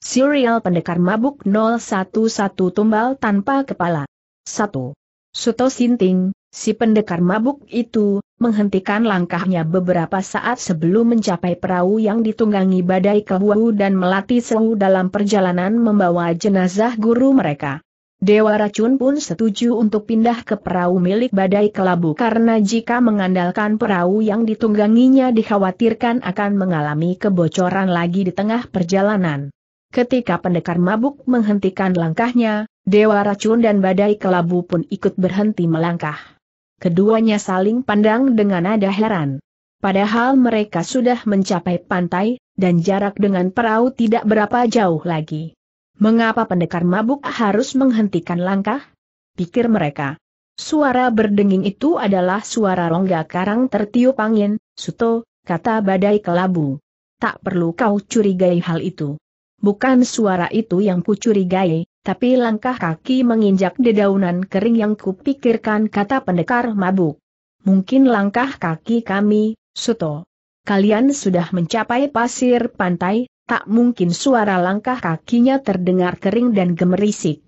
Serial Pendekar Mabuk 011 Tumbal Tanpa Kepala 1. Suto Sinting, si pendekar mabuk itu, menghentikan langkahnya beberapa saat sebelum mencapai perahu yang ditunggangi badai kebuahu dan melati sewu dalam perjalanan membawa jenazah guru mereka. Dewa Racun pun setuju untuk pindah ke perahu milik badai kelabu karena jika mengandalkan perahu yang ditungganginya dikhawatirkan akan mengalami kebocoran lagi di tengah perjalanan. Ketika pendekar mabuk menghentikan langkahnya, Dewa Racun dan Badai Kelabu pun ikut berhenti melangkah. Keduanya saling pandang dengan nada heran. Padahal mereka sudah mencapai pantai, dan jarak dengan perahu tidak berapa jauh lagi. Mengapa pendekar mabuk harus menghentikan langkah? Pikir mereka. Suara berdenging itu adalah suara rongga karang tertiup angin, Suto, kata badai kelabu. Tak perlu kau curigai hal itu. Bukan suara itu yang kucurigai, tapi langkah kaki menginjak dedaunan kering yang kupikirkan kata pendekar mabuk. Mungkin langkah kaki kami, Suto. Kalian sudah mencapai pasir pantai, tak mungkin suara langkah kakinya terdengar kering dan gemerisik.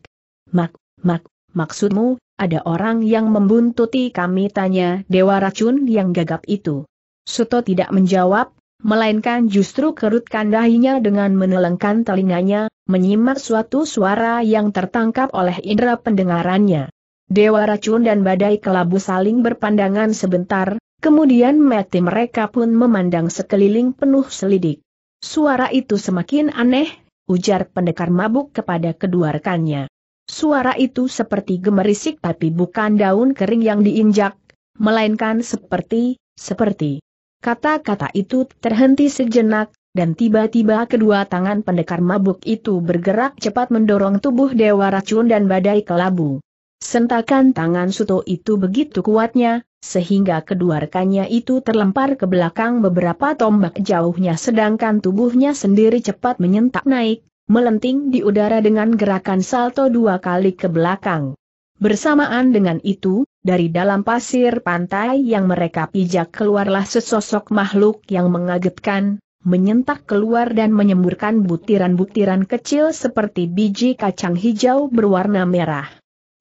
Mak, mak, maksudmu, ada orang yang membuntuti kami tanya Dewa Racun yang gagap itu. Suto tidak menjawab, melainkan justru kerutkan dahinya dengan menelengkan telinganya, menyimak suatu suara yang tertangkap oleh indera pendengarannya. Dewa racun dan badai kelabu saling berpandangan sebentar, kemudian mati mereka pun memandang sekeliling penuh selidik. Suara itu semakin aneh, ujar pendekar mabuk kepada kedua rekannya. Suara itu seperti gemerisik tapi bukan daun kering yang diinjak, melainkan seperti, seperti Kata-kata itu terhenti sejenak, dan tiba-tiba kedua tangan pendekar mabuk itu bergerak cepat mendorong tubuh Dewa Racun dan Badai Kelabu. Sentakan tangan Suto itu begitu kuatnya, sehingga kedua rekannya itu terlempar ke belakang beberapa tombak jauhnya sedangkan tubuhnya sendiri cepat menyentak naik, melenting di udara dengan gerakan salto dua kali ke belakang. Bersamaan dengan itu, dari dalam pasir pantai yang mereka pijak keluarlah sesosok makhluk yang mengagetkan, menyentak keluar dan menyemburkan butiran-butiran kecil seperti biji kacang hijau berwarna merah.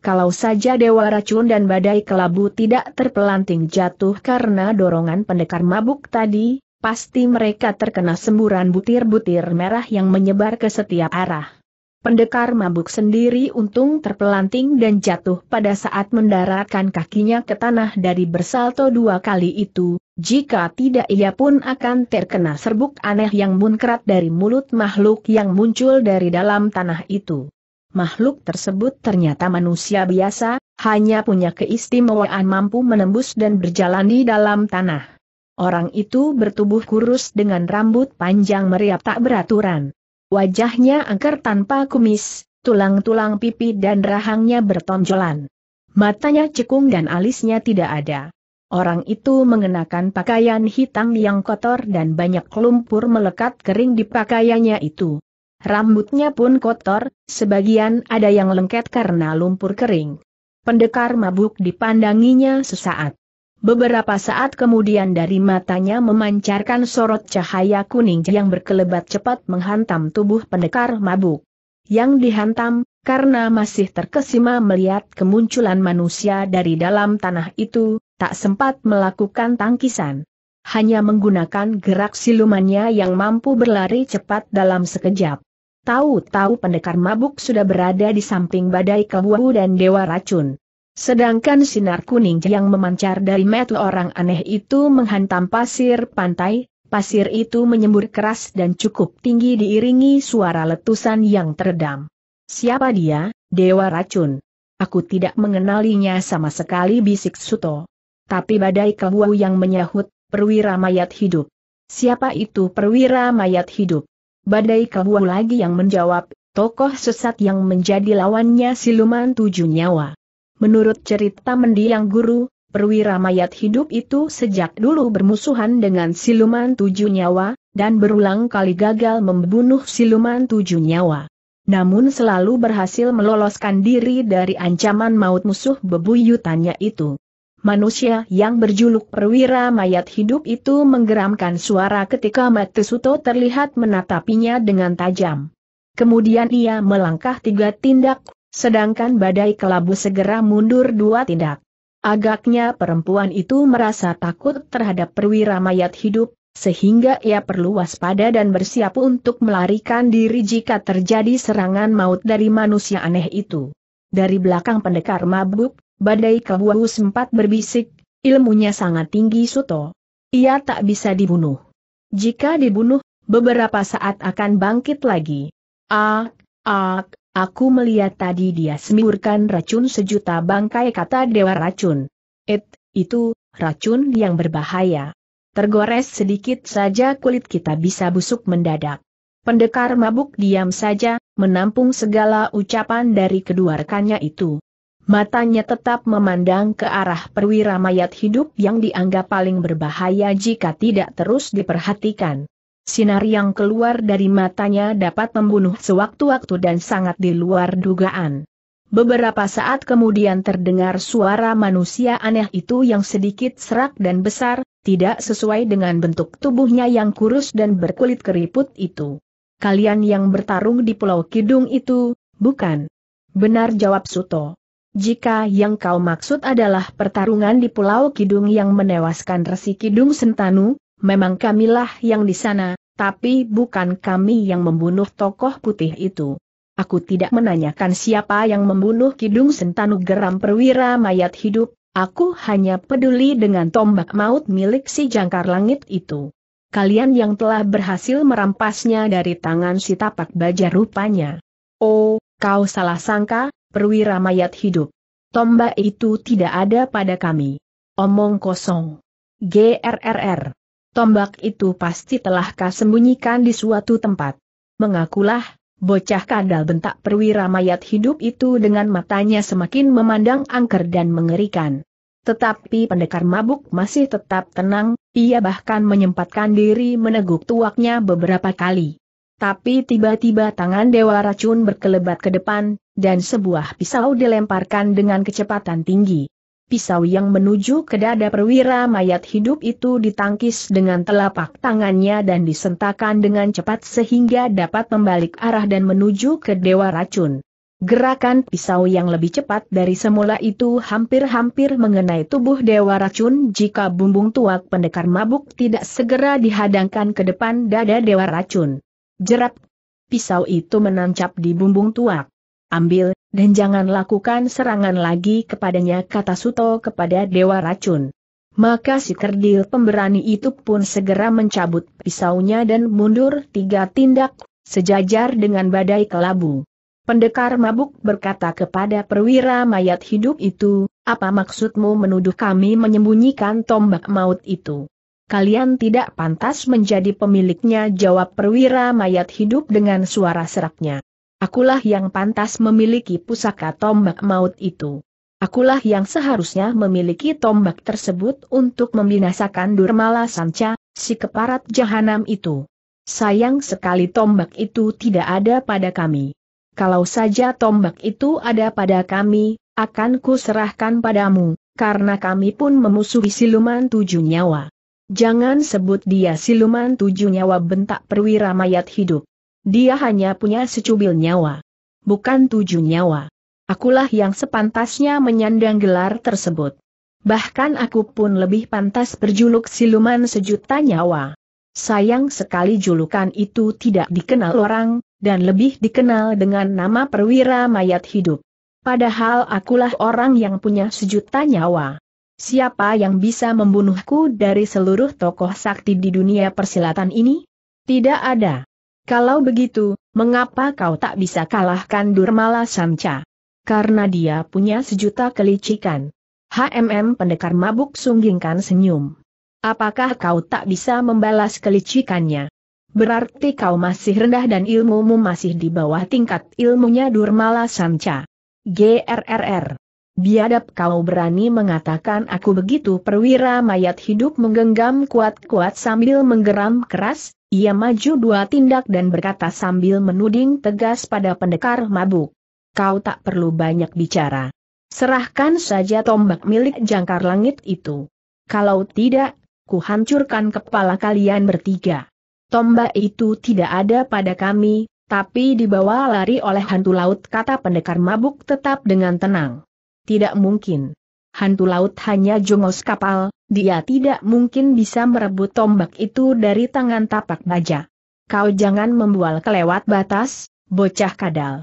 Kalau saja Dewa Racun dan Badai Kelabu tidak terpelanting jatuh karena dorongan pendekar mabuk tadi, pasti mereka terkena semburan butir-butir merah yang menyebar ke setiap arah. Pendekar mabuk sendiri untung terpelanting dan jatuh pada saat mendaratkan kakinya ke tanah dari bersalto dua kali itu, jika tidak ia pun akan terkena serbuk aneh yang munkrat dari mulut makhluk yang muncul dari dalam tanah itu. Makhluk tersebut ternyata manusia biasa, hanya punya keistimewaan mampu menembus dan berjalan di dalam tanah. Orang itu bertubuh kurus dengan rambut panjang meriap tak beraturan. Wajahnya angker tanpa kumis, tulang-tulang pipi dan rahangnya bertonjolan. Matanya cekung dan alisnya tidak ada. Orang itu mengenakan pakaian hitam yang kotor dan banyak lumpur melekat kering di pakaiannya itu. Rambutnya pun kotor, sebagian ada yang lengket karena lumpur kering. Pendekar mabuk dipandanginya sesaat. Beberapa saat kemudian dari matanya memancarkan sorot cahaya kuning yang berkelebat cepat menghantam tubuh pendekar mabuk. Yang dihantam, karena masih terkesima melihat kemunculan manusia dari dalam tanah itu, tak sempat melakukan tangkisan. Hanya menggunakan gerak silumannya yang mampu berlari cepat dalam sekejap. Tahu-tahu pendekar mabuk sudah berada di samping badai kebu dan dewa racun. Sedangkan sinar kuning yang memancar dari mata orang aneh itu menghantam pasir pantai, pasir itu menyembur keras dan cukup tinggi diiringi suara letusan yang teredam. Siapa dia, Dewa Racun? Aku tidak mengenalinya sama sekali bisik Suto. Tapi badai kabu yang menyahut, perwira mayat hidup. Siapa itu perwira mayat hidup? Badai kabu lagi yang menjawab, tokoh sesat yang menjadi lawannya siluman tujuh nyawa. Menurut cerita mendiang guru, perwira mayat hidup itu sejak dulu bermusuhan dengan siluman tujuh nyawa, dan berulang kali gagal membunuh siluman tujuh nyawa. Namun selalu berhasil meloloskan diri dari ancaman maut musuh bebuyutannya itu. Manusia yang berjuluk perwira mayat hidup itu menggeramkan suara ketika Matsuto terlihat menatapinya dengan tajam. Kemudian ia melangkah tiga tindak Sedangkan badai kelabu segera mundur dua tindak. Agaknya perempuan itu merasa takut terhadap perwira mayat hidup, sehingga ia perlu waspada dan bersiap untuk melarikan diri jika terjadi serangan maut dari manusia aneh itu. Dari belakang pendekar mabuk, badai kelabu sempat berbisik, ilmunya sangat tinggi Suto. Ia tak bisa dibunuh. Jika dibunuh, beberapa saat akan bangkit lagi. Ak, ak, Aku melihat tadi dia semburkan racun sejuta bangkai kata dewa racun. Et, itu, racun yang berbahaya. Tergores sedikit saja kulit kita bisa busuk mendadak. Pendekar mabuk diam saja, menampung segala ucapan dari kedua rekannya itu. Matanya tetap memandang ke arah perwira mayat hidup yang dianggap paling berbahaya jika tidak terus diperhatikan. Sinar yang keluar dari matanya dapat membunuh sewaktu-waktu dan sangat di luar dugaan. Beberapa saat kemudian terdengar suara manusia aneh itu yang sedikit serak dan besar, tidak sesuai dengan bentuk tubuhnya yang kurus dan berkulit keriput itu. Kalian yang bertarung di Pulau Kidung itu, bukan? Benar jawab Suto. Jika yang kau maksud adalah pertarungan di Pulau Kidung yang menewaskan Resi Kidung Sentanu, memang kamilah yang di sana, tapi bukan kami yang membunuh tokoh putih itu. Aku tidak menanyakan siapa yang membunuh Kidung Sentanu geram perwira mayat hidup, aku hanya peduli dengan tombak maut milik si jangkar langit itu. Kalian yang telah berhasil merampasnya dari tangan si tapak baja rupanya. Oh, kau salah sangka, perwira mayat hidup. Tombak itu tidak ada pada kami. Omong kosong. GRRR tombak itu pasti telah kau sembunyikan di suatu tempat. Mengakulah, bocah kadal bentak perwira mayat hidup itu dengan matanya semakin memandang angker dan mengerikan. Tetapi pendekar mabuk masih tetap tenang, ia bahkan menyempatkan diri meneguk tuaknya beberapa kali. Tapi tiba-tiba tangan Dewa Racun berkelebat ke depan, dan sebuah pisau dilemparkan dengan kecepatan tinggi pisau yang menuju ke dada perwira mayat hidup itu ditangkis dengan telapak tangannya dan disentakan dengan cepat sehingga dapat membalik arah dan menuju ke dewa racun. Gerakan pisau yang lebih cepat dari semula itu hampir-hampir mengenai tubuh Dewa Racun jika bumbung tuak pendekar mabuk tidak segera dihadangkan ke depan dada Dewa Racun. Jerap! Pisau itu menancap di bumbung tuak. Ambil, dan jangan lakukan serangan lagi kepadanya kata Suto kepada Dewa Racun. Maka si kerdil pemberani itu pun segera mencabut pisaunya dan mundur tiga tindak, sejajar dengan badai kelabu. Pendekar mabuk berkata kepada perwira mayat hidup itu, apa maksudmu menuduh kami menyembunyikan tombak maut itu? Kalian tidak pantas menjadi pemiliknya jawab perwira mayat hidup dengan suara seraknya. Akulah yang pantas memiliki pusaka tombak maut itu. Akulah yang seharusnya memiliki tombak tersebut untuk membinasakan Durmala Sanca, si keparat jahanam itu. Sayang sekali tombak itu tidak ada pada kami. Kalau saja tombak itu ada pada kami, akan kuserahkan padamu, karena kami pun memusuhi siluman tujuh nyawa. Jangan sebut dia siluman tujuh nyawa bentak perwira mayat hidup. Dia hanya punya secubil nyawa. Bukan tujuh nyawa. Akulah yang sepantasnya menyandang gelar tersebut. Bahkan aku pun lebih pantas berjuluk siluman sejuta nyawa. Sayang sekali julukan itu tidak dikenal orang, dan lebih dikenal dengan nama perwira mayat hidup. Padahal akulah orang yang punya sejuta nyawa. Siapa yang bisa membunuhku dari seluruh tokoh sakti di dunia persilatan ini? Tidak ada. Kalau begitu, mengapa kau tak bisa kalahkan Durmala Samca? Karena dia punya sejuta kelicikan. HMM pendekar mabuk sunggingkan senyum. Apakah kau tak bisa membalas kelicikannya? Berarti kau masih rendah dan ilmumu masih di bawah tingkat ilmunya Durmala Samca. GRRR biadab kau berani mengatakan aku begitu perwira mayat hidup menggenggam kuat-kuat sambil menggeram keras, ia maju dua tindak dan berkata sambil menuding tegas pada pendekar mabuk. Kau tak perlu banyak bicara. Serahkan saja tombak milik jangkar langit itu. Kalau tidak, kuhancurkan kepala kalian bertiga. Tombak itu tidak ada pada kami, tapi dibawa lari oleh hantu laut kata pendekar mabuk tetap dengan tenang. Tidak mungkin. Hantu laut hanya jongos kapal, dia tidak mungkin bisa merebut tombak itu dari tangan tapak baja. Kau jangan membual kelewat batas, bocah kadal.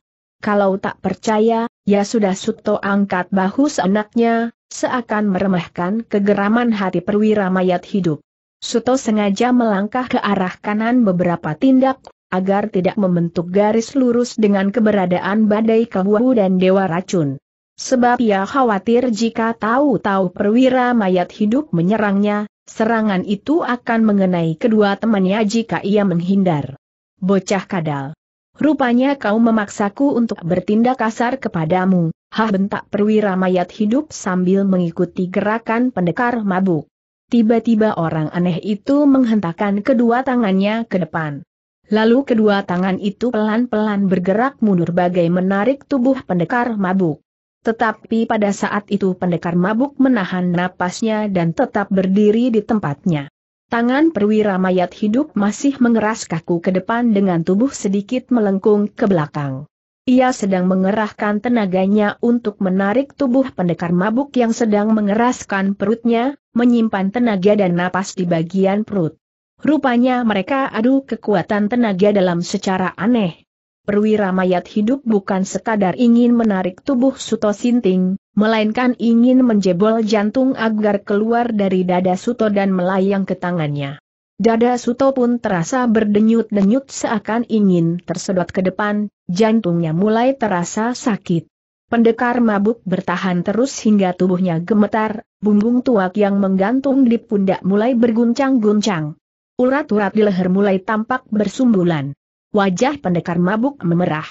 Kalau tak percaya, ya sudah Suto angkat bahu seenaknya, seakan meremehkan kegeraman hati perwira mayat hidup. Suto sengaja melangkah ke arah kanan beberapa tindak, agar tidak membentuk garis lurus dengan keberadaan badai kawu dan dewa racun. Sebab ia khawatir jika tahu-tahu perwira mayat hidup menyerangnya, serangan itu akan mengenai kedua temannya jika ia menghindar. Bocah kadal. Rupanya kau memaksaku untuk bertindak kasar kepadamu, hah bentak perwira mayat hidup sambil mengikuti gerakan pendekar mabuk. Tiba-tiba orang aneh itu menghentakkan kedua tangannya ke depan. Lalu kedua tangan itu pelan-pelan bergerak mundur bagai menarik tubuh pendekar mabuk. Tetapi pada saat itu pendekar mabuk menahan napasnya dan tetap berdiri di tempatnya. Tangan perwira mayat hidup masih mengeras kaku ke depan dengan tubuh sedikit melengkung ke belakang. Ia sedang mengerahkan tenaganya untuk menarik tubuh pendekar mabuk yang sedang mengeraskan perutnya, menyimpan tenaga dan napas di bagian perut. Rupanya mereka adu kekuatan tenaga dalam secara aneh perwira mayat hidup bukan sekadar ingin menarik tubuh Suto Sinting, melainkan ingin menjebol jantung agar keluar dari dada Suto dan melayang ke tangannya. Dada Suto pun terasa berdenyut-denyut seakan ingin tersedot ke depan, jantungnya mulai terasa sakit. Pendekar mabuk bertahan terus hingga tubuhnya gemetar, bumbung tuak yang menggantung di pundak mulai berguncang-guncang. Urat-urat di leher mulai tampak bersumbulan. Wajah pendekar mabuk memerah.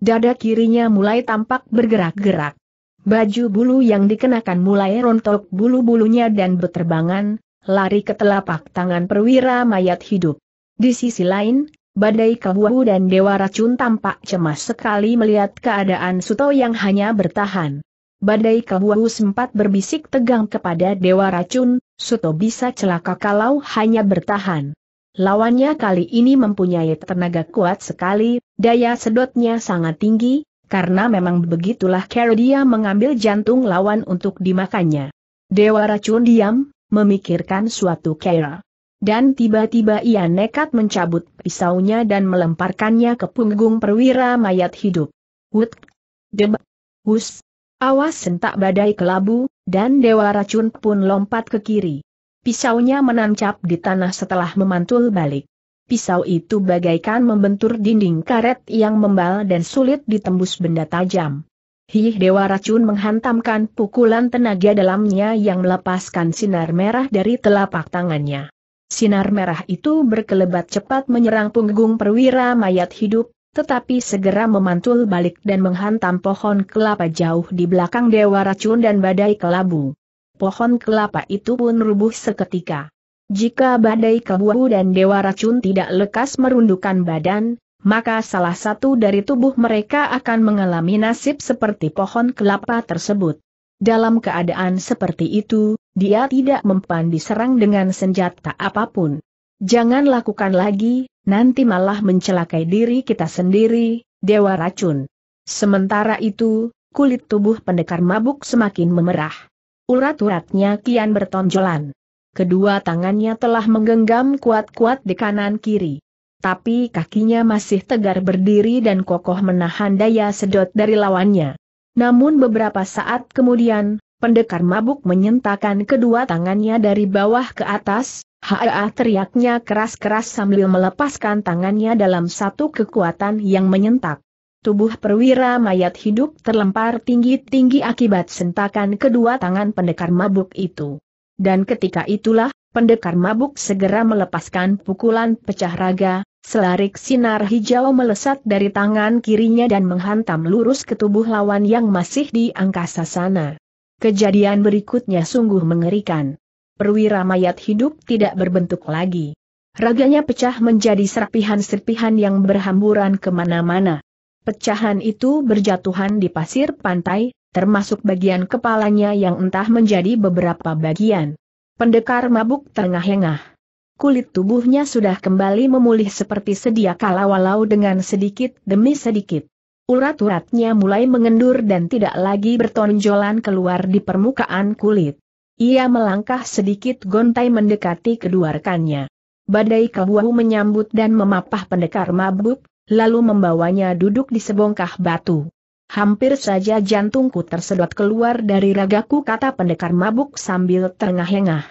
Dada kirinya mulai tampak bergerak-gerak. Baju bulu yang dikenakan mulai rontok bulu-bulunya dan berterbangan, lari ke telapak tangan perwira mayat hidup. Di sisi lain, badai Kabuahu dan Dewa Racun tampak cemas sekali melihat keadaan Suto yang hanya bertahan. Badai Kabuahu sempat berbisik tegang kepada Dewa Racun, Suto bisa celaka kalau hanya bertahan. Lawannya kali ini mempunyai tenaga kuat sekali, daya sedotnya sangat tinggi, karena memang begitulah cara dia mengambil jantung lawan untuk dimakannya. Dewa racun diam, memikirkan suatu cara. Dan tiba-tiba ia nekat mencabut pisaunya dan melemparkannya ke punggung perwira mayat hidup. Wut, deb, hus, awas sentak badai kelabu, dan dewa racun pun lompat ke kiri. Pisaunya menancap di tanah setelah memantul balik. Pisau itu bagaikan membentur dinding karet yang membal dan sulit ditembus benda tajam. Hih Dewa Racun menghantamkan pukulan tenaga dalamnya yang melepaskan sinar merah dari telapak tangannya. Sinar merah itu berkelebat cepat menyerang punggung perwira mayat hidup, tetapi segera memantul balik dan menghantam pohon kelapa jauh di belakang Dewa Racun dan Badai Kelabu pohon kelapa itu pun rubuh seketika. Jika badai kebuahu dan dewa racun tidak lekas merundukkan badan, maka salah satu dari tubuh mereka akan mengalami nasib seperti pohon kelapa tersebut. Dalam keadaan seperti itu, dia tidak mempan diserang dengan senjata apapun. Jangan lakukan lagi, nanti malah mencelakai diri kita sendiri, dewa racun. Sementara itu, kulit tubuh pendekar mabuk semakin memerah. Urat-uratnya kian bertonjolan. Kedua tangannya telah menggenggam kuat-kuat di kanan kiri. Tapi kakinya masih tegar berdiri dan kokoh menahan daya sedot dari lawannya. Namun beberapa saat kemudian, pendekar mabuk menyentakan kedua tangannya dari bawah ke atas, Haa teriaknya keras-keras sambil melepaskan tangannya dalam satu kekuatan yang menyentak. Tubuh perwira mayat hidup terlempar tinggi-tinggi akibat sentakan kedua tangan pendekar mabuk itu. Dan ketika itulah, pendekar mabuk segera melepaskan pukulan pecah raga, selarik sinar hijau melesat dari tangan kirinya dan menghantam lurus ke tubuh lawan yang masih di angkasa sana. Kejadian berikutnya sungguh mengerikan. Perwira mayat hidup tidak berbentuk lagi. Raganya pecah menjadi serpihan-serpihan yang berhamburan kemana-mana. Pecahan itu berjatuhan di pasir pantai, termasuk bagian kepalanya yang entah menjadi beberapa bagian. Pendekar mabuk tengah engah Kulit tubuhnya sudah kembali memulih seperti sedia kala walau dengan sedikit demi sedikit. Urat-uratnya mulai mengendur dan tidak lagi bertonjolan keluar di permukaan kulit. Ia melangkah sedikit gontai mendekati kedua rekannya. Badai kebuahu menyambut dan memapah pendekar mabuk, lalu membawanya duduk di sebongkah batu. Hampir saja jantungku tersedot keluar dari ragaku kata pendekar mabuk sambil terengah-engah.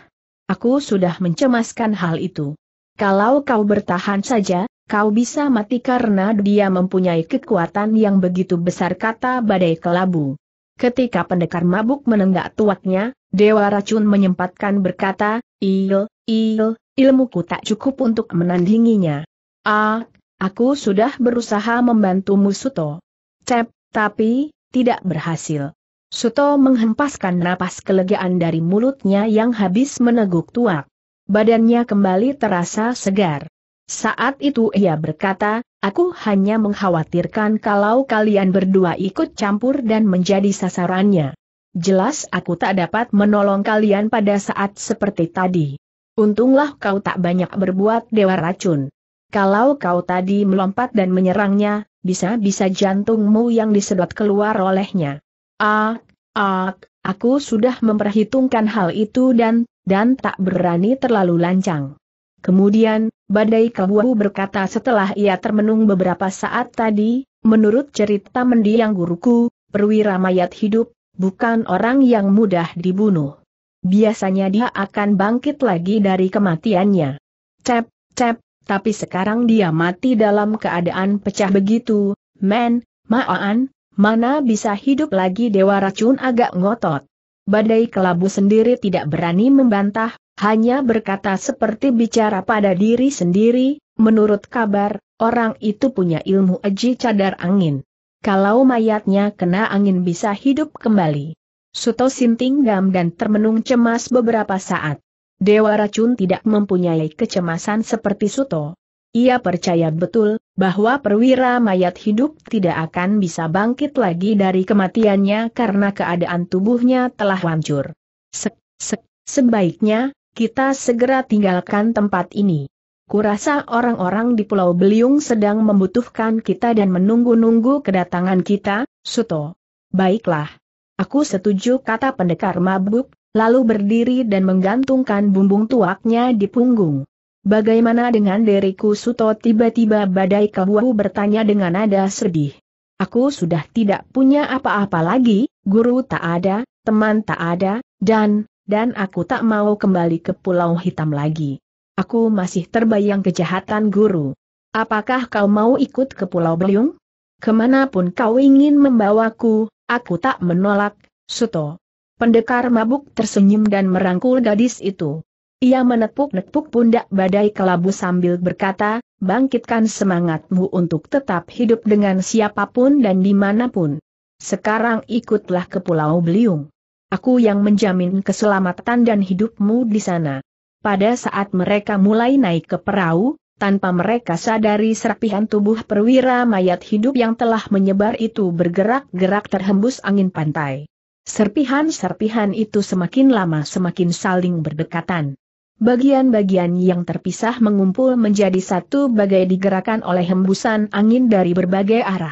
Aku sudah mencemaskan hal itu. Kalau kau bertahan saja, kau bisa mati karena dia mempunyai kekuatan yang begitu besar kata badai kelabu. Ketika pendekar mabuk menenggak tuaknya, Dewa Racun menyempatkan berkata, Il, iya, il, iya, ilmuku tak cukup untuk menandinginya. Ah, Aku sudah berusaha membantumu Suto. Cep, tapi, tidak berhasil. Suto menghempaskan napas kelegaan dari mulutnya yang habis meneguk tuak. Badannya kembali terasa segar. Saat itu ia berkata, aku hanya mengkhawatirkan kalau kalian berdua ikut campur dan menjadi sasarannya. Jelas aku tak dapat menolong kalian pada saat seperti tadi. Untunglah kau tak banyak berbuat dewa racun. Kalau kau tadi melompat dan menyerangnya, bisa-bisa jantungmu yang disedot keluar olehnya. Ak, ak, aku sudah memperhitungkan hal itu dan, dan tak berani terlalu lancang. Kemudian, Badai Kebuahu berkata setelah ia termenung beberapa saat tadi, menurut cerita mendiang guruku, perwira mayat hidup, bukan orang yang mudah dibunuh. Biasanya dia akan bangkit lagi dari kematiannya. Cep, cep, tapi sekarang dia mati dalam keadaan pecah begitu, men, maan, mana bisa hidup lagi Dewa Racun agak ngotot. Badai kelabu sendiri tidak berani membantah, hanya berkata seperti bicara pada diri sendiri, menurut kabar, orang itu punya ilmu aji cadar angin. Kalau mayatnya kena angin bisa hidup kembali. Suto Sinting dam dan termenung cemas beberapa saat. Dewa Racun tidak mempunyai kecemasan seperti Suto. Ia percaya betul, bahwa perwira mayat hidup tidak akan bisa bangkit lagi dari kematiannya karena keadaan tubuhnya telah hancur. Sek, sek, sebaiknya, kita segera tinggalkan tempat ini. Kurasa orang-orang di Pulau Beliung sedang membutuhkan kita dan menunggu-nunggu kedatangan kita, Suto. Baiklah. Aku setuju kata pendekar mabuk, lalu berdiri dan menggantungkan bumbung tuaknya di punggung. Bagaimana dengan deriku Suto tiba-tiba badai kabu bertanya dengan nada sedih. Aku sudah tidak punya apa-apa lagi, guru tak ada, teman tak ada, dan, dan aku tak mau kembali ke pulau hitam lagi. Aku masih terbayang kejahatan guru. Apakah kau mau ikut ke Pulau Beliung? Kemanapun kau ingin membawaku, aku tak menolak, Suto. Pendekar mabuk tersenyum dan merangkul gadis itu. Ia menepuk-nepuk pundak badai kelabu sambil berkata, bangkitkan semangatmu untuk tetap hidup dengan siapapun dan dimanapun. Sekarang ikutlah ke Pulau Beliung. Aku yang menjamin keselamatan dan hidupmu di sana. Pada saat mereka mulai naik ke perahu, tanpa mereka sadari serpihan tubuh perwira mayat hidup yang telah menyebar itu bergerak-gerak terhembus angin pantai. Serpihan-serpihan itu semakin lama semakin saling berdekatan. Bagian-bagian yang terpisah mengumpul menjadi satu bagai digerakkan oleh hembusan angin dari berbagai arah.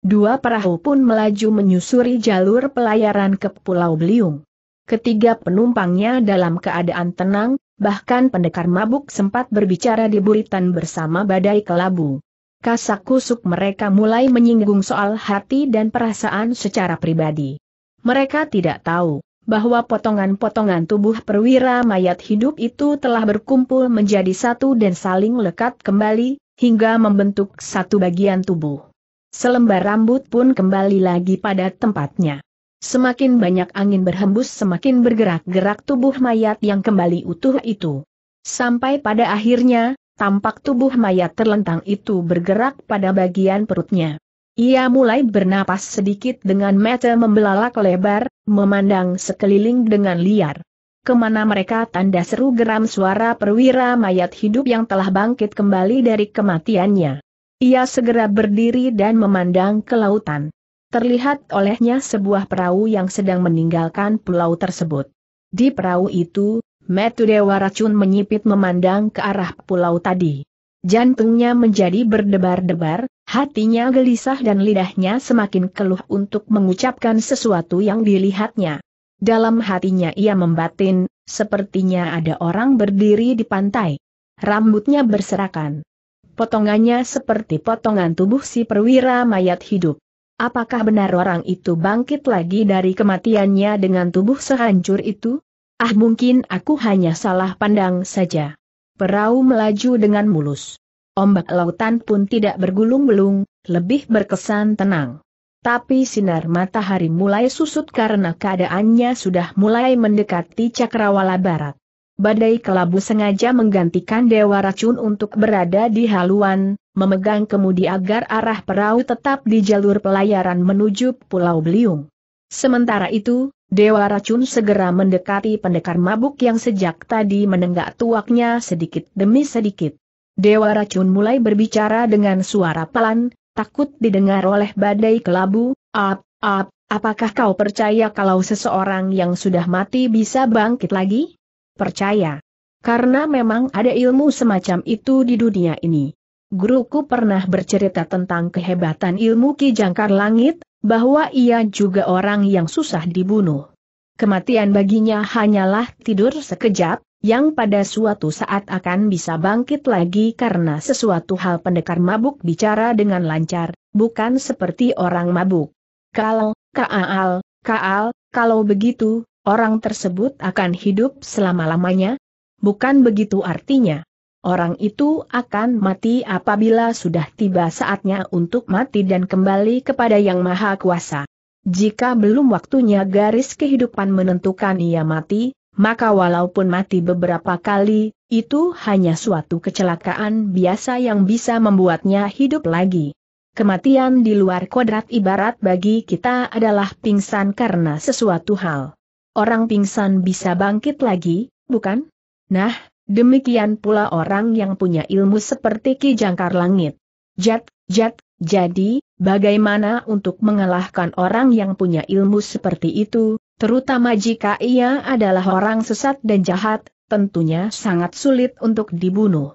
Dua perahu pun melaju menyusuri jalur pelayaran ke Pulau Beliung. Ketiga penumpangnya dalam keadaan tenang, bahkan pendekar mabuk sempat berbicara di buritan bersama badai kelabu. Kasak kusuk mereka mulai menyinggung soal hati dan perasaan secara pribadi mereka tidak tahu bahwa potongan-potongan tubuh perwira mayat hidup itu telah berkumpul menjadi satu dan saling lekat kembali, hingga membentuk satu bagian tubuh. Selembar rambut pun kembali lagi pada tempatnya. Semakin banyak angin berhembus semakin bergerak-gerak tubuh mayat yang kembali utuh itu. Sampai pada akhirnya, tampak tubuh mayat terlentang itu bergerak pada bagian perutnya. Ia mulai bernapas sedikit dengan mata membelalak lebar, memandang sekeliling dengan liar. Kemana mereka tanda seru geram suara perwira mayat hidup yang telah bangkit kembali dari kematiannya. Ia segera berdiri dan memandang ke lautan. Terlihat olehnya sebuah perahu yang sedang meninggalkan pulau tersebut. Di perahu itu, Metu Dewa Racun menyipit memandang ke arah pulau tadi. Jantungnya menjadi berdebar-debar, Hatinya gelisah dan lidahnya semakin keluh untuk mengucapkan sesuatu yang dilihatnya. Dalam hatinya ia membatin, sepertinya ada orang berdiri di pantai. Rambutnya berserakan. Potongannya seperti potongan tubuh si perwira mayat hidup. Apakah benar orang itu bangkit lagi dari kematiannya dengan tubuh sehancur itu? Ah mungkin aku hanya salah pandang saja. Perahu melaju dengan mulus. Ombak lautan pun tidak bergulung gulung lebih berkesan tenang. Tapi sinar matahari mulai susut karena keadaannya sudah mulai mendekati cakrawala barat. Badai kelabu sengaja menggantikan dewa racun untuk berada di haluan, memegang kemudi agar arah perahu tetap di jalur pelayaran menuju Pulau Beliung. Sementara itu, dewa racun segera mendekati pendekar mabuk yang sejak tadi menenggak tuaknya sedikit demi sedikit. Dewa Racun mulai berbicara dengan suara pelan, takut didengar oleh badai kelabu, ap, ap, apakah kau percaya kalau seseorang yang sudah mati bisa bangkit lagi? Percaya. Karena memang ada ilmu semacam itu di dunia ini. Guruku pernah bercerita tentang kehebatan ilmu Ki Jangkar Langit, bahwa ia juga orang yang susah dibunuh. Kematian baginya hanyalah tidur sekejap, yang pada suatu saat akan bisa bangkit lagi karena sesuatu hal pendekar mabuk bicara dengan lancar, bukan seperti orang mabuk. Kalau, Kaal, Kaal, kalau begitu, orang tersebut akan hidup selama-lamanya? Bukan begitu artinya. Orang itu akan mati apabila sudah tiba saatnya untuk mati dan kembali kepada Yang Maha Kuasa. Jika belum waktunya garis kehidupan menentukan ia mati, maka walaupun mati beberapa kali, itu hanya suatu kecelakaan biasa yang bisa membuatnya hidup lagi. Kematian di luar kodrat ibarat bagi kita adalah pingsan karena sesuatu hal. Orang pingsan bisa bangkit lagi, bukan? Nah, demikian pula orang yang punya ilmu seperti Ki Jangkar Langit. Jat, jat, jadi, bagaimana untuk mengalahkan orang yang punya ilmu seperti itu, Terutama jika ia adalah orang sesat dan jahat, tentunya sangat sulit untuk dibunuh.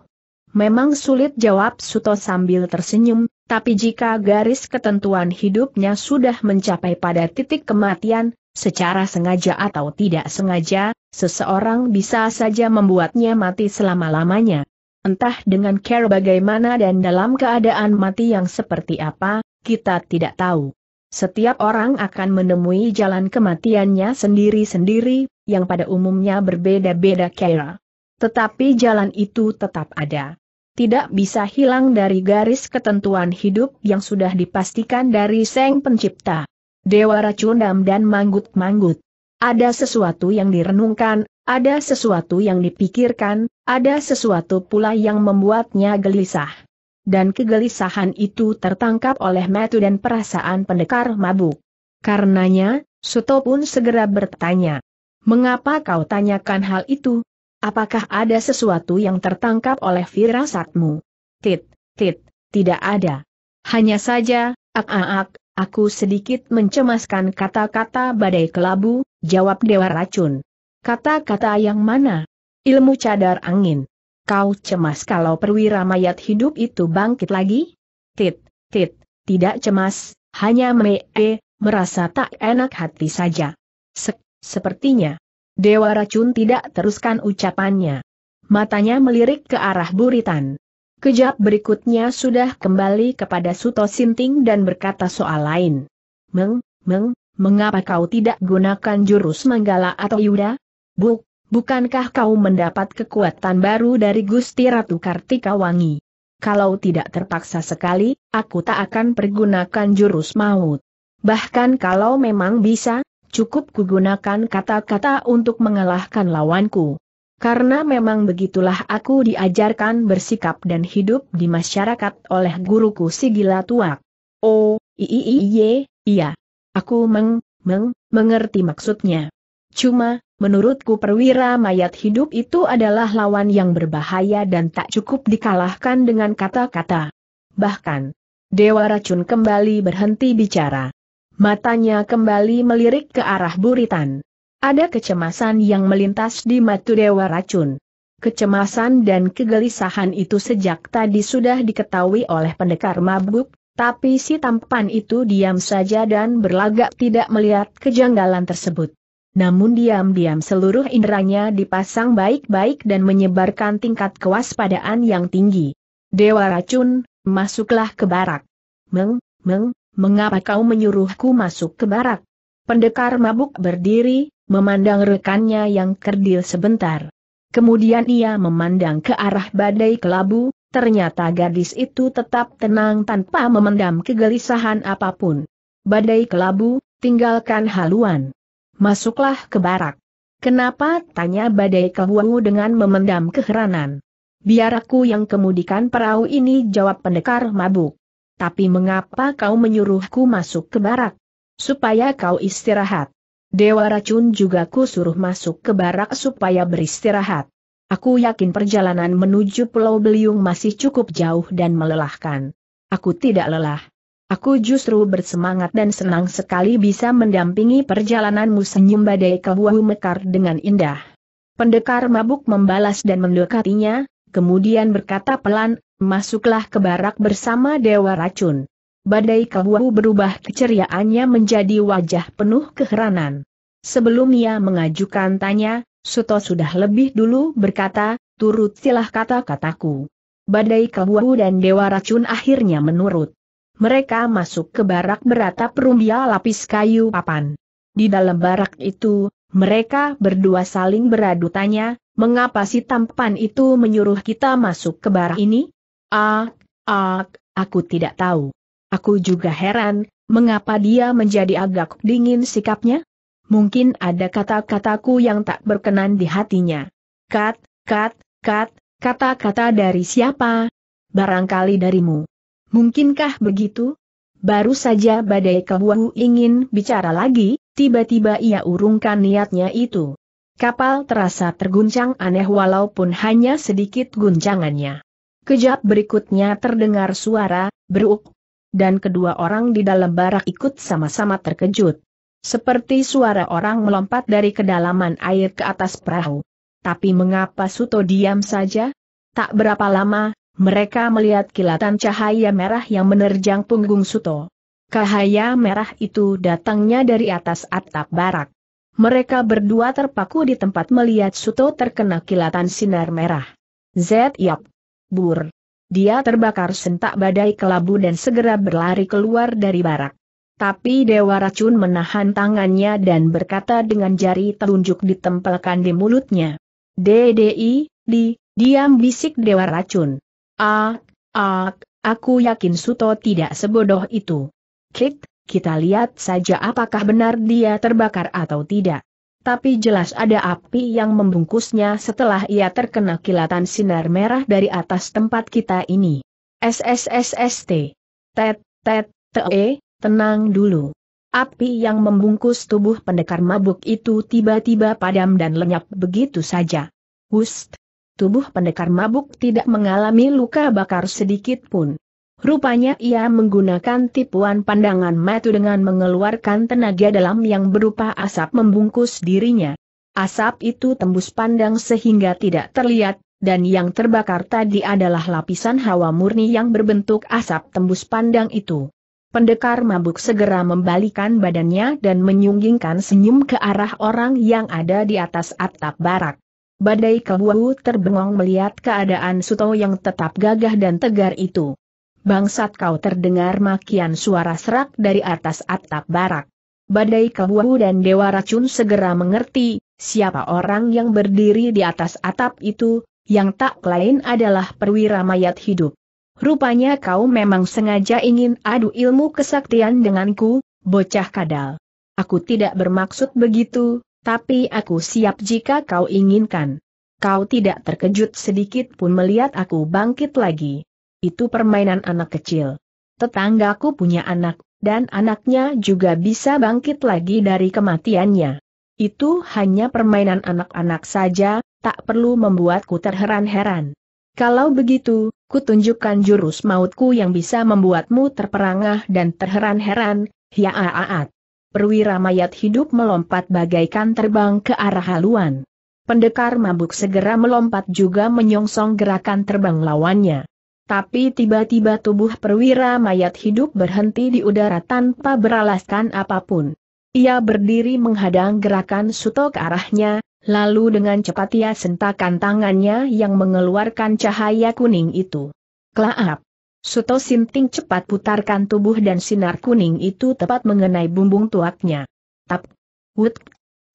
Memang sulit jawab Suto sambil tersenyum, tapi jika garis ketentuan hidupnya sudah mencapai pada titik kematian, secara sengaja atau tidak sengaja, seseorang bisa saja membuatnya mati selama-lamanya. Entah dengan care bagaimana dan dalam keadaan mati yang seperti apa, kita tidak tahu. Setiap orang akan menemui jalan kematiannya sendiri-sendiri, yang pada umumnya berbeda-beda kira. Tetapi jalan itu tetap ada. Tidak bisa hilang dari garis ketentuan hidup yang sudah dipastikan dari Sang Pencipta. Dewa Racundam dan Manggut-Manggut. Ada sesuatu yang direnungkan, ada sesuatu yang dipikirkan, ada sesuatu pula yang membuatnya gelisah dan kegelisahan itu tertangkap oleh metu dan perasaan pendekar mabuk. Karenanya, Suto pun segera bertanya, Mengapa kau tanyakan hal itu? Apakah ada sesuatu yang tertangkap oleh firasatmu? Tit, tit, tidak ada. Hanya saja, ak ak, ak aku sedikit mencemaskan kata-kata badai kelabu, jawab Dewa Racun. Kata-kata yang mana? Ilmu cadar angin. Kau cemas kalau perwira mayat hidup itu bangkit lagi? Tit, tit, tidak cemas, hanya -e, merasa tak enak hati saja. Sek, sepertinya. Dewa racun tidak teruskan ucapannya. Matanya melirik ke arah buritan. Kejap berikutnya sudah kembali kepada Suto Sinting dan berkata soal lain. Meng, meng, mengapa kau tidak gunakan jurus manggala atau yuda? Buk, bukankah kau mendapat kekuatan baru dari Gusti Ratu Kartika Wangi? Kalau tidak terpaksa sekali, aku tak akan pergunakan jurus maut. Bahkan kalau memang bisa, cukup kugunakan kata-kata untuk mengalahkan lawanku. Karena memang begitulah aku diajarkan bersikap dan hidup di masyarakat oleh guruku si gila tuak. Oh, iiiye, iya. Aku meng, meng, mengerti maksudnya. Cuma, Menurutku perwira mayat hidup itu adalah lawan yang berbahaya dan tak cukup dikalahkan dengan kata-kata. Bahkan, Dewa Racun kembali berhenti bicara. Matanya kembali melirik ke arah buritan. Ada kecemasan yang melintas di mata Dewa Racun. Kecemasan dan kegelisahan itu sejak tadi sudah diketahui oleh pendekar mabuk, tapi si tampan itu diam saja dan berlagak tidak melihat kejanggalan tersebut namun diam-diam seluruh inderanya dipasang baik-baik dan menyebarkan tingkat kewaspadaan yang tinggi. Dewa racun, masuklah ke barak. Meng, meng, mengapa kau menyuruhku masuk ke barak? Pendekar mabuk berdiri, memandang rekannya yang kerdil sebentar. Kemudian ia memandang ke arah badai kelabu, ternyata gadis itu tetap tenang tanpa memendam kegelisahan apapun. Badai kelabu, tinggalkan haluan. Masuklah ke barak. Kenapa? Tanya badai kehuangu dengan memendam keheranan. Biar aku yang kemudikan perahu ini jawab pendekar mabuk. Tapi mengapa kau menyuruhku masuk ke barak? Supaya kau istirahat. Dewa racun juga ku suruh masuk ke barak supaya beristirahat. Aku yakin perjalanan menuju Pulau Beliung masih cukup jauh dan melelahkan. Aku tidak lelah. Aku justru bersemangat dan senang sekali bisa mendampingi perjalananmu senyum badai kebuahu mekar dengan indah. Pendekar mabuk membalas dan mendekatinya, kemudian berkata pelan, masuklah ke barak bersama Dewa Racun. Badai kebuahu berubah keceriaannya menjadi wajah penuh keheranan. Sebelum ia mengajukan tanya, Suto sudah lebih dulu berkata, turut silah kata-kataku. Badai kebuahu dan Dewa Racun akhirnya menurut mereka masuk ke barak beratap rumbia lapis kayu papan. Di dalam barak itu, mereka berdua saling beradu tanya, mengapa si tampan itu menyuruh kita masuk ke barak ini? Ak, ak, aku tidak tahu. Aku juga heran, mengapa dia menjadi agak dingin sikapnya? Mungkin ada kata-kataku yang tak berkenan di hatinya. Kat, kat, kat, kata-kata dari siapa? Barangkali darimu. Mungkinkah begitu? Baru saja badai kebuahu ingin bicara lagi, tiba-tiba ia urungkan niatnya itu. Kapal terasa terguncang aneh walaupun hanya sedikit guncangannya. Kejap berikutnya terdengar suara, beruk, dan kedua orang di dalam barak ikut sama-sama terkejut. Seperti suara orang melompat dari kedalaman air ke atas perahu. Tapi mengapa Suto diam saja? Tak berapa lama, mereka melihat kilatan cahaya merah yang menerjang punggung Suto. Cahaya merah itu datangnya dari atas atap barak. Mereka berdua terpaku di tempat melihat Suto terkena kilatan sinar merah. Z Yap. Bur. Dia terbakar sentak badai kelabu dan segera berlari keluar dari barak. Tapi Dewa Racun menahan tangannya dan berkata dengan jari telunjuk ditempelkan di mulutnya. DDI, di, diam bisik Dewa Racun. Ah, ah, aku yakin Suto tidak sebodoh itu. Kit, kita lihat saja apakah benar dia terbakar atau tidak. Tapi jelas ada api yang membungkusnya setelah ia terkena kilatan sinar merah dari atas tempat kita ini. SSSST. Tet, tet, te, e, tenang dulu. Api yang membungkus tubuh pendekar mabuk itu tiba-tiba padam dan lenyap begitu saja. Hust, tubuh pendekar mabuk tidak mengalami luka bakar sedikit pun. Rupanya ia menggunakan tipuan pandangan matu dengan mengeluarkan tenaga dalam yang berupa asap membungkus dirinya. Asap itu tembus pandang sehingga tidak terlihat, dan yang terbakar tadi adalah lapisan hawa murni yang berbentuk asap tembus pandang itu. Pendekar mabuk segera membalikan badannya dan menyunggingkan senyum ke arah orang yang ada di atas atap barak. Badai Kebuahu terbengong melihat keadaan Suto yang tetap gagah dan tegar itu. Bangsat kau terdengar makian suara serak dari atas atap barak. Badai Kebuahu dan Dewa Racun segera mengerti, siapa orang yang berdiri di atas atap itu, yang tak lain adalah perwira mayat hidup. Rupanya kau memang sengaja ingin adu ilmu kesaktian denganku, bocah kadal. Aku tidak bermaksud begitu, tapi aku siap jika kau inginkan. Kau tidak terkejut sedikit pun melihat aku bangkit lagi. Itu permainan anak kecil. Tetanggaku punya anak, dan anaknya juga bisa bangkit lagi dari kematiannya. Itu hanya permainan anak-anak saja, tak perlu membuatku terheran-heran. Kalau begitu, kutunjukkan jurus mautku yang bisa membuatmu terperangah dan terheran-heran, hiaaat perwira mayat hidup melompat bagaikan terbang ke arah haluan. Pendekar mabuk segera melompat juga menyongsong gerakan terbang lawannya. Tapi tiba-tiba tubuh perwira mayat hidup berhenti di udara tanpa beralaskan apapun. Ia berdiri menghadang gerakan Suto ke arahnya, lalu dengan cepat ia sentakan tangannya yang mengeluarkan cahaya kuning itu. Klaap! Suto Sinting cepat putarkan tubuh dan sinar kuning itu tepat mengenai bumbung tuaknya. Tap. Wut.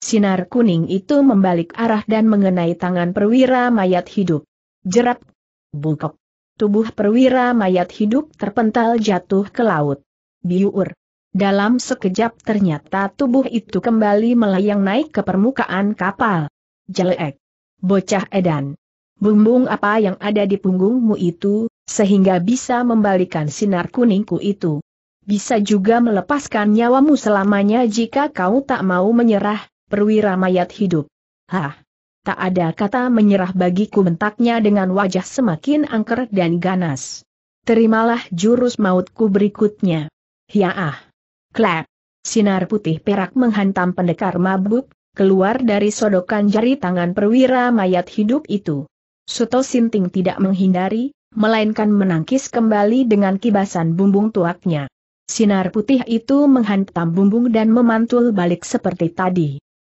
Sinar kuning itu membalik arah dan mengenai tangan perwira mayat hidup. Jerap. Bukok. Tubuh perwira mayat hidup terpental jatuh ke laut. Biur. Dalam sekejap ternyata tubuh itu kembali melayang naik ke permukaan kapal. Jelek. Bocah edan. Bumbung apa yang ada di punggungmu itu, sehingga bisa membalikan sinar kuningku itu. Bisa juga melepaskan nyawamu selamanya jika kau tak mau menyerah, perwira mayat hidup. Hah! Tak ada kata menyerah bagiku mentaknya dengan wajah semakin angker dan ganas. Terimalah jurus mautku berikutnya. ya ah Klap! Sinar putih perak menghantam pendekar mabuk, keluar dari sodokan jari tangan perwira mayat hidup itu. Suto Sinting tidak menghindari, melainkan menangkis kembali dengan kibasan bumbung tuaknya. Sinar putih itu menghantam bumbung dan memantul balik seperti tadi.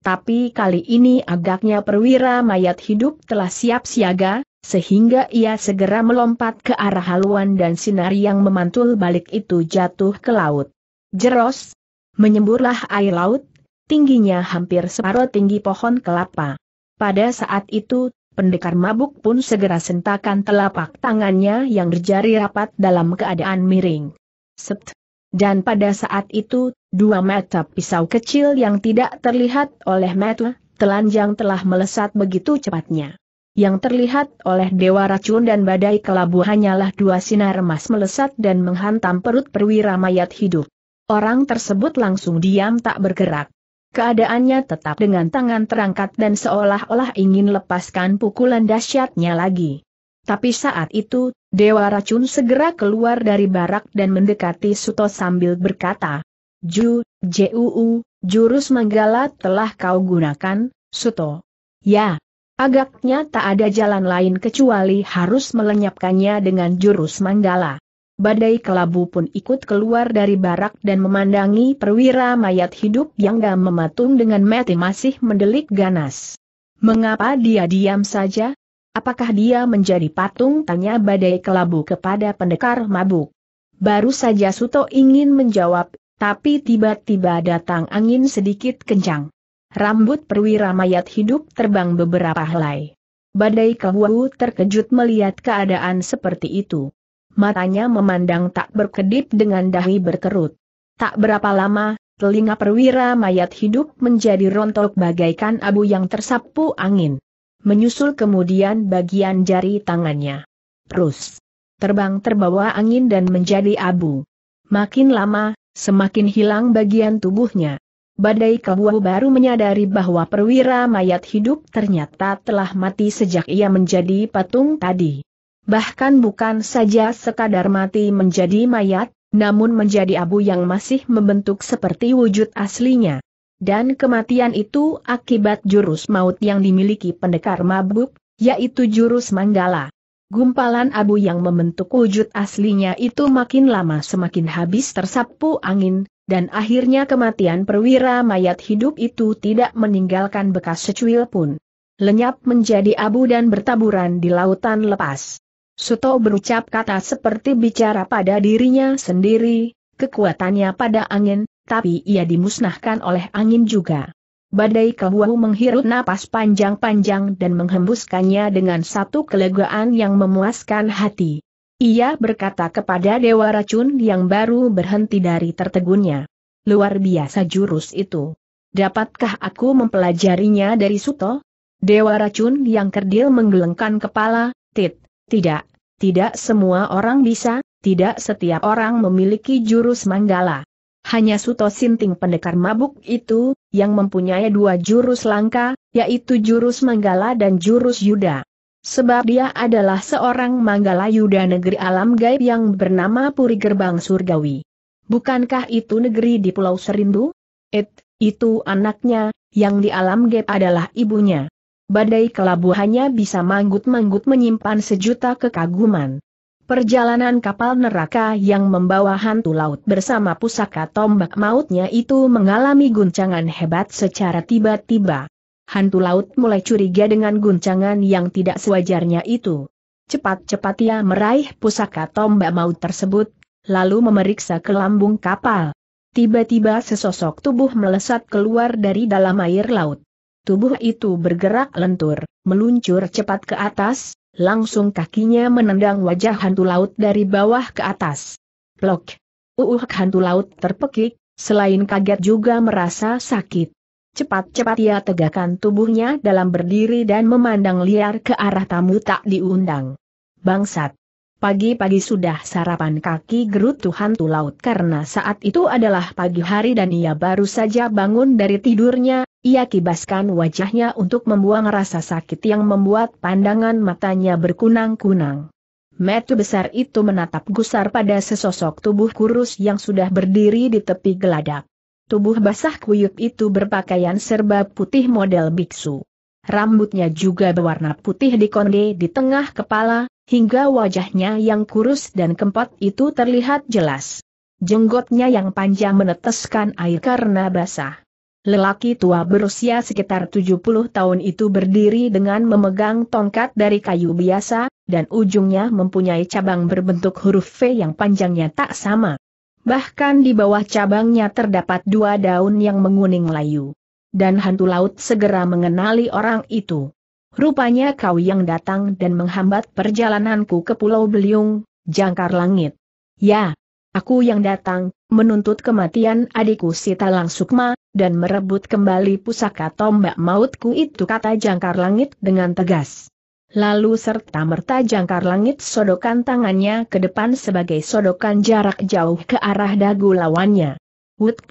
Tapi kali ini agaknya perwira mayat hidup telah siap siaga, sehingga ia segera melompat ke arah haluan dan sinar yang memantul balik itu jatuh ke laut. Jeros, menyemburlah air laut, tingginya hampir separuh tinggi pohon kelapa. Pada saat itu, Pendekar mabuk pun segera sentakan telapak tangannya yang berjari rapat dalam keadaan miring. Sept. Dan pada saat itu, dua mata pisau kecil yang tidak terlihat oleh mata, telanjang telah melesat begitu cepatnya. Yang terlihat oleh Dewa Racun dan Badai Kelabu hanyalah dua sinar emas melesat dan menghantam perut perwira mayat hidup. Orang tersebut langsung diam tak bergerak. Keadaannya tetap dengan tangan terangkat dan seolah-olah ingin lepaskan pukulan dahsyatnya lagi. Tapi saat itu, Dewa Racun segera keluar dari barak dan mendekati Suto sambil berkata, Ju, Juu, jurus manggala telah kau gunakan, Suto. Ya, agaknya tak ada jalan lain kecuali harus melenyapkannya dengan jurus manggala. Badai kelabu pun ikut keluar dari barak dan memandangi perwira mayat hidup yang gak mematung dengan mati masih mendelik ganas. Mengapa dia diam saja? Apakah dia menjadi patung? Tanya badai kelabu kepada pendekar mabuk. Baru saja Suto ingin menjawab, tapi tiba-tiba datang angin sedikit kencang. Rambut perwira mayat hidup terbang beberapa helai. Badai kelabu terkejut melihat keadaan seperti itu matanya memandang tak berkedip dengan dahi berkerut. Tak berapa lama, telinga perwira mayat hidup menjadi rontok bagaikan abu yang tersapu angin. Menyusul kemudian bagian jari tangannya. Terus, terbang terbawa angin dan menjadi abu. Makin lama, semakin hilang bagian tubuhnya. Badai kabuah baru menyadari bahwa perwira mayat hidup ternyata telah mati sejak ia menjadi patung tadi. Bahkan bukan saja sekadar mati menjadi mayat, namun menjadi abu yang masih membentuk seperti wujud aslinya. Dan kematian itu akibat jurus maut yang dimiliki pendekar mabuk, yaitu jurus manggala. Gumpalan abu yang membentuk wujud aslinya itu makin lama semakin habis tersapu angin, dan akhirnya kematian perwira mayat hidup itu tidak meninggalkan bekas secuil pun. Lenyap menjadi abu dan bertaburan di lautan lepas. Suto berucap kata seperti bicara pada dirinya sendiri, kekuatannya pada angin, tapi ia dimusnahkan oleh angin juga. Badai Kehuau menghirup napas panjang-panjang dan menghembuskannya dengan satu kelegaan yang memuaskan hati. Ia berkata kepada Dewa Racun yang baru berhenti dari tertegunnya. Luar biasa jurus itu. Dapatkah aku mempelajarinya dari Suto? Dewa Racun yang kerdil menggelengkan kepala, tit, tidak, tidak semua orang bisa, tidak setiap orang memiliki jurus manggala. Hanya Suto Sinting pendekar mabuk itu, yang mempunyai dua jurus langka, yaitu jurus manggala dan jurus yuda. Sebab dia adalah seorang manggala yuda negeri alam gaib yang bernama Puri Gerbang Surgawi. Bukankah itu negeri di Pulau Serindu? It, itu anaknya, yang di alam gaib adalah ibunya badai kelabuhannya bisa manggut-manggut menyimpan sejuta kekaguman. Perjalanan kapal neraka yang membawa hantu laut bersama pusaka tombak mautnya itu mengalami guncangan hebat secara tiba-tiba. Hantu laut mulai curiga dengan guncangan yang tidak sewajarnya itu. Cepat-cepat ia meraih pusaka tombak maut tersebut, lalu memeriksa ke lambung kapal. Tiba-tiba sesosok tubuh melesat keluar dari dalam air laut. Tubuh itu bergerak lentur, meluncur cepat ke atas, langsung kakinya menendang wajah hantu laut dari bawah ke atas. Plok! Uuh hantu laut terpekik, selain kaget juga merasa sakit. Cepat-cepat ia tegakkan tubuhnya dalam berdiri dan memandang liar ke arah tamu tak diundang. Bangsat! Pagi-pagi sudah sarapan kaki gerutu hantu laut karena saat itu adalah pagi hari dan ia baru saja bangun dari tidurnya, ia kibaskan wajahnya untuk membuang rasa sakit yang membuat pandangan matanya berkunang-kunang. Metu besar itu menatap gusar pada sesosok tubuh kurus yang sudah berdiri di tepi geladak. Tubuh basah kuyup itu berpakaian serba putih model biksu. Rambutnya juga berwarna putih di konde di tengah kepala, hingga wajahnya yang kurus dan kempot itu terlihat jelas. Jenggotnya yang panjang meneteskan air karena basah. Lelaki tua berusia sekitar 70 tahun itu berdiri dengan memegang tongkat dari kayu biasa, dan ujungnya mempunyai cabang berbentuk huruf V yang panjangnya tak sama. Bahkan di bawah cabangnya terdapat dua daun yang menguning layu. Dan hantu laut segera mengenali orang itu. Rupanya kau yang datang dan menghambat perjalananku ke Pulau Beliung, jangkar langit. Ya, Aku yang datang, menuntut kematian adikku Sita Langsukma, dan merebut kembali pusaka tombak mautku itu kata jangkar langit dengan tegas. Lalu serta merta jangkar langit sodokan tangannya ke depan sebagai sodokan jarak jauh ke arah dagu lawannya. Wut!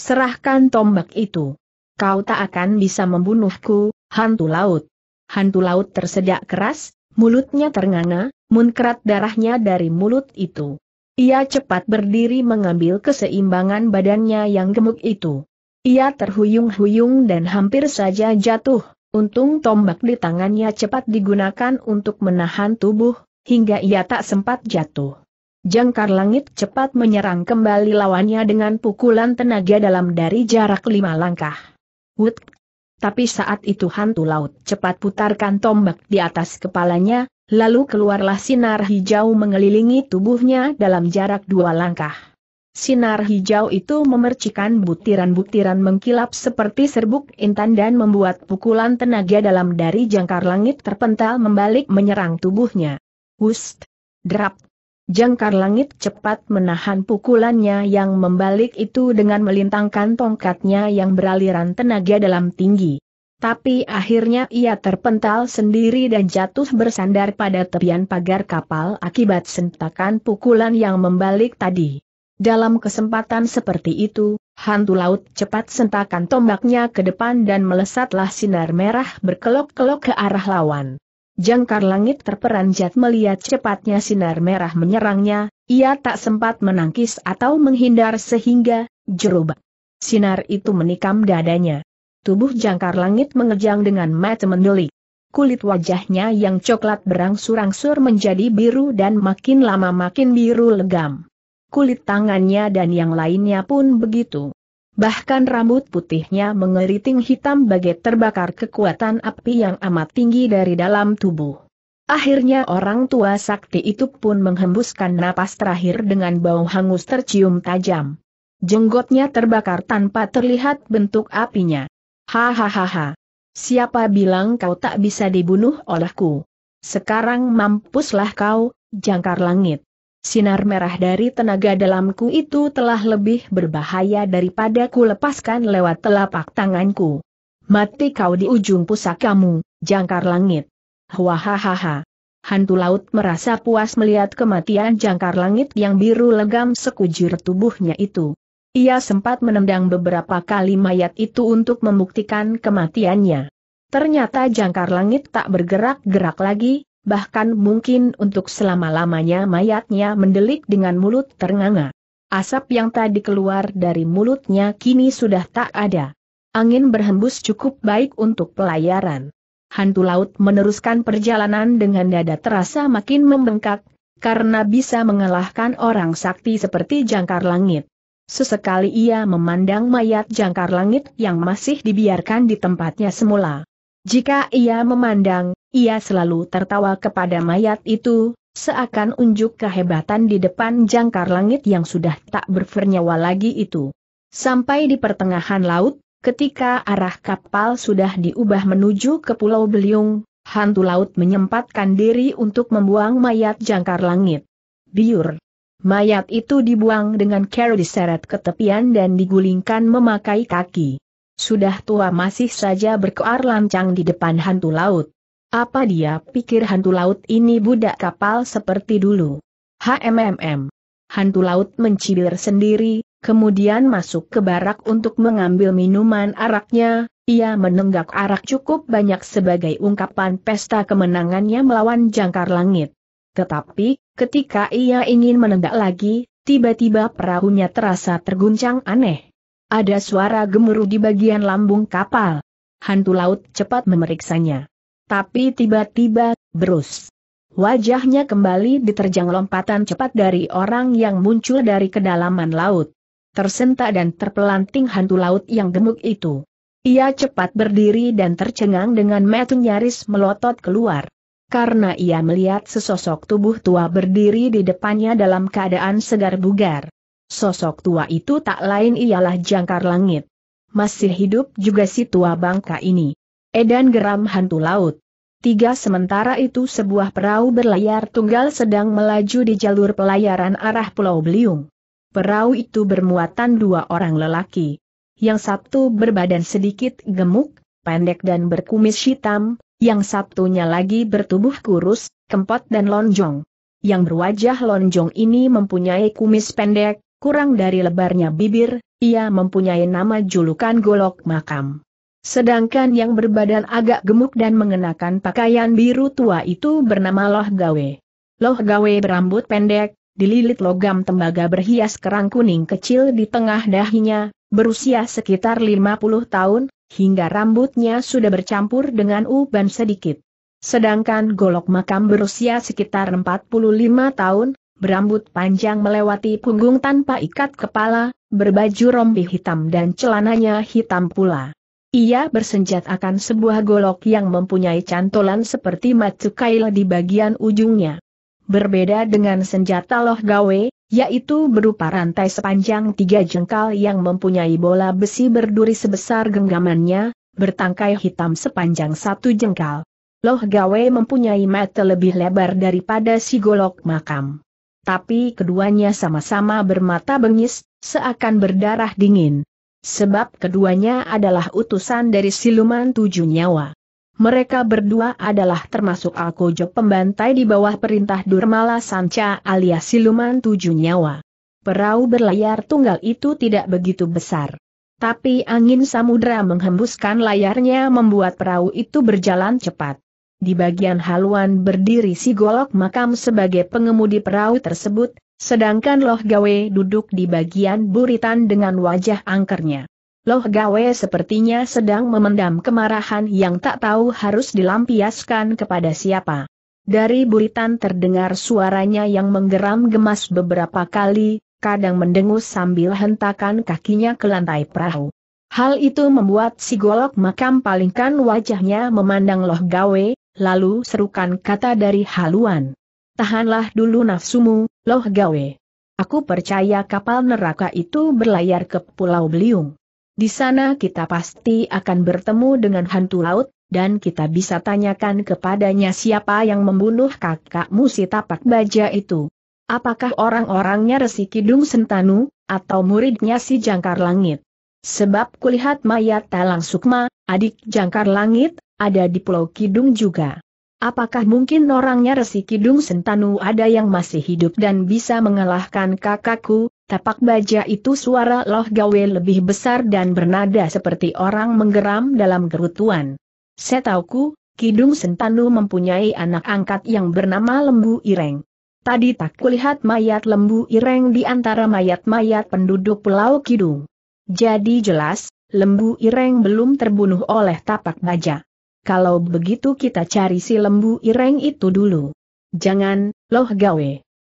Serahkan tombak itu. Kau tak akan bisa membunuhku, hantu laut. Hantu laut tersedak keras, mulutnya ternganga, munkrat darahnya dari mulut itu. Ia cepat berdiri mengambil keseimbangan badannya yang gemuk itu. Ia terhuyung-huyung dan hampir saja jatuh, untung tombak di tangannya cepat digunakan untuk menahan tubuh, hingga ia tak sempat jatuh. Jangkar langit cepat menyerang kembali lawannya dengan pukulan tenaga dalam dari jarak lima langkah. Wut! Tapi saat itu hantu laut cepat putarkan tombak di atas kepalanya, Lalu keluarlah sinar hijau mengelilingi tubuhnya dalam jarak dua langkah. Sinar hijau itu memercikan butiran-butiran mengkilap seperti serbuk intan dan membuat pukulan tenaga dalam dari jangkar langit terpental membalik menyerang tubuhnya. Wust! Drap! Jangkar langit cepat menahan pukulannya yang membalik itu dengan melintangkan tongkatnya yang beraliran tenaga dalam tinggi. Tapi akhirnya ia terpental sendiri dan jatuh bersandar pada tepian pagar kapal akibat sentakan pukulan yang membalik tadi. Dalam kesempatan seperti itu, hantu laut cepat sentakan tombaknya ke depan dan melesatlah sinar merah berkelok-kelok ke arah lawan. Jangkar langit terperanjat melihat cepatnya sinar merah menyerangnya, ia tak sempat menangkis atau menghindar sehingga, jerubak. Sinar itu menikam dadanya tubuh jangkar langit mengejang dengan mata mendelik. Kulit wajahnya yang coklat berangsur-angsur menjadi biru dan makin lama makin biru legam. Kulit tangannya dan yang lainnya pun begitu. Bahkan rambut putihnya mengeriting hitam bagai terbakar kekuatan api yang amat tinggi dari dalam tubuh. Akhirnya orang tua sakti itu pun menghembuskan napas terakhir dengan bau hangus tercium tajam. Jenggotnya terbakar tanpa terlihat bentuk apinya. Hahaha. Siapa bilang kau tak bisa dibunuh olehku? Sekarang mampuslah kau, jangkar langit. Sinar merah dari tenaga dalamku itu telah lebih berbahaya daripada ku lepaskan lewat telapak tanganku. Mati kau di ujung pusakamu, jangkar langit. Hahaha. Hantu laut merasa puas melihat kematian jangkar langit yang biru legam sekujur tubuhnya itu. Ia sempat menendang beberapa kali mayat itu untuk membuktikan kematiannya. Ternyata jangkar langit tak bergerak-gerak lagi, bahkan mungkin untuk selama-lamanya mayatnya mendelik dengan mulut ternganga. Asap yang tadi keluar dari mulutnya kini sudah tak ada. Angin berhembus cukup baik untuk pelayaran. Hantu laut meneruskan perjalanan dengan dada terasa makin membengkak, karena bisa mengalahkan orang sakti seperti jangkar langit. Sesekali ia memandang mayat jangkar langit yang masih dibiarkan di tempatnya semula. Jika ia memandang, ia selalu tertawa kepada mayat itu, seakan unjuk kehebatan di depan jangkar langit yang sudah tak bernyawa lagi itu. Sampai di pertengahan laut, ketika arah kapal sudah diubah menuju ke Pulau Beliung, hantu laut menyempatkan diri untuk membuang mayat jangkar langit. Biur. Mayat itu dibuang dengan cara diseret ke tepian dan digulingkan memakai kaki. Sudah tua masih saja berkoar lancang di depan hantu laut. Apa dia pikir hantu laut ini budak kapal seperti dulu? HMMM. Hantu laut mencibir sendiri, kemudian masuk ke barak untuk mengambil minuman araknya, ia menenggak arak cukup banyak sebagai ungkapan pesta kemenangannya melawan jangkar langit. Tetapi, ketika ia ingin menendak lagi, tiba-tiba perahunya terasa terguncang aneh. Ada suara gemuruh di bagian lambung kapal. Hantu laut cepat memeriksanya. Tapi tiba-tiba, berus. Wajahnya kembali diterjang lompatan cepat dari orang yang muncul dari kedalaman laut. Tersentak dan terpelanting hantu laut yang gemuk itu. Ia cepat berdiri dan tercengang dengan metu nyaris melotot keluar karena ia melihat sesosok tubuh tua berdiri di depannya dalam keadaan segar bugar. Sosok tua itu tak lain ialah jangkar langit. Masih hidup juga si tua bangka ini. Edan geram hantu laut. Tiga sementara itu sebuah perahu berlayar tunggal sedang melaju di jalur pelayaran arah Pulau Beliung. Perahu itu bermuatan dua orang lelaki. Yang sabtu berbadan sedikit gemuk, pendek dan berkumis hitam, yang satunya lagi bertubuh kurus, kempot dan lonjong. Yang berwajah lonjong ini mempunyai kumis pendek, kurang dari lebarnya bibir, ia mempunyai nama julukan golok makam. Sedangkan yang berbadan agak gemuk dan mengenakan pakaian biru tua itu bernama Loh Gawe. Loh Gawe berambut pendek, dililit logam tembaga berhias kerang kuning kecil di tengah dahinya, berusia sekitar 50 tahun, hingga rambutnya sudah bercampur dengan uban sedikit. Sedangkan golok makam berusia sekitar 45 tahun, berambut panjang melewati punggung tanpa ikat kepala, berbaju rompi hitam dan celananya hitam pula. Ia bersenjat akan sebuah golok yang mempunyai cantolan seperti matsukail di bagian ujungnya. Berbeda dengan senjata loh gawe, yaitu berupa rantai sepanjang tiga jengkal yang mempunyai bola besi berduri sebesar genggamannya, bertangkai hitam sepanjang satu jengkal. Loh Gawe mempunyai mata lebih lebar daripada si golok makam. Tapi keduanya sama-sama bermata bengis, seakan berdarah dingin. Sebab keduanya adalah utusan dari siluman tujuh nyawa. Mereka berdua adalah termasuk Alkojo pembantai di bawah perintah Durmala Sanca alias Siluman Tujuh Nyawa. Perahu berlayar tunggal itu tidak begitu besar. Tapi angin samudera menghembuskan layarnya membuat perahu itu berjalan cepat. Di bagian haluan berdiri si golok makam sebagai pengemudi perahu tersebut, sedangkan Loh Gawe duduk di bagian buritan dengan wajah angkernya. Loh Gawe sepertinya sedang memendam kemarahan yang tak tahu harus dilampiaskan kepada siapa. Dari buritan terdengar suaranya yang menggeram gemas beberapa kali, kadang mendengus sambil hentakan kakinya ke lantai perahu. Hal itu membuat si golok makam palingkan wajahnya memandang loh gawe, lalu serukan kata dari haluan. Tahanlah dulu nafsumu, loh gawe. Aku percaya kapal neraka itu berlayar ke Pulau Beliung. Di sana kita pasti akan bertemu dengan hantu laut, dan kita bisa tanyakan kepadanya siapa yang membunuh kakakmu si tapak baja itu. Apakah orang-orangnya Resi Kidung Sentanu, atau muridnya si Jangkar Langit? Sebab kulihat mayat Talang Sukma, adik Jangkar Langit, ada di Pulau Kidung juga. Apakah mungkin orangnya Resi Kidung Sentanu ada yang masih hidup dan bisa mengalahkan kakakku, Tapak baja itu suara loh gawe lebih besar dan bernada seperti orang menggeram dalam gerutuan. Setauku, Kidung Sentanu mempunyai anak angkat yang bernama Lembu Ireng. Tadi tak kulihat mayat Lembu Ireng di antara mayat-mayat penduduk Pulau Kidung. Jadi jelas, Lembu Ireng belum terbunuh oleh tapak baja. Kalau begitu kita cari si Lembu Ireng itu dulu. Jangan, loh gawe.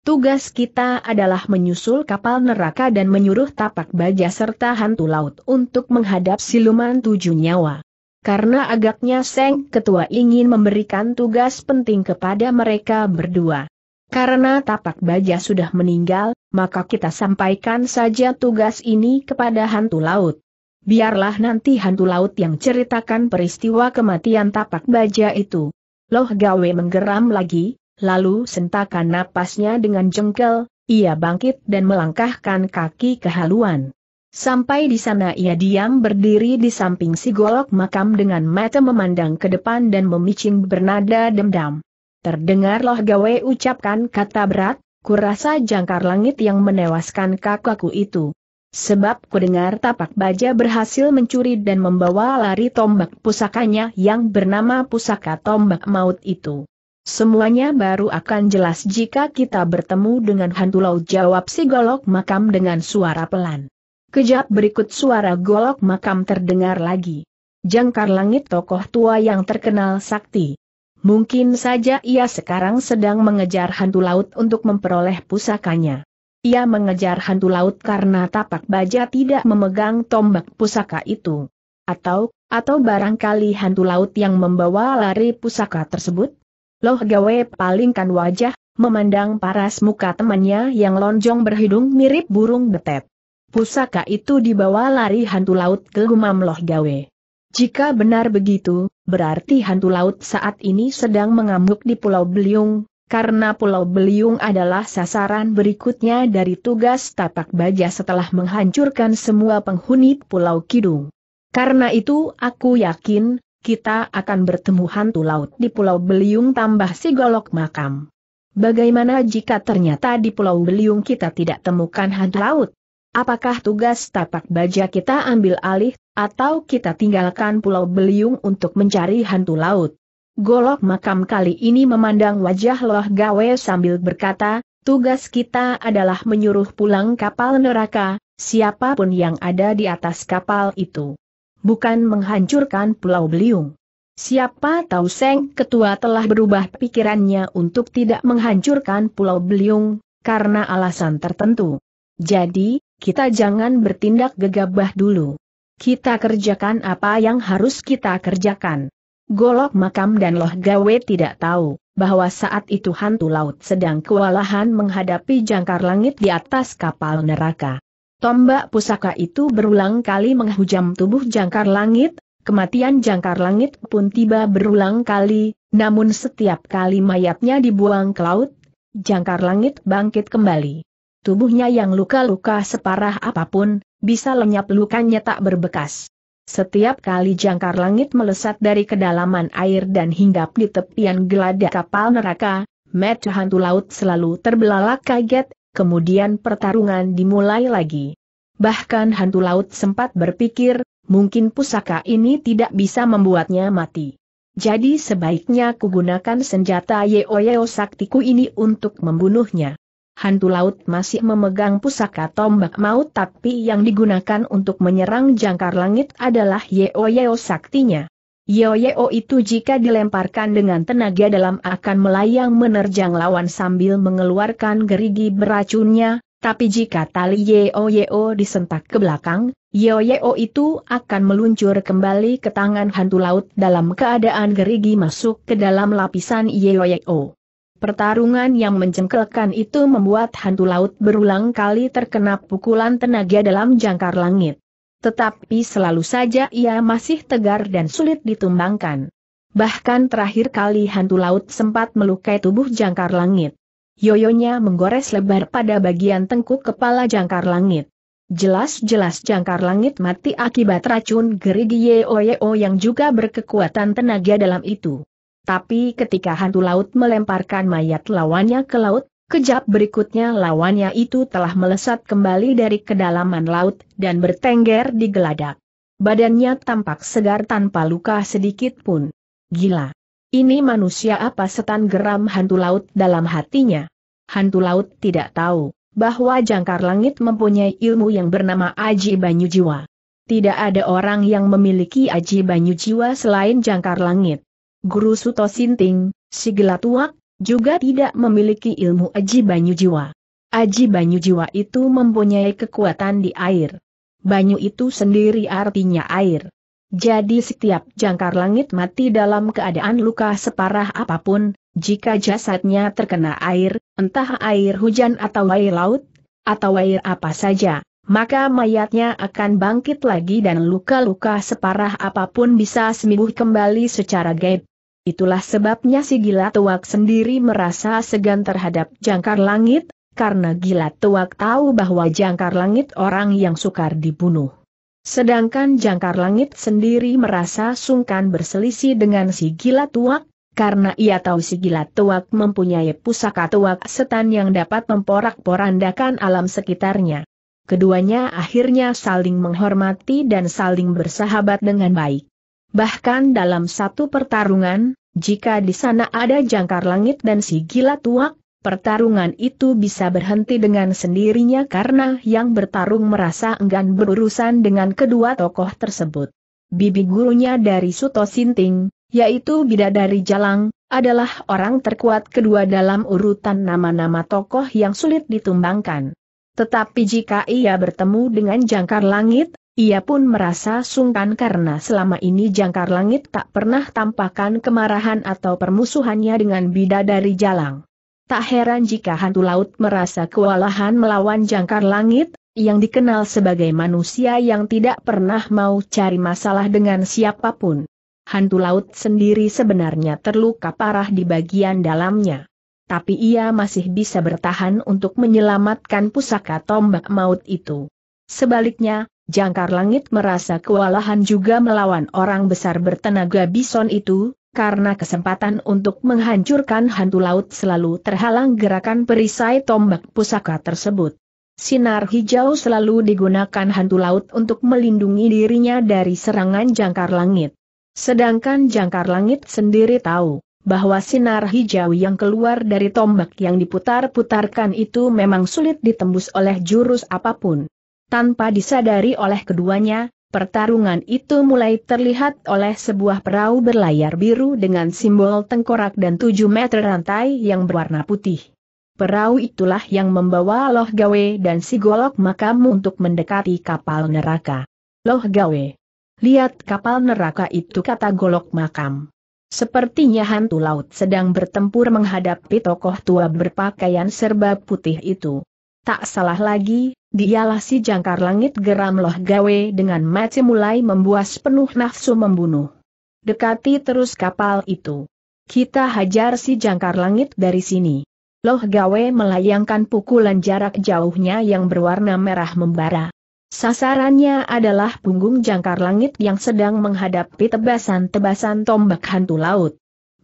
Tugas kita adalah menyusul kapal neraka dan menyuruh tapak baja serta hantu laut untuk menghadap siluman tujuh nyawa. Karena agaknya Seng Ketua ingin memberikan tugas penting kepada mereka berdua. Karena tapak baja sudah meninggal, maka kita sampaikan saja tugas ini kepada hantu laut. Biarlah nanti hantu laut yang ceritakan peristiwa kematian tapak baja itu. Loh gawe menggeram lagi, lalu sentakan napasnya dengan jengkel, ia bangkit dan melangkahkan kaki ke haluan. Sampai di sana ia diam berdiri di samping si golok makam dengan mata memandang ke depan dan memicing bernada demdam. Terdengarlah gawe ucapkan kata berat, kurasa jangkar langit yang menewaskan kakakku itu. Sebab kudengar tapak baja berhasil mencuri dan membawa lari tombak pusakanya yang bernama pusaka tombak maut itu. Semuanya baru akan jelas jika kita bertemu dengan hantu laut jawab si golok makam dengan suara pelan. Kejap berikut suara golok makam terdengar lagi. Jangkar langit tokoh tua yang terkenal sakti. Mungkin saja ia sekarang sedang mengejar hantu laut untuk memperoleh pusakanya. Ia mengejar hantu laut karena tapak baja tidak memegang tombak pusaka itu. Atau, atau barangkali hantu laut yang membawa lari pusaka tersebut? Loh gawe palingkan wajah, memandang paras muka temannya yang lonjong berhidung mirip burung betet. Pusaka itu dibawa lari hantu laut ke gumam Loh gawe. Jika benar begitu, berarti hantu laut saat ini sedang mengamuk di Pulau Beliung, karena Pulau Beliung adalah sasaran berikutnya dari tugas tapak baja setelah menghancurkan semua penghuni Pulau Kidung. Karena itu aku yakin, kita akan bertemu hantu laut di Pulau Beliung tambah si golok makam. Bagaimana jika ternyata di Pulau Beliung kita tidak temukan hantu laut? Apakah tugas tapak baja kita ambil alih, atau kita tinggalkan Pulau Beliung untuk mencari hantu laut? Golok makam kali ini memandang wajah loh gawe sambil berkata, tugas kita adalah menyuruh pulang kapal neraka, siapapun yang ada di atas kapal itu bukan menghancurkan Pulau Beliung. Siapa tahu Seng Ketua telah berubah pikirannya untuk tidak menghancurkan Pulau Beliung, karena alasan tertentu. Jadi, kita jangan bertindak gegabah dulu. Kita kerjakan apa yang harus kita kerjakan. Golok makam dan loh gawe tidak tahu, bahwa saat itu hantu laut sedang kewalahan menghadapi jangkar langit di atas kapal neraka. Tombak pusaka itu berulang kali menghujam tubuh jangkar langit, kematian jangkar langit pun tiba berulang kali, namun setiap kali mayatnya dibuang ke laut, jangkar langit bangkit kembali. Tubuhnya yang luka-luka separah apapun, bisa lenyap lukanya tak berbekas. Setiap kali jangkar langit melesat dari kedalaman air dan hinggap di tepian geladak kapal neraka, Matt hantu laut selalu terbelalak kaget, kemudian pertarungan dimulai lagi. Bahkan hantu laut sempat berpikir, mungkin pusaka ini tidak bisa membuatnya mati. Jadi sebaiknya kugunakan senjata Yeo-Yeo saktiku ini untuk membunuhnya. Hantu laut masih memegang pusaka tombak maut tapi yang digunakan untuk menyerang jangkar langit adalah Yeo-Yeo saktinya. Yoyo itu jika dilemparkan dengan tenaga dalam akan melayang menerjang lawan sambil mengeluarkan gerigi beracunnya, tapi jika tali Yoyo disentak ke belakang, Yoyo itu akan meluncur kembali ke tangan hantu laut dalam keadaan gerigi masuk ke dalam lapisan Yoyo. Pertarungan yang mencengkelkan itu membuat hantu laut berulang kali terkena pukulan tenaga dalam jangkar langit. Tetapi selalu saja ia masih tegar dan sulit ditumbangkan. Bahkan terakhir kali hantu laut sempat melukai tubuh jangkar langit. Yoyonya menggores lebar pada bagian tengkuk kepala jangkar langit. Jelas-jelas jangkar langit mati akibat racun gerigi Yeoyeo yang juga berkekuatan tenaga dalam itu. Tapi ketika hantu laut melemparkan mayat lawannya ke laut, Kejap berikutnya lawannya itu telah melesat kembali dari kedalaman laut dan bertengger di geladak. Badannya tampak segar tanpa luka sedikit pun. Gila. Ini manusia apa setan geram hantu laut dalam hatinya. Hantu laut tidak tahu bahwa jangkar langit mempunyai ilmu yang bernama Aji Banyu Jiwa. Tidak ada orang yang memiliki Aji Banyu Jiwa selain jangkar langit. Guru Suto Sinting, si gelatuak, juga tidak memiliki ilmu Aji Banyu Jiwa. Aji Banyu Jiwa itu mempunyai kekuatan di air. Banyu itu sendiri artinya air. Jadi setiap jangkar langit mati dalam keadaan luka separah apapun, jika jasadnya terkena air, entah air hujan atau air laut, atau air apa saja, maka mayatnya akan bangkit lagi dan luka-luka separah apapun bisa sembuh kembali secara gaib. Itulah sebabnya si gila tuak sendiri merasa segan terhadap jangkar langit, karena gila tuak tahu bahwa jangkar langit orang yang sukar dibunuh. Sedangkan jangkar langit sendiri merasa sungkan berselisih dengan si gila tuak, karena ia tahu si gila tuak mempunyai pusaka tuak setan yang dapat memporak-porandakan alam sekitarnya. Keduanya akhirnya saling menghormati dan saling bersahabat dengan baik. Bahkan dalam satu pertarungan, jika di sana ada jangkar langit dan si gila tuak, pertarungan itu bisa berhenti dengan sendirinya karena yang bertarung merasa enggan berurusan dengan kedua tokoh tersebut. Bibi gurunya dari Suto Sinting, yaitu Bidadari Jalang, adalah orang terkuat kedua dalam urutan nama-nama tokoh yang sulit ditumbangkan. Tetapi jika ia bertemu dengan jangkar langit, ia pun merasa sungkan karena selama ini jangkar langit tak pernah tampakkan kemarahan atau permusuhannya dengan bidadari jalang. Tak heran jika hantu laut merasa kewalahan melawan jangkar langit, yang dikenal sebagai manusia yang tidak pernah mau cari masalah dengan siapapun. Hantu laut sendiri sebenarnya terluka parah di bagian dalamnya. Tapi ia masih bisa bertahan untuk menyelamatkan pusaka tombak maut itu. Sebaliknya, Jangkar Langit merasa kewalahan juga melawan orang besar bertenaga bison itu, karena kesempatan untuk menghancurkan hantu laut selalu terhalang gerakan perisai tombak pusaka tersebut. Sinar hijau selalu digunakan hantu laut untuk melindungi dirinya dari serangan jangkar langit. Sedangkan jangkar langit sendiri tahu, bahwa sinar hijau yang keluar dari tombak yang diputar-putarkan itu memang sulit ditembus oleh jurus apapun. Tanpa disadari oleh keduanya, pertarungan itu mulai terlihat oleh sebuah perahu berlayar biru dengan simbol tengkorak dan tujuh meter rantai yang berwarna putih. Perahu itulah yang membawa Loh Gawe dan si Golok Makam untuk mendekati kapal neraka. Loh Gawe. Lihat kapal neraka itu kata Golok Makam. Sepertinya hantu laut sedang bertempur menghadapi tokoh tua berpakaian serba putih itu. Tak salah lagi, Dialah si jangkar langit geram loh gawe dengan mati mulai membuas penuh nafsu membunuh. Dekati terus kapal itu. Kita hajar si jangkar langit dari sini. Loh gawe melayangkan pukulan jarak jauhnya yang berwarna merah membara. Sasarannya adalah punggung jangkar langit yang sedang menghadapi tebasan-tebasan tombak hantu laut.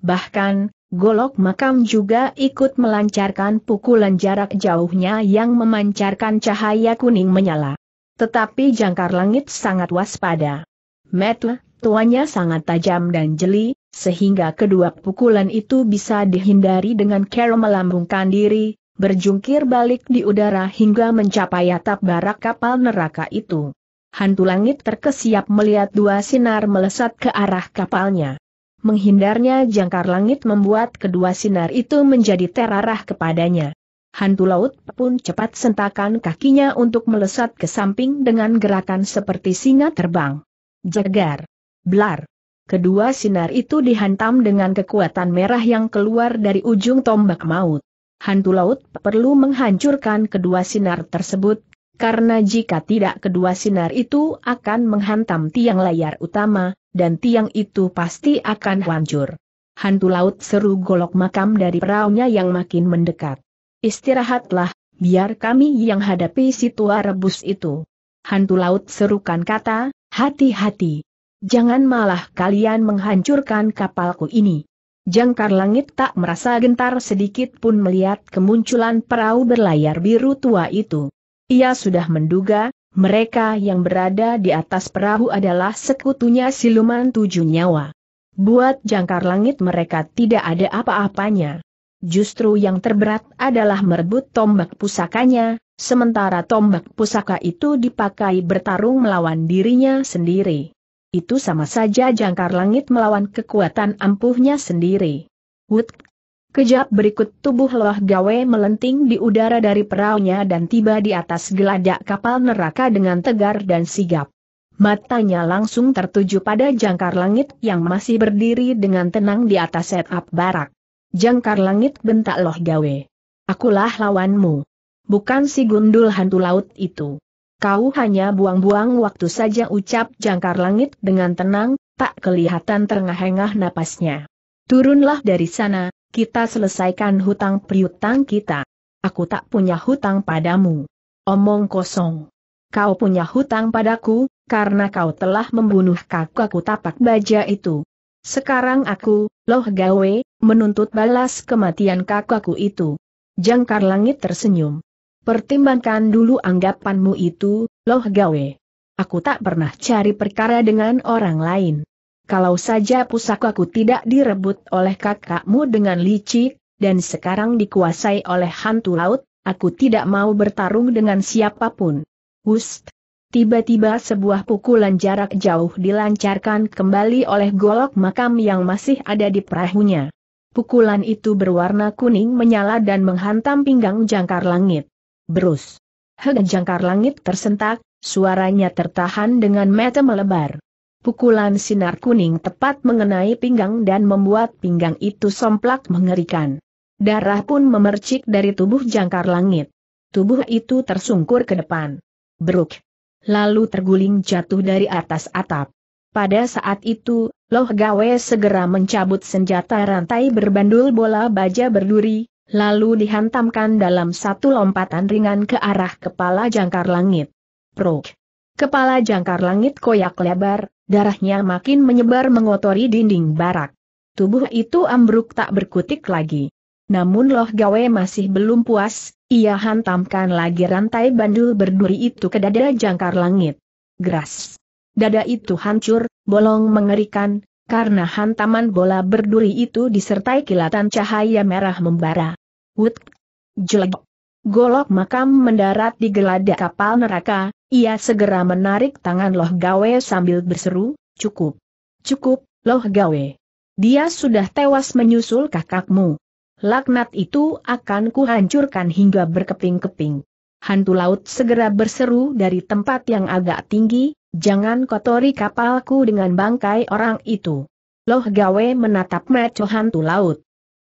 Bahkan, Golok makam juga ikut melancarkan pukulan jarak jauhnya yang memancarkan cahaya kuning menyala. Tetapi jangkar langit sangat waspada. Metu, tuanya sangat tajam dan jeli, sehingga kedua pukulan itu bisa dihindari dengan cara melambungkan diri, berjungkir balik di udara hingga mencapai atap barak kapal neraka itu. Hantu langit terkesiap melihat dua sinar melesat ke arah kapalnya. Menghindarnya jangkar langit membuat kedua sinar itu menjadi terarah kepadanya. Hantu laut pun cepat sentakan kakinya untuk melesat ke samping dengan gerakan seperti singa terbang. Jegar. Blar. Kedua sinar itu dihantam dengan kekuatan merah yang keluar dari ujung tombak maut. Hantu laut perlu menghancurkan kedua sinar tersebut, karena jika tidak kedua sinar itu akan menghantam tiang layar utama, dan tiang itu pasti akan hancur. Hantu laut seru golok makam dari peraunya yang makin mendekat. Istirahatlah, biar kami yang hadapi si rebus itu. Hantu laut serukan kata, hati-hati. Jangan malah kalian menghancurkan kapalku ini. Jangkar langit tak merasa gentar sedikit pun melihat kemunculan perahu berlayar biru tua itu. Ia sudah menduga, mereka yang berada di atas perahu adalah sekutunya siluman tujuh nyawa. Buat jangkar langit mereka tidak ada apa-apanya. Justru yang terberat adalah merebut tombak pusakanya, sementara tombak pusaka itu dipakai bertarung melawan dirinya sendiri. Itu sama saja jangkar langit melawan kekuatan ampuhnya sendiri. Wood Kejap berikut tubuh Loh Gawe melenting di udara dari peraunya dan tiba di atas geladak kapal neraka dengan tegar dan sigap. Matanya langsung tertuju pada jangkar langit yang masih berdiri dengan tenang di atas setup barak. Jangkar langit bentak Loh Gawe. Akulah lawanmu. Bukan si gundul hantu laut itu. Kau hanya buang-buang waktu saja ucap jangkar langit dengan tenang, tak kelihatan terengah-engah napasnya. Turunlah dari sana, kita selesaikan hutang priutang kita. Aku tak punya hutang padamu. Omong kosong. Kau punya hutang padaku, karena kau telah membunuh kakakku tapak baja itu. Sekarang aku, loh gawe, menuntut balas kematian kakakku itu. Jangkar langit tersenyum. Pertimbangkan dulu anggapanmu itu, loh gawe. Aku tak pernah cari perkara dengan orang lain kalau saja pusakaku tidak direbut oleh kakakmu dengan licik, dan sekarang dikuasai oleh hantu laut, aku tidak mau bertarung dengan siapapun. Hust! Tiba-tiba sebuah pukulan jarak jauh dilancarkan kembali oleh golok makam yang masih ada di perahunya. Pukulan itu berwarna kuning menyala dan menghantam pinggang jangkar langit. Berus! Hege jangkar langit tersentak, suaranya tertahan dengan mata melebar. Pukulan sinar kuning tepat mengenai pinggang dan membuat pinggang itu somplak mengerikan. Darah pun memercik dari tubuh jangkar langit. Tubuh itu tersungkur ke depan. Beruk. Lalu terguling jatuh dari atas atap. Pada saat itu, Loh Gawe segera mencabut senjata rantai berbandul bola baja berduri, lalu dihantamkan dalam satu lompatan ringan ke arah kepala jangkar langit. Prok. Kepala jangkar langit koyak lebar, Darahnya makin menyebar mengotori dinding barak. Tubuh itu ambruk tak berkutik lagi. Namun Loh Gawe masih belum puas, ia hantamkan lagi rantai bandul berduri itu ke dada jangkar langit. Gras. Dada itu hancur, bolong mengerikan, karena hantaman bola berduri itu disertai kilatan cahaya merah membara. Wut. Jelek golok makam mendarat di geladak kapal neraka, ia segera menarik tangan Loh Gawe sambil berseru, cukup. Cukup, Loh Gawe. Dia sudah tewas menyusul kakakmu. Laknat itu akan kuhancurkan hingga berkeping-keping. Hantu laut segera berseru dari tempat yang agak tinggi, jangan kotori kapalku dengan bangkai orang itu. Loh Gawe menatap meco hantu laut.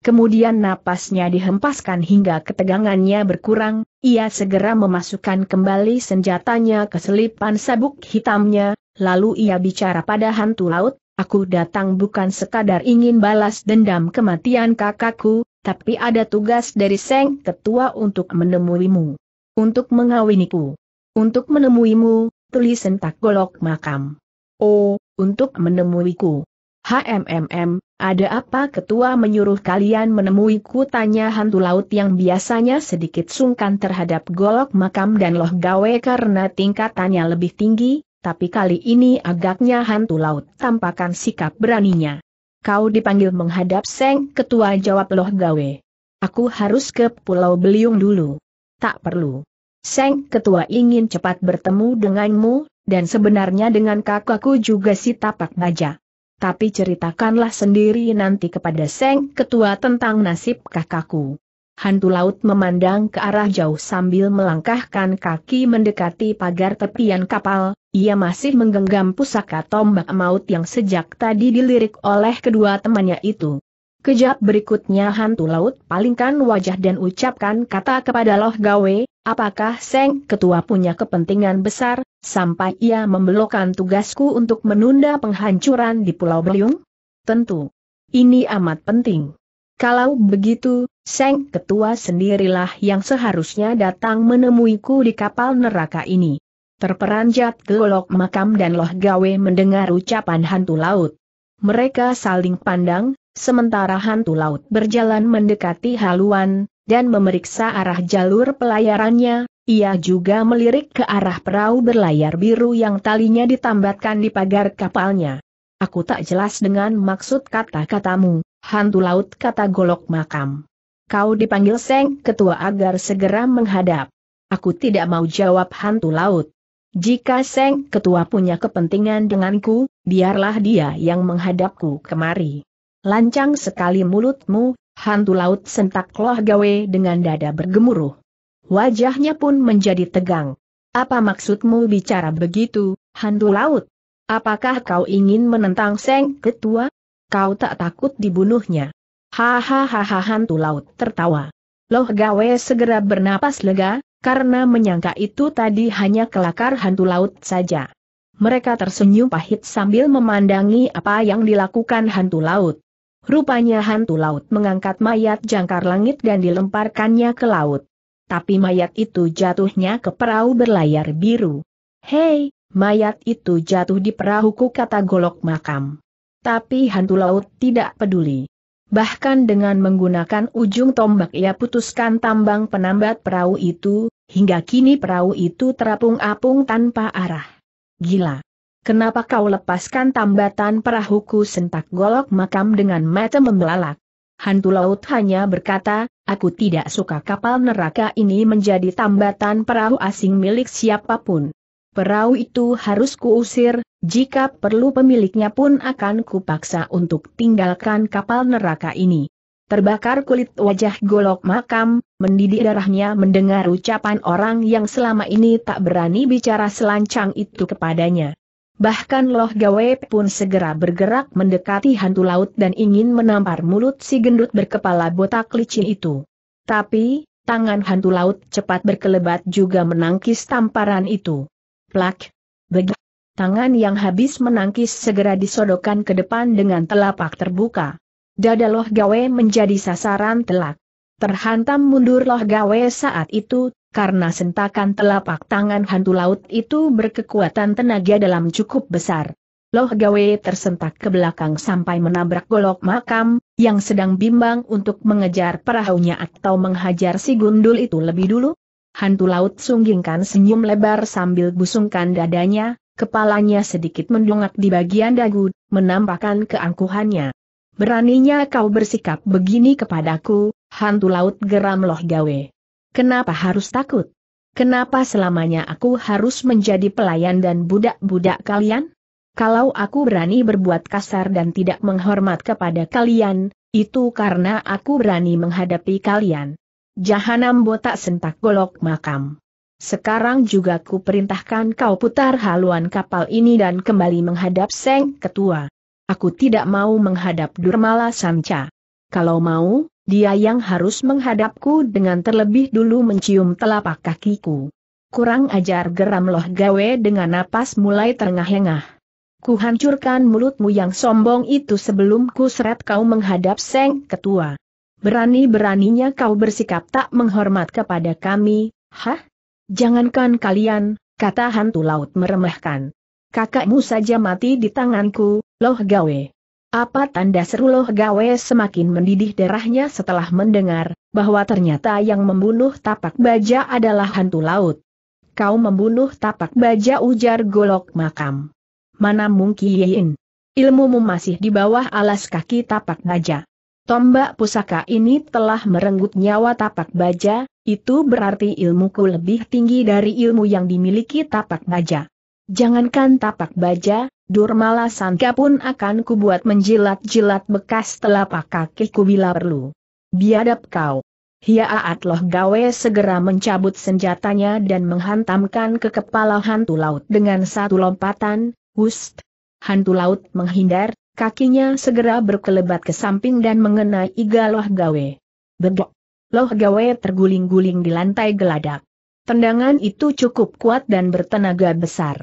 Kemudian napasnya dihempaskan hingga ketegangannya berkurang, ia segera memasukkan kembali senjatanya ke selipan sabuk hitamnya, lalu ia bicara pada hantu laut, aku datang bukan sekadar ingin balas dendam kematian kakakku, tapi ada tugas dari Seng Ketua untuk menemuimu. Untuk mengawiniku. Untuk menemuimu, tulis sentak golok makam. Oh, untuk menemuiku. HMMM, ada apa ketua menyuruh kalian menemuiku tanya hantu laut yang biasanya sedikit sungkan terhadap golok makam dan loh gawe karena tingkatannya lebih tinggi, tapi kali ini agaknya hantu laut tampakan sikap beraninya. Kau dipanggil menghadap seng ketua jawab loh gawe. Aku harus ke Pulau Beliung dulu. Tak perlu. Seng ketua ingin cepat bertemu denganmu, dan sebenarnya dengan kakakku juga si tapak ngajak tapi ceritakanlah sendiri nanti kepada Seng Ketua tentang nasib kakakku. Hantu laut memandang ke arah jauh sambil melangkahkan kaki mendekati pagar tepian kapal, ia masih menggenggam pusaka tombak maut yang sejak tadi dilirik oleh kedua temannya itu. Kejap berikutnya hantu laut palingkan wajah dan ucapkan kata kepada Loh Gawe, apakah Seng Ketua punya kepentingan besar, sampai ia membelokkan tugasku untuk menunda penghancuran di Pulau Beliung? Tentu. Ini amat penting. Kalau begitu, Seng Ketua sendirilah yang seharusnya datang menemuiku di kapal neraka ini. Terperanjat gelok makam dan Loh Gawe mendengar ucapan hantu laut. Mereka saling pandang, Sementara hantu laut berjalan mendekati haluan, dan memeriksa arah jalur pelayarannya, ia juga melirik ke arah perahu berlayar biru yang talinya ditambatkan di pagar kapalnya. Aku tak jelas dengan maksud kata-katamu, hantu laut kata golok makam. Kau dipanggil Seng Ketua agar segera menghadap. Aku tidak mau jawab hantu laut. Jika Seng Ketua punya kepentingan denganku, biarlah dia yang menghadapku kemari. Lancang sekali mulutmu, hantu laut sentak loh gawe dengan dada bergemuruh. Wajahnya pun menjadi tegang. Apa maksudmu bicara begitu, hantu laut? Apakah kau ingin menentang Seng Ketua? Kau tak takut dibunuhnya? Hahaha hantu laut tertawa. Loh gawe segera bernapas lega, karena menyangka itu tadi hanya kelakar hantu laut saja. Mereka tersenyum pahit sambil memandangi apa yang dilakukan hantu laut. Rupanya hantu laut mengangkat mayat jangkar langit dan dilemparkannya ke laut. Tapi mayat itu jatuhnya ke perahu berlayar biru. Hei, mayat itu jatuh di perahuku kata golok makam. Tapi hantu laut tidak peduli. Bahkan dengan menggunakan ujung tombak ia putuskan tambang penambat perahu itu, hingga kini perahu itu terapung-apung tanpa arah. Gila. Kenapa kau lepaskan tambatan perahuku sentak golok makam dengan mata membelalak? Hantu laut hanya berkata, aku tidak suka kapal neraka ini menjadi tambatan perahu asing milik siapapun. Perahu itu harus kuusir, jika perlu pemiliknya pun akan kupaksa untuk tinggalkan kapal neraka ini. Terbakar kulit wajah golok makam, mendidih darahnya mendengar ucapan orang yang selama ini tak berani bicara selancang itu kepadanya. Bahkan Loh Gawe pun segera bergerak mendekati hantu laut dan ingin menampar mulut si gendut berkepala botak licin itu. Tapi, tangan hantu laut cepat berkelebat juga menangkis tamparan itu. Plak! beg. Tangan yang habis menangkis segera disodokan ke depan dengan telapak terbuka. Dada Loh Gawe menjadi sasaran telak. Terhantam mundurlah gawe saat itu, karena sentakan telapak tangan hantu laut itu berkekuatan tenaga dalam cukup besar. Loh gawe tersentak ke belakang sampai menabrak golok makam, yang sedang bimbang untuk mengejar perahunya atau menghajar si gundul itu lebih dulu. Hantu laut sunggingkan senyum lebar sambil busungkan dadanya, kepalanya sedikit mendongak di bagian dagu, menampakkan keangkuhannya. Beraninya kau bersikap begini kepadaku, hantu laut geram loh gawe. Kenapa harus takut? Kenapa selamanya aku harus menjadi pelayan dan budak-budak kalian? Kalau aku berani berbuat kasar dan tidak menghormat kepada kalian, itu karena aku berani menghadapi kalian. Jahanam botak sentak golok makam. Sekarang juga ku perintahkan kau putar haluan kapal ini dan kembali menghadap Seng Ketua. Aku tidak mau menghadap Durmala Sanca. Kalau mau, dia yang harus menghadapku dengan terlebih dulu mencium telapak kakiku. Kurang ajar geram loh gawe dengan napas mulai terengah-engah. Ku hancurkan mulutmu yang sombong itu sebelum ku seret kau menghadap seng ketua. Berani-beraninya kau bersikap tak menghormat kepada kami, hah? Jangankan kalian, kata hantu laut meremehkan. Kakakmu saja mati di tanganku, loh gawe. Apa tanda seruloh gawe semakin mendidih darahnya setelah mendengar, bahwa ternyata yang membunuh tapak baja adalah hantu laut. Kau membunuh tapak baja ujar golok makam. Mana mungkin? Ilmumu masih di bawah alas kaki tapak baja. Tombak pusaka ini telah merenggut nyawa tapak baja, itu berarti ilmuku lebih tinggi dari ilmu yang dimiliki tapak baja. Jangankan tapak baja, Durmala sangka pun akan kubuat menjilat-jilat bekas telapak kakiku bila perlu. Biadab kau. Hiaat loh gawe segera mencabut senjatanya dan menghantamkan ke kepala hantu laut dengan satu lompatan, hust. Hantu laut menghindar, kakinya segera berkelebat ke samping dan mengenai iga loh gawe. Bedok. Loh gawe terguling-guling di lantai geladak. Tendangan itu cukup kuat dan bertenaga besar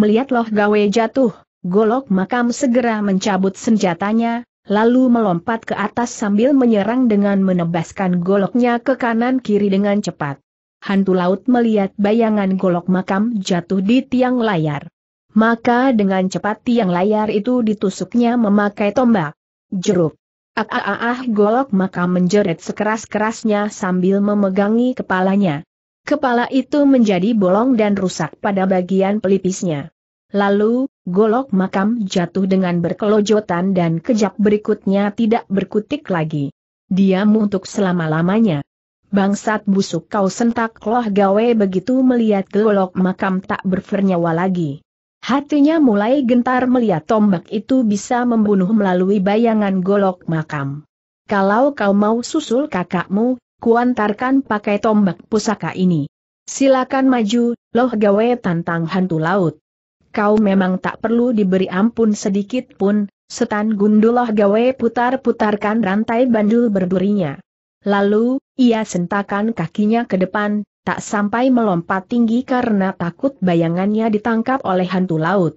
melihat Loh Gawe jatuh, Golok Makam segera mencabut senjatanya, lalu melompat ke atas sambil menyerang dengan menebaskan goloknya ke kanan kiri dengan cepat. Hantu laut melihat bayangan golok makam jatuh di tiang layar. Maka dengan cepat tiang layar itu ditusuknya memakai tombak. Jeruk. Ah ah ah, ah golok makam menjerit sekeras-kerasnya sambil memegangi kepalanya. Kepala itu menjadi bolong dan rusak pada bagian pelipisnya. Lalu, golok makam jatuh dengan berkelojotan dan kejap berikutnya tidak berkutik lagi. Diam untuk selama-lamanya. Bangsat busuk kau sentak loh gawe begitu melihat golok makam tak bernyawa lagi. Hatinya mulai gentar melihat tombak itu bisa membunuh melalui bayangan golok makam. Kalau kau mau susul kakakmu, kuantarkan pakai tombak pusaka ini. Silakan maju, loh gawe tantang hantu laut. Kau memang tak perlu diberi ampun sedikit pun, setan gunduloh gawe putar-putarkan rantai bandul berdurinya. Lalu, ia sentakan kakinya ke depan, tak sampai melompat tinggi karena takut bayangannya ditangkap oleh hantu laut.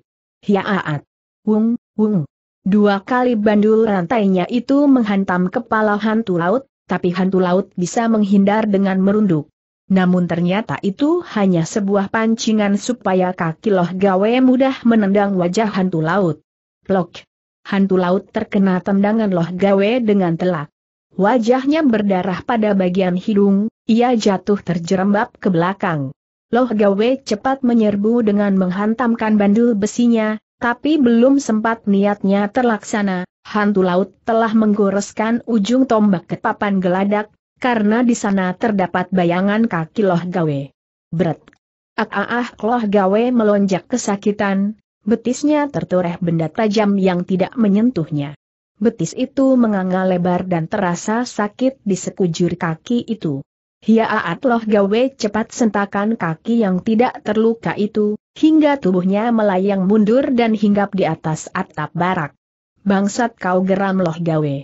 Hiaat! Wung, wung! Dua kali bandul rantainya itu menghantam kepala hantu laut, tapi hantu laut bisa menghindar dengan merunduk. Namun ternyata itu hanya sebuah pancingan supaya kaki loh gawe mudah menendang wajah hantu laut. Plok. Hantu laut terkena tendangan loh gawe dengan telak. Wajahnya berdarah pada bagian hidung, ia jatuh terjerembab ke belakang. Loh gawe cepat menyerbu dengan menghantamkan bandul besinya, tapi belum sempat niatnya terlaksana, hantu laut telah menggoreskan ujung tombak ke papan geladak, karena di sana terdapat bayangan kaki loh gawe. Berat. Ah ah ah loh gawe melonjak kesakitan, betisnya tertoreh benda tajam yang tidak menyentuhnya. Betis itu menganga lebar dan terasa sakit di sekujur kaki itu. Hiaat ah, ah, loh gawe cepat sentakan kaki yang tidak terluka itu, hingga tubuhnya melayang mundur dan hinggap di atas atap barak bangsat kau geram loh gawe.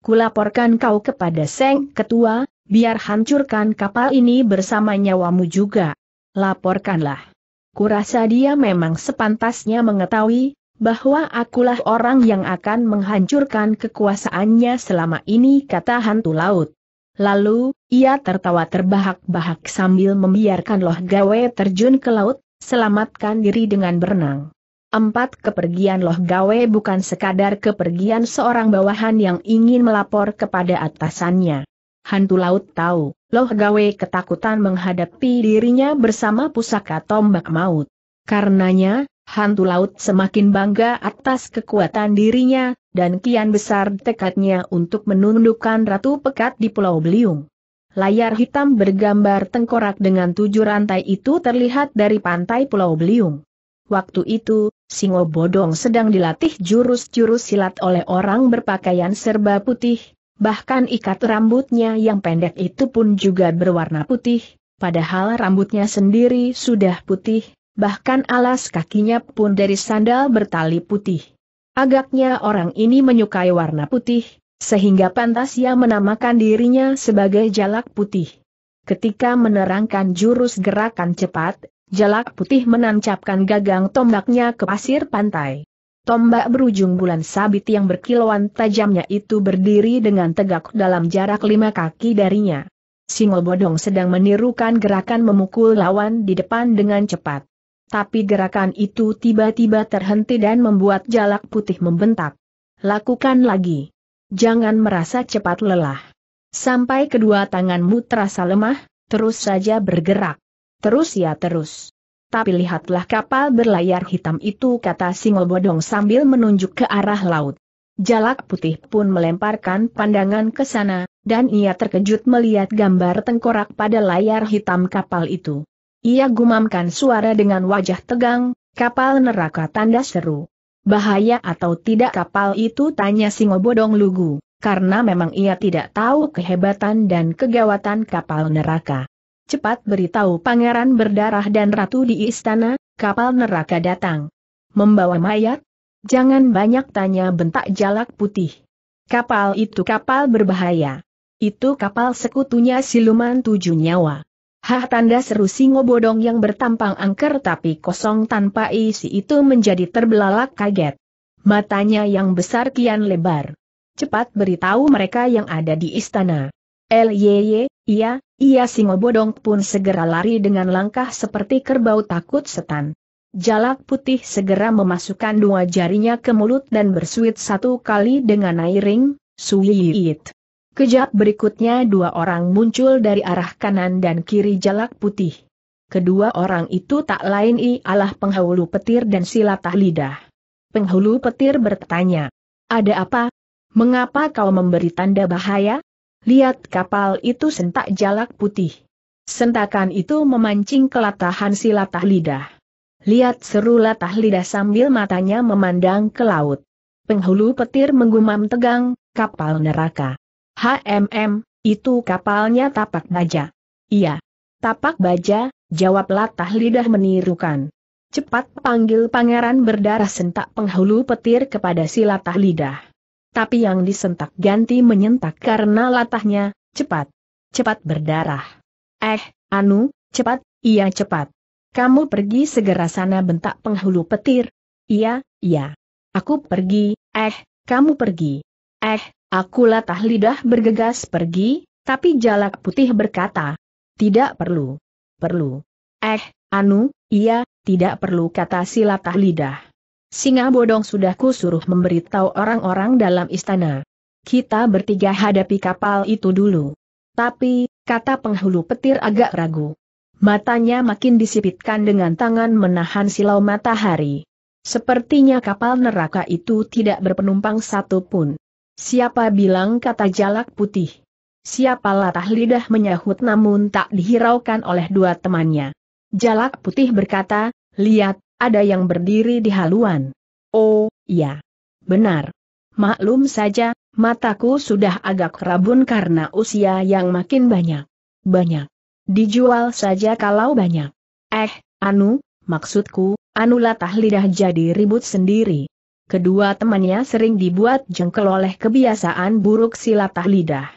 Kulaporkan kau kepada Seng Ketua, biar hancurkan kapal ini bersama nyawamu juga. Laporkanlah. Kurasa dia memang sepantasnya mengetahui, bahwa akulah orang yang akan menghancurkan kekuasaannya selama ini kata hantu laut. Lalu, ia tertawa terbahak-bahak sambil membiarkan loh gawe terjun ke laut, selamatkan diri dengan berenang. Empat kepergian Loh Gawe bukan sekadar kepergian seorang bawahan yang ingin melapor kepada atasannya. Hantu laut tahu, Loh Gawe ketakutan menghadapi dirinya bersama pusaka tombak maut. Karenanya, hantu laut semakin bangga atas kekuatan dirinya, dan kian besar tekadnya untuk menundukkan Ratu Pekat di Pulau Beliung. Layar hitam bergambar tengkorak dengan tujuh rantai itu terlihat dari pantai Pulau Beliung. Waktu itu, Singo Bodong sedang dilatih jurus-jurus silat oleh orang berpakaian serba putih, bahkan ikat rambutnya yang pendek itu pun juga berwarna putih, padahal rambutnya sendiri sudah putih, bahkan alas kakinya pun dari sandal bertali putih. Agaknya orang ini menyukai warna putih, sehingga pantas ia menamakan dirinya sebagai jalak putih. Ketika menerangkan jurus gerakan cepat, Jalak putih menancapkan gagang tombaknya ke pasir pantai. Tombak berujung bulan sabit yang berkilauan tajamnya itu berdiri dengan tegak dalam jarak lima kaki darinya. Singo Bodong sedang menirukan gerakan memukul lawan di depan dengan cepat. Tapi gerakan itu tiba-tiba terhenti dan membuat jalak putih membentak. Lakukan lagi. Jangan merasa cepat lelah. Sampai kedua tanganmu terasa lemah, terus saja bergerak. Terus ya terus. Tapi lihatlah kapal berlayar hitam itu kata Singo Bodong sambil menunjuk ke arah laut. Jalak putih pun melemparkan pandangan ke sana, dan ia terkejut melihat gambar tengkorak pada layar hitam kapal itu. Ia gumamkan suara dengan wajah tegang, kapal neraka tanda seru. Bahaya atau tidak kapal itu tanya Singo Bodong Lugu, karena memang ia tidak tahu kehebatan dan kegawatan kapal neraka cepat beritahu pangeran berdarah dan ratu di istana, kapal neraka datang. Membawa mayat? Jangan banyak tanya bentak jalak putih. Kapal itu kapal berbahaya. Itu kapal sekutunya siluman tujuh nyawa. Hah tanda seru singo bodong yang bertampang angker tapi kosong tanpa isi itu menjadi terbelalak kaget. Matanya yang besar kian lebar. Cepat beritahu mereka yang ada di istana. LYY, ia, iya, iya singo bodong pun segera lari dengan langkah seperti kerbau takut setan. Jalak putih segera memasukkan dua jarinya ke mulut dan bersuit satu kali dengan airing, suiit. Kejap berikutnya dua orang muncul dari arah kanan dan kiri jalak putih. Kedua orang itu tak lain ialah penghulu petir dan silatah lidah. Penghulu petir bertanya, ada apa? Mengapa kau memberi tanda bahaya? lihat kapal itu sentak jalak putih. Sentakan itu memancing kelatahan si latah lidah. Lihat seru latah lidah sambil matanya memandang ke laut. Penghulu petir menggumam tegang, kapal neraka. HMM, itu kapalnya tapak baja. Iya. Tapak baja, jawab latah lidah menirukan. Cepat panggil pangeran berdarah sentak penghulu petir kepada si latah lidah tapi yang disentak ganti menyentak karena latahnya, cepat. Cepat berdarah. Eh, Anu, cepat, iya cepat. Kamu pergi segera sana bentak penghulu petir. Iya, iya. Aku pergi, eh, kamu pergi. Eh, aku latah lidah bergegas pergi, tapi jalak putih berkata. Tidak perlu. Perlu. Eh, Anu, iya, tidak perlu kata si latah lidah. Singa bodong sudah kusuruh memberitahu orang-orang dalam istana. Kita bertiga hadapi kapal itu dulu. Tapi, kata penghulu petir agak ragu. Matanya makin disipitkan dengan tangan menahan silau matahari. Sepertinya kapal neraka itu tidak berpenumpang satupun. Siapa bilang kata jalak putih? Siapa latah lidah menyahut namun tak dihiraukan oleh dua temannya. Jalak putih berkata, lihat, ada yang berdiri di haluan. Oh, ya. Benar. Maklum saja, mataku sudah agak rabun karena usia yang makin banyak. Banyak. Dijual saja kalau banyak. Eh, Anu, maksudku, Anu latah lidah jadi ribut sendiri. Kedua temannya sering dibuat jengkel oleh kebiasaan buruk silatah lidah.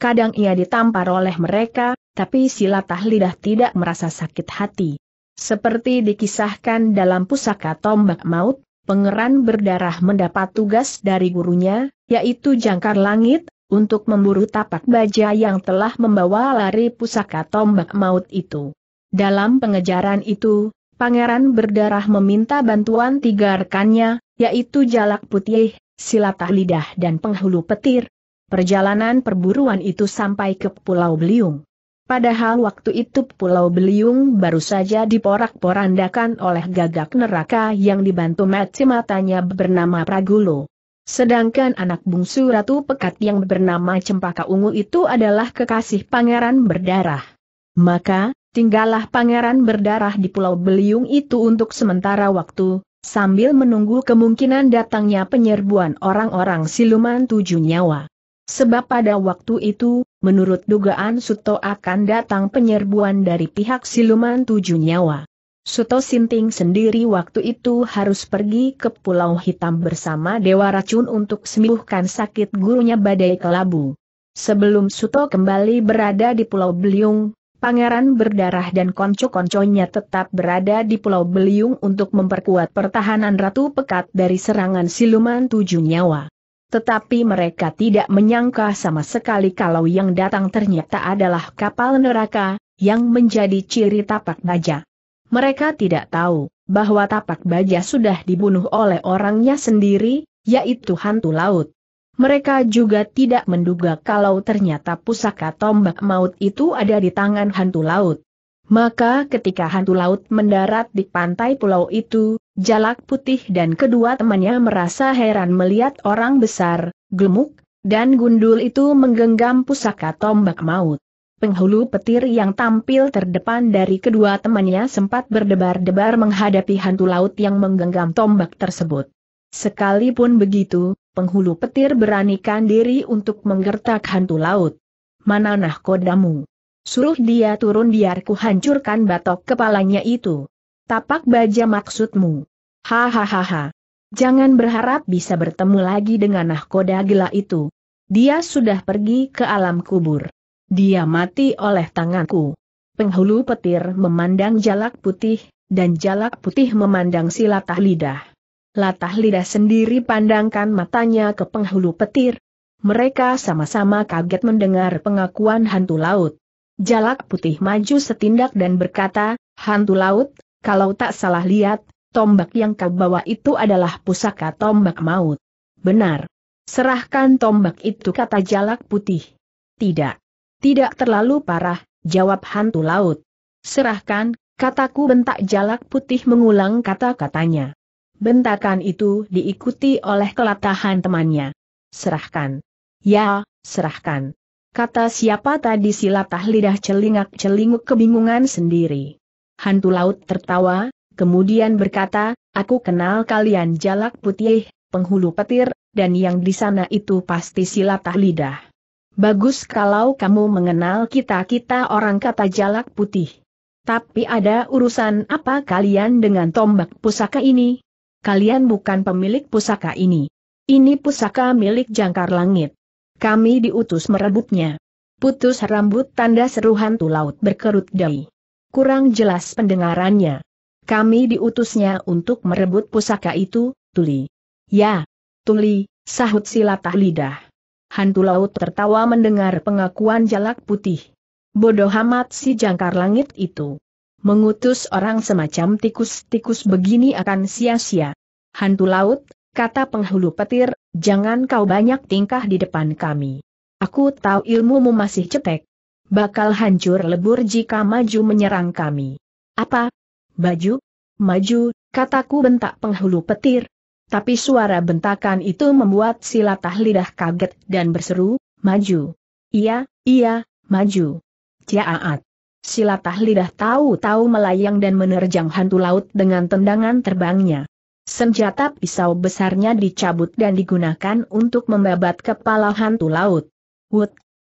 Kadang ia ditampar oleh mereka, tapi silatah lidah tidak merasa sakit hati. Seperti dikisahkan dalam pusaka tombak maut, pengeran berdarah mendapat tugas dari gurunya, yaitu jangkar langit, untuk memburu tapak baja yang telah membawa lari pusaka tombak maut itu. Dalam pengejaran itu, pangeran berdarah meminta bantuan tiga rekannya, yaitu Jalak Putih, Silatah Lidah dan Penghulu Petir. Perjalanan perburuan itu sampai ke Pulau Beliung. Padahal waktu itu Pulau Beliung baru saja diporak-porandakan oleh gagak neraka yang dibantu mati matanya bernama Pragulo. Sedangkan anak bungsu Ratu Pekat yang bernama Cempaka Ungu itu adalah kekasih pangeran berdarah. Maka, tinggallah pangeran berdarah di Pulau Beliung itu untuk sementara waktu, sambil menunggu kemungkinan datangnya penyerbuan orang-orang siluman tujuh nyawa. Sebab pada waktu itu, menurut dugaan Suto akan datang penyerbuan dari pihak siluman tujuh nyawa. Suto Sinting sendiri waktu itu harus pergi ke Pulau Hitam bersama Dewa Racun untuk sembuhkan sakit gurunya Badai Kelabu. Sebelum Suto kembali berada di Pulau Beliung, Pangeran berdarah dan konco-konconya tetap berada di Pulau Beliung untuk memperkuat pertahanan Ratu Pekat dari serangan siluman tujuh nyawa. Tetapi mereka tidak menyangka sama sekali kalau yang datang ternyata adalah kapal neraka, yang menjadi ciri tapak baja. Mereka tidak tahu bahwa tapak baja sudah dibunuh oleh orangnya sendiri, yaitu hantu laut. Mereka juga tidak menduga kalau ternyata pusaka tombak maut itu ada di tangan hantu laut. Maka ketika hantu laut mendarat di pantai pulau itu, Jalak putih dan kedua temannya merasa heran melihat orang besar, gemuk, dan gundul itu menggenggam pusaka tombak maut. Penghulu petir yang tampil terdepan dari kedua temannya sempat berdebar-debar menghadapi hantu laut yang menggenggam tombak tersebut. Sekalipun begitu, penghulu petir beranikan diri untuk menggertak hantu laut. Mana nahkodamu? Suruh dia turun biar ku hancurkan batok kepalanya itu. Tapak baja maksudmu. Hahaha. Jangan berharap bisa bertemu lagi dengan nahkoda gila itu. Dia sudah pergi ke alam kubur. Dia mati oleh tanganku. Penghulu petir memandang jalak putih, dan jalak putih memandang si latah lidah. Latah lidah sendiri pandangkan matanya ke penghulu petir. Mereka sama-sama kaget mendengar pengakuan hantu laut. Jalak putih maju setindak dan berkata, Hantu laut, kalau tak salah lihat, tombak yang kau bawa itu adalah pusaka tombak maut. Benar. Serahkan tombak itu kata jalak putih. Tidak. Tidak terlalu parah, jawab hantu laut. Serahkan, kataku bentak jalak putih mengulang kata-katanya. Bentakan itu diikuti oleh kelatahan temannya. Serahkan. Ya, serahkan. Kata siapa tadi silatah lidah celingak-celinguk kebingungan sendiri. Hantu laut tertawa, kemudian berkata, aku kenal kalian jalak putih, penghulu petir, dan yang di sana itu pasti silatah lidah. Bagus kalau kamu mengenal kita-kita orang kata jalak putih. Tapi ada urusan apa kalian dengan tombak pusaka ini? Kalian bukan pemilik pusaka ini. Ini pusaka milik jangkar langit. Kami diutus merebutnya. Putus rambut tanda seru hantu laut berkerut dahi kurang jelas pendengarannya. Kami diutusnya untuk merebut pusaka itu, Tuli. Ya, Tuli, sahut silatah lidah. Hantu laut tertawa mendengar pengakuan jalak putih. Bodoh amat si jangkar langit itu. Mengutus orang semacam tikus-tikus begini akan sia-sia. Hantu laut, kata penghulu petir, jangan kau banyak tingkah di depan kami. Aku tahu ilmumu masih cetek, bakal hancur lebur jika maju menyerang kami. Apa? Baju? Maju, kataku bentak penghulu petir. Tapi suara bentakan itu membuat silatah lidah kaget dan berseru, maju. Iya, iya, maju. Ciaat. Silatah lidah tahu-tahu melayang dan menerjang hantu laut dengan tendangan terbangnya. Senjata pisau besarnya dicabut dan digunakan untuk membabat kepala hantu laut. Wut,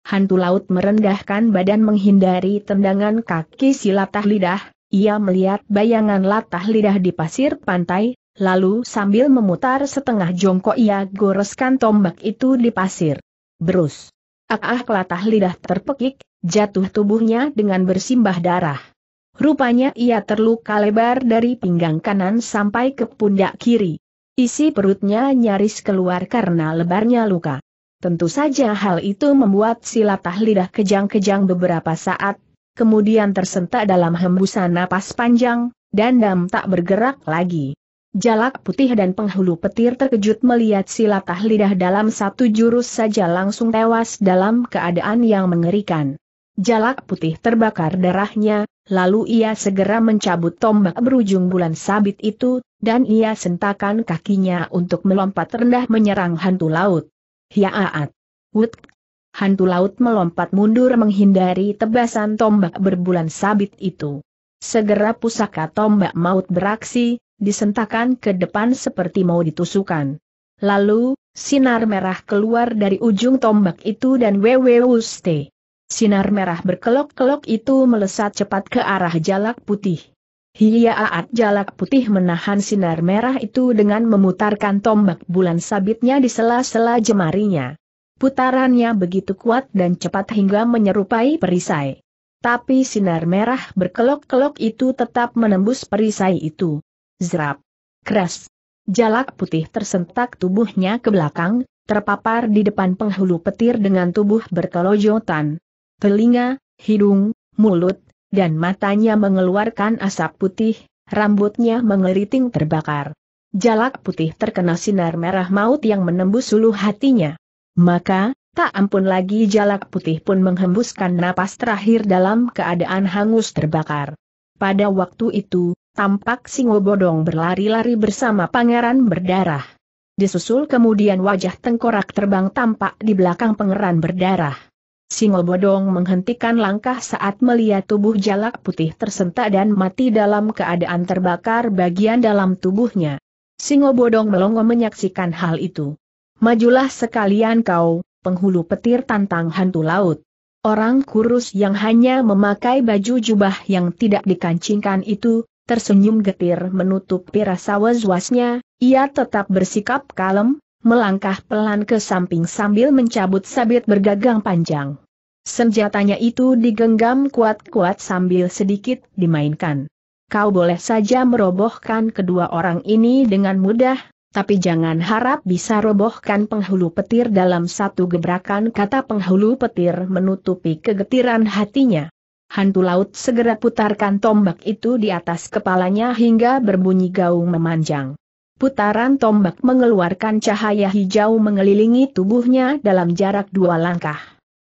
hantu laut merendahkan badan menghindari tendangan kaki si latah lidah, ia melihat bayangan latah lidah di pasir pantai, lalu sambil memutar setengah jongkok ia goreskan tombak itu di pasir. Berus. Ah-ah latah lidah terpekik, jatuh tubuhnya dengan bersimbah darah. Rupanya ia terluka lebar dari pinggang kanan sampai ke pundak kiri. Isi perutnya nyaris keluar karena lebarnya luka. Tentu saja hal itu membuat silatah lidah kejang-kejang beberapa saat, kemudian tersentak dalam hembusan napas panjang, dan dam tak bergerak lagi. Jalak putih dan penghulu petir terkejut melihat silatah lidah dalam satu jurus saja langsung tewas dalam keadaan yang mengerikan. Jalak putih terbakar darahnya, lalu ia segera mencabut tombak berujung bulan sabit itu, dan ia sentakan kakinya untuk melompat rendah menyerang hantu laut. Hiaat. Wut. Hantu laut melompat mundur menghindari tebasan tombak berbulan sabit itu. Segera pusaka tombak maut beraksi, disentakan ke depan seperti mau ditusukan. Lalu, sinar merah keluar dari ujung tombak itu dan wewewuste. Sinar merah berkelok-kelok itu melesat cepat ke arah jalak putih. Hiya Jalak Putih menahan sinar merah itu dengan memutarkan tombak bulan sabitnya di sela-sela jemarinya. Putarannya begitu kuat dan cepat hingga menyerupai perisai. Tapi sinar merah berkelok-kelok itu tetap menembus perisai itu. Zrap. Keras. Jalak putih tersentak tubuhnya ke belakang, terpapar di depan penghulu petir dengan tubuh berkelojotan. Telinga, hidung, mulut, dan matanya mengeluarkan asap putih, rambutnya mengeriting terbakar. Jalak putih terkena sinar merah maut yang menembus suluh hatinya. Maka, tak ampun lagi jalak putih pun menghembuskan napas terakhir dalam keadaan hangus terbakar. Pada waktu itu, tampak Singo Bodong berlari-lari bersama pangeran berdarah. Disusul kemudian wajah tengkorak terbang tampak di belakang pangeran berdarah. Singo Bodong menghentikan langkah saat melihat tubuh jalak putih tersentak dan mati dalam keadaan terbakar bagian dalam tubuhnya. Singo Bodong melongo menyaksikan hal itu. Majulah sekalian kau, penghulu petir tantang hantu laut. Orang kurus yang hanya memakai baju jubah yang tidak dikancingkan itu, tersenyum getir menutup rasa was-wasnya, ia tetap bersikap kalem, melangkah pelan ke samping sambil mencabut sabit bergagang panjang. Senjatanya itu digenggam kuat-kuat sambil sedikit dimainkan. Kau boleh saja merobohkan kedua orang ini dengan mudah, tapi jangan harap bisa robohkan penghulu petir dalam satu gebrakan kata penghulu petir menutupi kegetiran hatinya. Hantu laut segera putarkan tombak itu di atas kepalanya hingga berbunyi gaung memanjang. Putaran tombak mengeluarkan cahaya hijau mengelilingi tubuhnya dalam jarak dua langkah.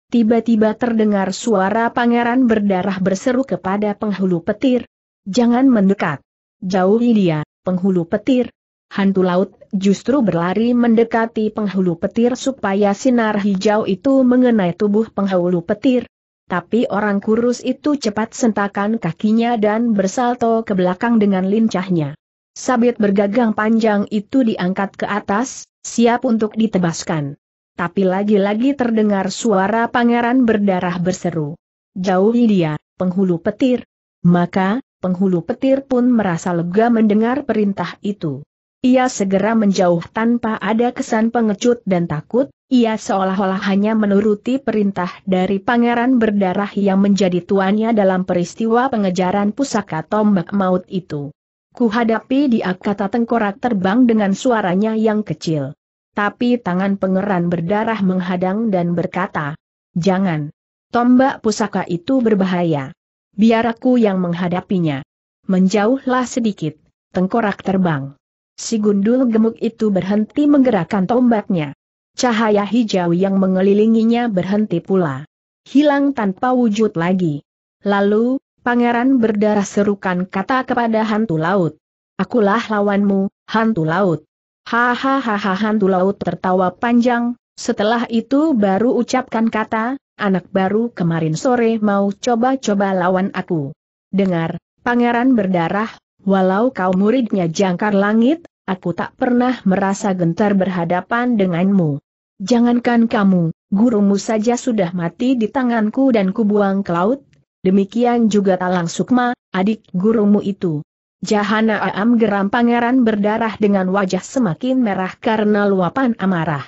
Tiba-tiba terdengar suara pangeran berdarah berseru kepada penghulu petir. Jangan mendekat. Jauhi dia, penghulu petir. Hantu laut justru berlari mendekati penghulu petir supaya sinar hijau itu mengenai tubuh penghulu petir. Tapi orang kurus itu cepat sentakan kakinya dan bersalto ke belakang dengan lincahnya. Sabit bergagang panjang itu diangkat ke atas, siap untuk ditebaskan. Tapi lagi-lagi terdengar suara pangeran berdarah berseru. Jauhi dia, penghulu petir. Maka, penghulu petir pun merasa lega mendengar perintah itu. Ia segera menjauh tanpa ada kesan pengecut dan takut, ia seolah-olah hanya menuruti perintah dari pangeran berdarah yang menjadi tuannya dalam peristiwa pengejaran pusaka tombak maut itu. Kuhadapi dia kata tengkorak terbang dengan suaranya yang kecil. Tapi tangan pengeran berdarah menghadang dan berkata, Jangan. Tombak pusaka itu berbahaya. Biar aku yang menghadapinya. Menjauhlah sedikit, tengkorak terbang. Si gundul gemuk itu berhenti menggerakkan tombaknya. Cahaya hijau yang mengelilinginya berhenti pula. Hilang tanpa wujud lagi. Lalu, Pangeran berdarah serukan kata kepada hantu laut. Akulah lawanmu, hantu laut. Hahaha hantu laut tertawa panjang, setelah itu baru ucapkan kata, anak baru kemarin sore mau coba-coba lawan aku. Dengar, pangeran berdarah, walau kau muridnya jangkar langit, aku tak pernah merasa gentar berhadapan denganmu. Jangankan kamu, gurumu saja sudah mati di tanganku dan kubuang ke laut, Demikian juga Talang Sukma, adik gurumu itu. Jahana Aam geram pangeran berdarah dengan wajah semakin merah karena luapan amarah.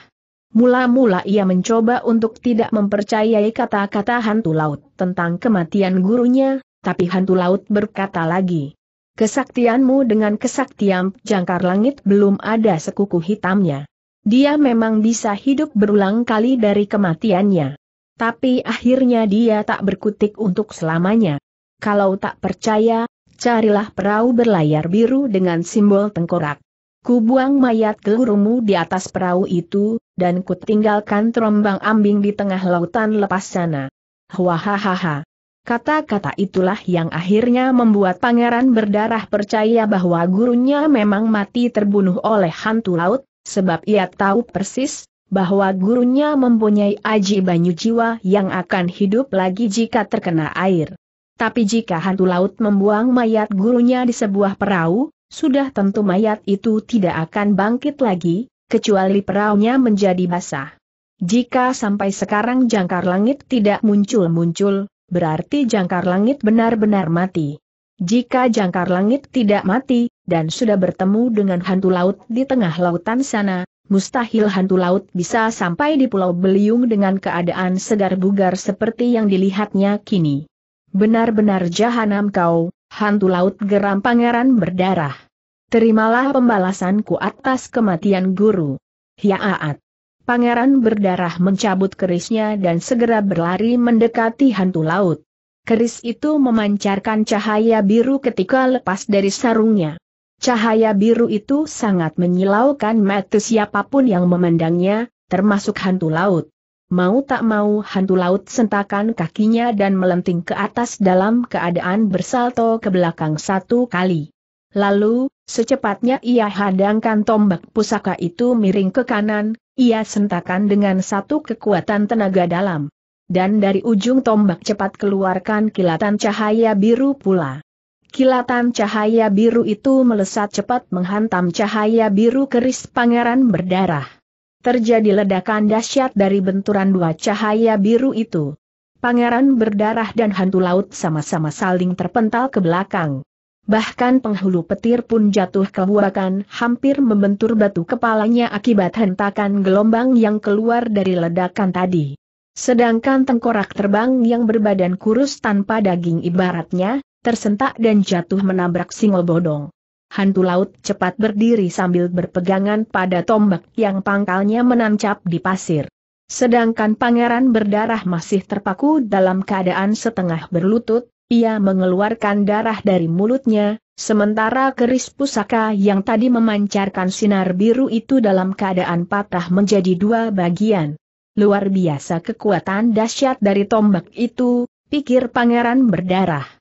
Mula-mula ia mencoba untuk tidak mempercayai kata-kata hantu laut tentang kematian gurunya, tapi hantu laut berkata lagi. Kesaktianmu dengan kesaktian jangkar langit belum ada sekuku hitamnya. Dia memang bisa hidup berulang kali dari kematiannya. Tapi akhirnya dia tak berkutik untuk selamanya. Kalau tak percaya, carilah perahu berlayar biru dengan simbol tengkorak. Kubuang buang mayat gelurumu di atas perahu itu, dan kutinggalkan terombang ambing di tengah lautan lepas sana. Hahaha. Kata-kata itulah yang akhirnya membuat pangeran berdarah percaya bahwa gurunya memang mati terbunuh oleh hantu laut, sebab ia tahu persis, bahwa gurunya mempunyai aji banyu jiwa yang akan hidup lagi jika terkena air. Tapi jika hantu laut membuang mayat gurunya di sebuah perahu, sudah tentu mayat itu tidak akan bangkit lagi, kecuali perahunya menjadi basah. Jika sampai sekarang jangkar langit tidak muncul-muncul, berarti jangkar langit benar-benar mati. Jika jangkar langit tidak mati, dan sudah bertemu dengan hantu laut di tengah lautan sana, mustahil hantu laut bisa sampai di Pulau Beliung dengan keadaan segar bugar seperti yang dilihatnya kini. Benar-benar jahanam kau, hantu laut geram pangeran berdarah. Terimalah pembalasanku atas kematian guru. Hiaat. Pangeran berdarah mencabut kerisnya dan segera berlari mendekati hantu laut. Keris itu memancarkan cahaya biru ketika lepas dari sarungnya. Cahaya biru itu sangat menyilaukan mata siapapun yang memandangnya, termasuk hantu laut. Mau tak mau hantu laut sentakan kakinya dan melenting ke atas dalam keadaan bersalto ke belakang satu kali. Lalu, secepatnya ia hadangkan tombak pusaka itu miring ke kanan, ia sentakan dengan satu kekuatan tenaga dalam. Dan dari ujung tombak cepat keluarkan kilatan cahaya biru pula. Kilatan cahaya biru itu melesat cepat menghantam cahaya biru keris pangeran berdarah. Terjadi ledakan dahsyat dari benturan dua cahaya biru itu. Pangeran berdarah dan hantu laut sama-sama saling terpental ke belakang. Bahkan penghulu petir pun jatuh ke kebuakan hampir membentur batu kepalanya akibat hentakan gelombang yang keluar dari ledakan tadi. Sedangkan tengkorak terbang yang berbadan kurus tanpa daging ibaratnya, tersentak dan jatuh menabrak singo bodong. Hantu laut cepat berdiri sambil berpegangan pada tombak yang pangkalnya menancap di pasir. Sedangkan pangeran berdarah masih terpaku dalam keadaan setengah berlutut, ia mengeluarkan darah dari mulutnya, sementara keris pusaka yang tadi memancarkan sinar biru itu dalam keadaan patah menjadi dua bagian. Luar biasa kekuatan dahsyat dari tombak itu, pikir pangeran berdarah.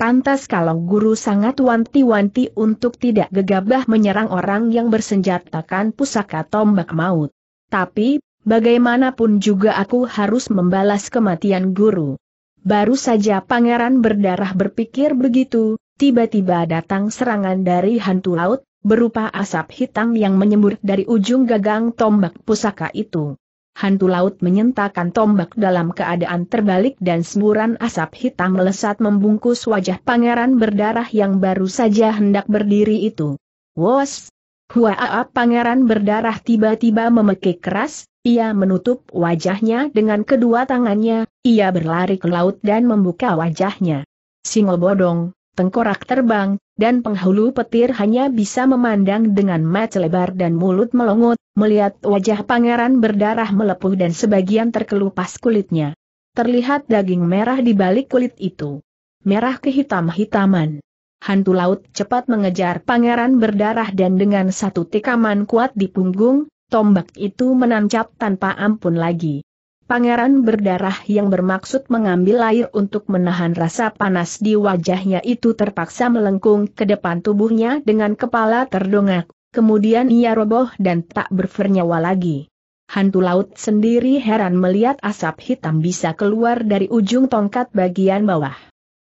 Pantas kalau guru sangat wanti-wanti untuk tidak gegabah menyerang orang yang bersenjatakan pusaka tombak maut. Tapi, bagaimanapun juga aku harus membalas kematian guru. Baru saja pangeran berdarah berpikir begitu, tiba-tiba datang serangan dari hantu laut, berupa asap hitam yang menyembur dari ujung gagang tombak pusaka itu. Hantu laut menyentakkan tombak dalam keadaan terbalik dan semburan asap hitam melesat membungkus wajah pangeran berdarah yang baru saja hendak berdiri itu. Wos! Huaa pangeran berdarah tiba-tiba memekik keras, ia menutup wajahnya dengan kedua tangannya, ia berlari ke laut dan membuka wajahnya. Singo bodong, tengkorak terbang, dan penghulu petir hanya bisa memandang dengan mata lebar dan mulut melongot, melihat wajah pangeran berdarah melepuh dan sebagian terkelupas kulitnya. Terlihat daging merah di balik kulit itu. Merah kehitam-hitaman. Hantu laut cepat mengejar pangeran berdarah dan dengan satu tikaman kuat di punggung, tombak itu menancap tanpa ampun lagi pangeran berdarah yang bermaksud mengambil air untuk menahan rasa panas di wajahnya itu terpaksa melengkung ke depan tubuhnya dengan kepala terdongak, kemudian ia roboh dan tak bernyawa lagi. Hantu laut sendiri heran melihat asap hitam bisa keluar dari ujung tongkat bagian bawah.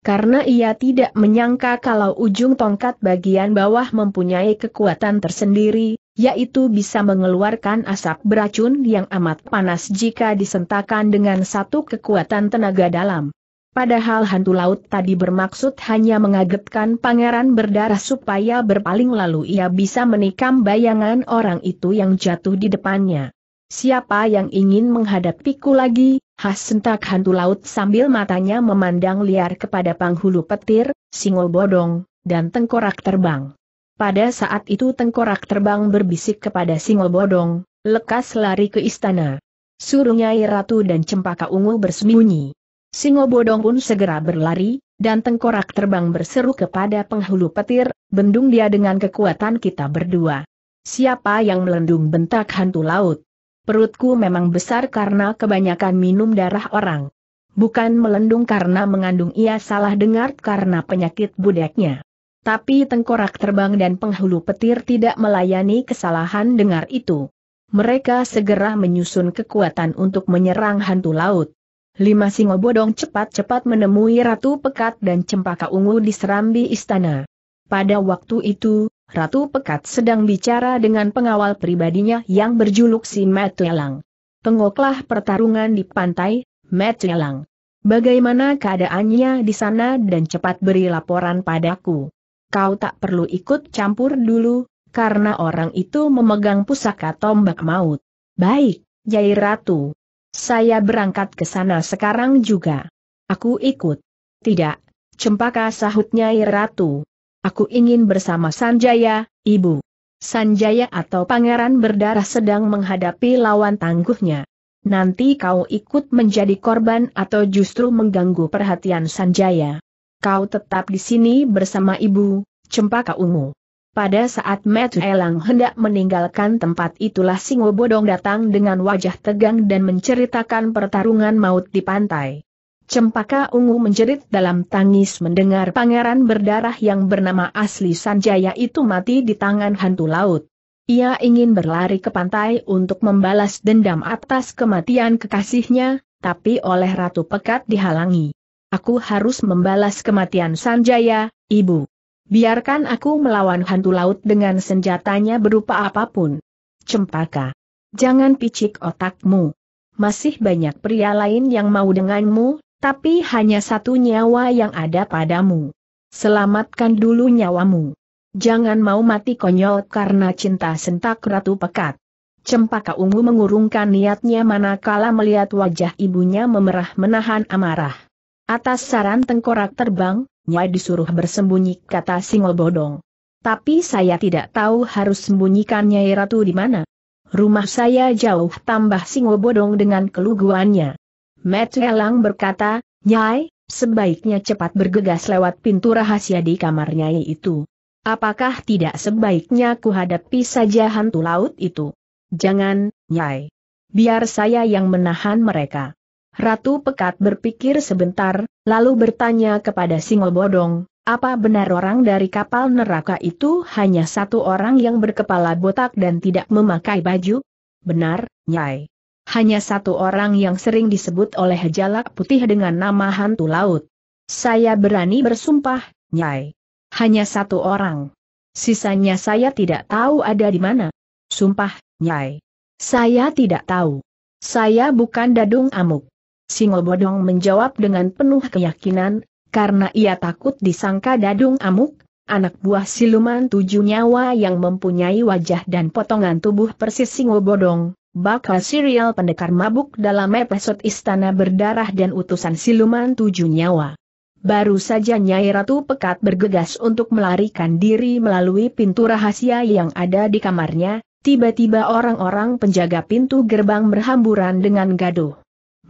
Karena ia tidak menyangka kalau ujung tongkat bagian bawah mempunyai kekuatan tersendiri, yaitu bisa mengeluarkan asap beracun yang amat panas jika disentakan dengan satu kekuatan tenaga dalam. Padahal hantu laut tadi bermaksud hanya mengagetkan pangeran berdarah supaya berpaling lalu ia bisa menikam bayangan orang itu yang jatuh di depannya. Siapa yang ingin menghadapiku lagi? Has sentak hantu laut sambil matanya memandang liar kepada panghulu petir, singol bodong, dan tengkorak terbang. Pada saat itu tengkorak terbang berbisik kepada Bodong, lekas lari ke istana. Suruh Nyai Ratu dan Cempaka Ungu bersembunyi. Singo Bodong pun segera berlari, dan tengkorak terbang berseru kepada penghulu petir, bendung dia dengan kekuatan kita berdua. Siapa yang melendung bentak hantu laut? Perutku memang besar karena kebanyakan minum darah orang. Bukan melendung karena mengandung ia salah dengar karena penyakit budaknya. Tapi tengkorak terbang dan penghulu petir tidak melayani kesalahan dengar itu. Mereka segera menyusun kekuatan untuk menyerang hantu laut. Lima singo bodong cepat-cepat menemui Ratu Pekat dan Cempaka Ungu di Serambi Istana. Pada waktu itu, Ratu Pekat sedang bicara dengan pengawal pribadinya yang berjuluk si Metelang. Tengoklah pertarungan di pantai, Metelang. Bagaimana keadaannya di sana dan cepat beri laporan padaku kau tak perlu ikut campur dulu, karena orang itu memegang pusaka tombak maut. Baik, Jai Ratu. Saya berangkat ke sana sekarang juga. Aku ikut. Tidak, Cempaka sahutnya Jai Ratu. Aku ingin bersama Sanjaya, Ibu. Sanjaya atau pangeran berdarah sedang menghadapi lawan tangguhnya. Nanti kau ikut menjadi korban atau justru mengganggu perhatian Sanjaya. Kau tetap di sini bersama ibu, cempaka ungu. Pada saat Matthew Elang hendak meninggalkan tempat itulah Singo Bodong datang dengan wajah tegang dan menceritakan pertarungan maut di pantai. Cempaka ungu menjerit dalam tangis mendengar pangeran berdarah yang bernama asli Sanjaya itu mati di tangan hantu laut. Ia ingin berlari ke pantai untuk membalas dendam atas kematian kekasihnya, tapi oleh Ratu Pekat dihalangi. Aku harus membalas kematian Sanjaya, ibu. Biarkan aku melawan hantu laut dengan senjatanya berupa apapun. Cempaka. Jangan picik otakmu. Masih banyak pria lain yang mau denganmu, tapi hanya satu nyawa yang ada padamu. Selamatkan dulu nyawamu. Jangan mau mati konyol karena cinta sentak ratu pekat. Cempaka ungu mengurungkan niatnya manakala melihat wajah ibunya memerah menahan amarah. Atas saran tengkorak terbang, Nyai disuruh bersembunyi kata Bodong. Tapi saya tidak tahu harus sembunyikan Nyai Ratu di mana. Rumah saya jauh tambah Bodong dengan keluguannya. Matt Elang berkata, Nyai, sebaiknya cepat bergegas lewat pintu rahasia di kamar Nyai itu. Apakah tidak sebaiknya ku hadapi saja hantu laut itu? Jangan, Nyai. Biar saya yang menahan mereka. Ratu Pekat berpikir sebentar, lalu bertanya kepada Singo Bodong, apa benar orang dari kapal neraka itu hanya satu orang yang berkepala botak dan tidak memakai baju? Benar, Nyai. Hanya satu orang yang sering disebut oleh jalak putih dengan nama hantu laut. Saya berani bersumpah, Nyai. Hanya satu orang. Sisanya saya tidak tahu ada di mana. Sumpah, Nyai. Saya tidak tahu. Saya bukan Dadung Amuk. Singo Bodong menjawab dengan penuh keyakinan, karena ia takut disangka dadung amuk, anak buah siluman tujuh nyawa yang mempunyai wajah dan potongan tubuh persis Singo Bodong, bakal serial pendekar mabuk dalam episode Istana Berdarah dan Utusan Siluman Tujuh Nyawa. Baru saja Nyai Ratu Pekat bergegas untuk melarikan diri melalui pintu rahasia yang ada di kamarnya, tiba-tiba orang-orang penjaga pintu gerbang berhamburan dengan gaduh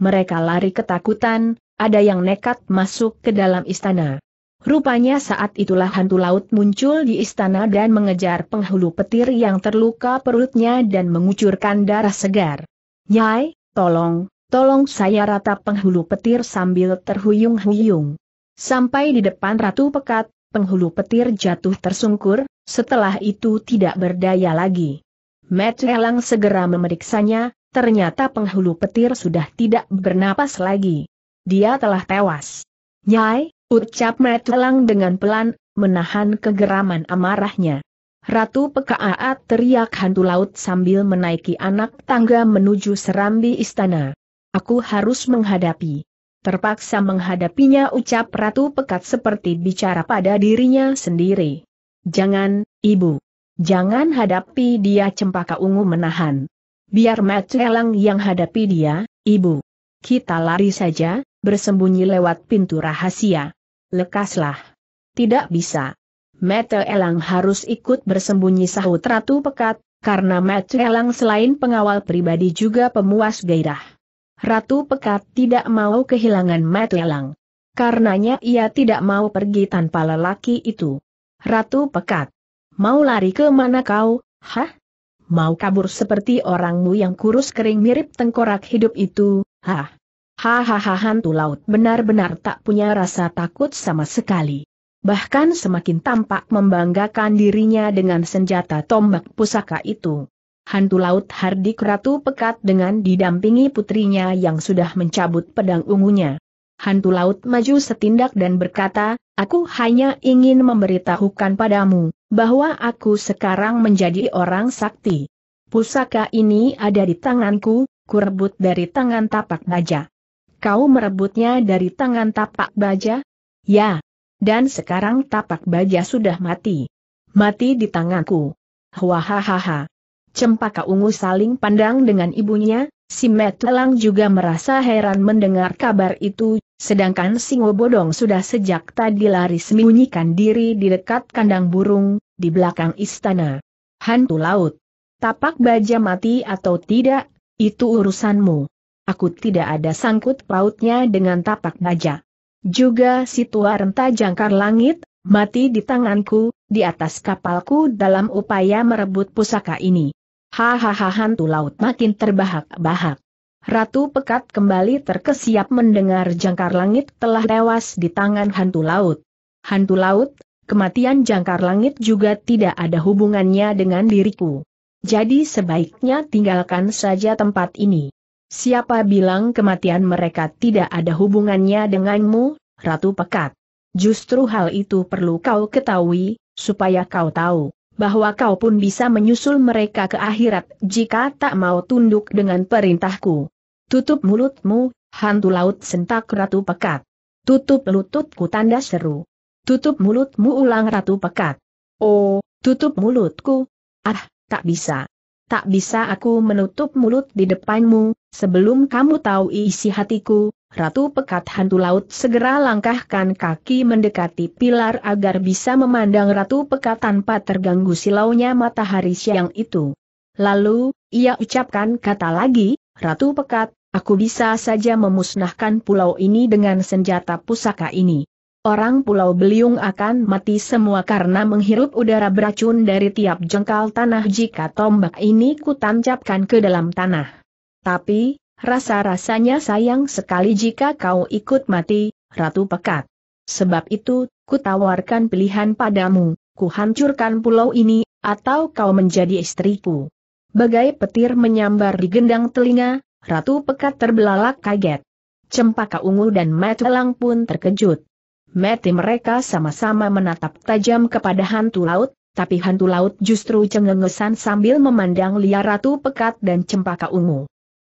mereka lari ketakutan, ada yang nekat masuk ke dalam istana. Rupanya saat itulah hantu laut muncul di istana dan mengejar penghulu petir yang terluka perutnya dan mengucurkan darah segar. Nyai, tolong, tolong saya ratap penghulu petir sambil terhuyung-huyung. Sampai di depan Ratu Pekat, penghulu petir jatuh tersungkur, setelah itu tidak berdaya lagi. Matt Helang segera memeriksanya, ternyata penghulu petir sudah tidak bernapas lagi. Dia telah tewas. Nyai, ucap Metelang dengan pelan, menahan kegeraman amarahnya. Ratu Pekaat teriak hantu laut sambil menaiki anak tangga menuju serambi istana. Aku harus menghadapi. Terpaksa menghadapinya ucap Ratu Pekat seperti bicara pada dirinya sendiri. Jangan, ibu. Jangan hadapi dia cempaka ungu menahan. Biar Mat Elang yang hadapi dia, ibu. Kita lari saja, bersembunyi lewat pintu rahasia. Lekaslah. Tidak bisa. Matelang Elang harus ikut bersembunyi sahut Ratu Pekat, karena Matelang Elang selain pengawal pribadi juga pemuas gairah. Ratu Pekat tidak mau kehilangan Matelang. Elang. Karenanya ia tidak mau pergi tanpa lelaki itu. Ratu Pekat. Mau lari ke mana kau, hah? mau kabur seperti orangmu yang kurus kering mirip tengkorak hidup itu, hah. Hahaha hantu laut benar-benar tak punya rasa takut sama sekali. Bahkan semakin tampak membanggakan dirinya dengan senjata tombak pusaka itu. Hantu laut Hardik Ratu pekat dengan didampingi putrinya yang sudah mencabut pedang ungunya. Hantu laut maju setindak dan berkata, Aku hanya ingin memberitahukan padamu, bahwa aku sekarang menjadi orang sakti. Pusaka ini ada di tanganku, kurebut dari tangan tapak baja. Kau merebutnya dari tangan tapak baja? Ya. Dan sekarang tapak baja sudah mati. Mati di tanganku. Hahaha. Cempaka ungu saling pandang dengan ibunya, si Lang juga merasa heran mendengar kabar itu, Sedangkan Singo Bodong sudah sejak tadi lari sembunyikan diri di dekat kandang burung, di belakang istana. Hantu laut. Tapak baja mati atau tidak, itu urusanmu. Aku tidak ada sangkut pautnya dengan tapak baja. Juga si tua renta jangkar langit, mati di tanganku, di atas kapalku dalam upaya merebut pusaka ini. Hahaha hantu laut makin terbahak-bahak. Ratu Pekat kembali terkesiap mendengar jangkar langit telah tewas di tangan hantu laut. Hantu laut, kematian jangkar langit juga tidak ada hubungannya dengan diriku. Jadi sebaiknya tinggalkan saja tempat ini. Siapa bilang kematian mereka tidak ada hubungannya denganmu, Ratu Pekat? Justru hal itu perlu kau ketahui, supaya kau tahu bahwa kau pun bisa menyusul mereka ke akhirat jika tak mau tunduk dengan perintahku. Tutup mulutmu, hantu laut sentak Ratu Pekat. Tutup lututku tanda seru. Tutup mulutmu ulang Ratu Pekat. Oh, tutup mulutku. Ah, tak bisa. Tak bisa aku menutup mulut di depanmu, sebelum kamu tahu isi hatiku, Ratu Pekat Hantu Laut segera langkahkan kaki mendekati pilar agar bisa memandang Ratu Pekat tanpa terganggu silaunya matahari siang itu. Lalu, ia ucapkan kata lagi, Ratu Pekat, aku bisa saja memusnahkan pulau ini dengan senjata pusaka ini. Orang pulau Beliung akan mati semua karena menghirup udara beracun dari tiap jengkal tanah jika tombak ini kutancapkan ke dalam tanah. Tapi, Rasa-rasanya sayang sekali jika kau ikut mati, Ratu Pekat. Sebab itu, kutawarkan pilihan padamu, kuhancurkan pulau ini, atau kau menjadi istriku. Bagai petir menyambar di gendang telinga, Ratu Pekat terbelalak kaget. Cempaka ungu dan Matelang pun terkejut. Mati mereka sama-sama menatap tajam kepada hantu laut, tapi hantu laut justru cengengesan sambil memandang liar Ratu Pekat dan Cempaka Ungu.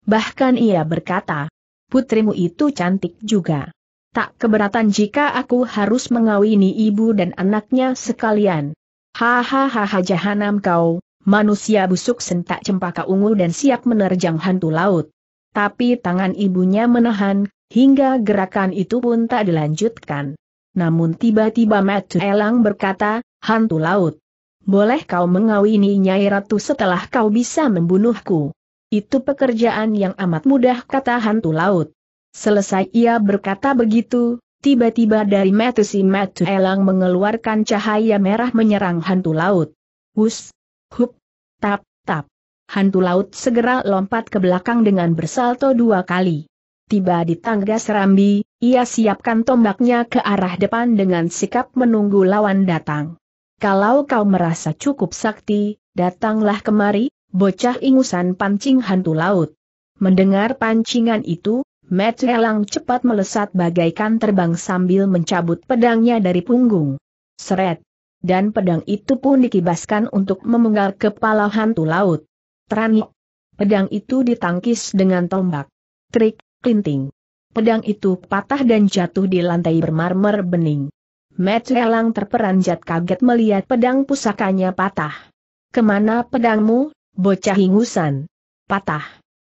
Bahkan ia berkata, putrimu itu cantik juga. Tak keberatan jika aku harus mengawini ibu dan anaknya sekalian. Hahaha jahanam kau, manusia busuk sentak cempaka ungu dan siap menerjang hantu laut. Tapi tangan ibunya menahan, hingga gerakan itu pun tak dilanjutkan. Namun tiba-tiba Matt Elang berkata, hantu laut. Boleh kau mengawini Nyai Ratu setelah kau bisa membunuhku. Itu pekerjaan yang amat mudah kata hantu laut. Selesai ia berkata begitu, tiba-tiba dari si Metu Elang mengeluarkan cahaya merah menyerang hantu laut. Hus, hup, tap, tap. Hantu laut segera lompat ke belakang dengan bersalto dua kali. Tiba di tangga serambi, ia siapkan tombaknya ke arah depan dengan sikap menunggu lawan datang. Kalau kau merasa cukup sakti, datanglah kemari, Bocah ingusan pancing hantu laut. Mendengar pancingan itu, Matt Elang cepat melesat bagaikan terbang sambil mencabut pedangnya dari punggung. Seret. Dan pedang itu pun dikibaskan untuk memenggal kepala hantu laut. Tranik. Pedang itu ditangkis dengan tombak. Trik, klinting. Pedang itu patah dan jatuh di lantai bermarmer bening. Matt Elang terperanjat kaget melihat pedang pusakanya patah. Kemana pedangmu, Bocah ingusan. Patah.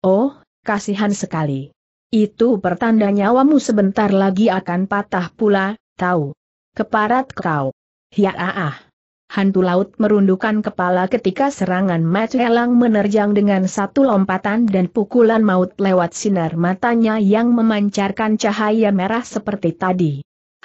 Oh, kasihan sekali. Itu pertanda nyawamu sebentar lagi akan patah pula, tahu. Keparat kau. Ya ah, ah. Hantu laut merundukkan kepala ketika serangan Mat Elang menerjang dengan satu lompatan dan pukulan maut lewat sinar matanya yang memancarkan cahaya merah seperti tadi.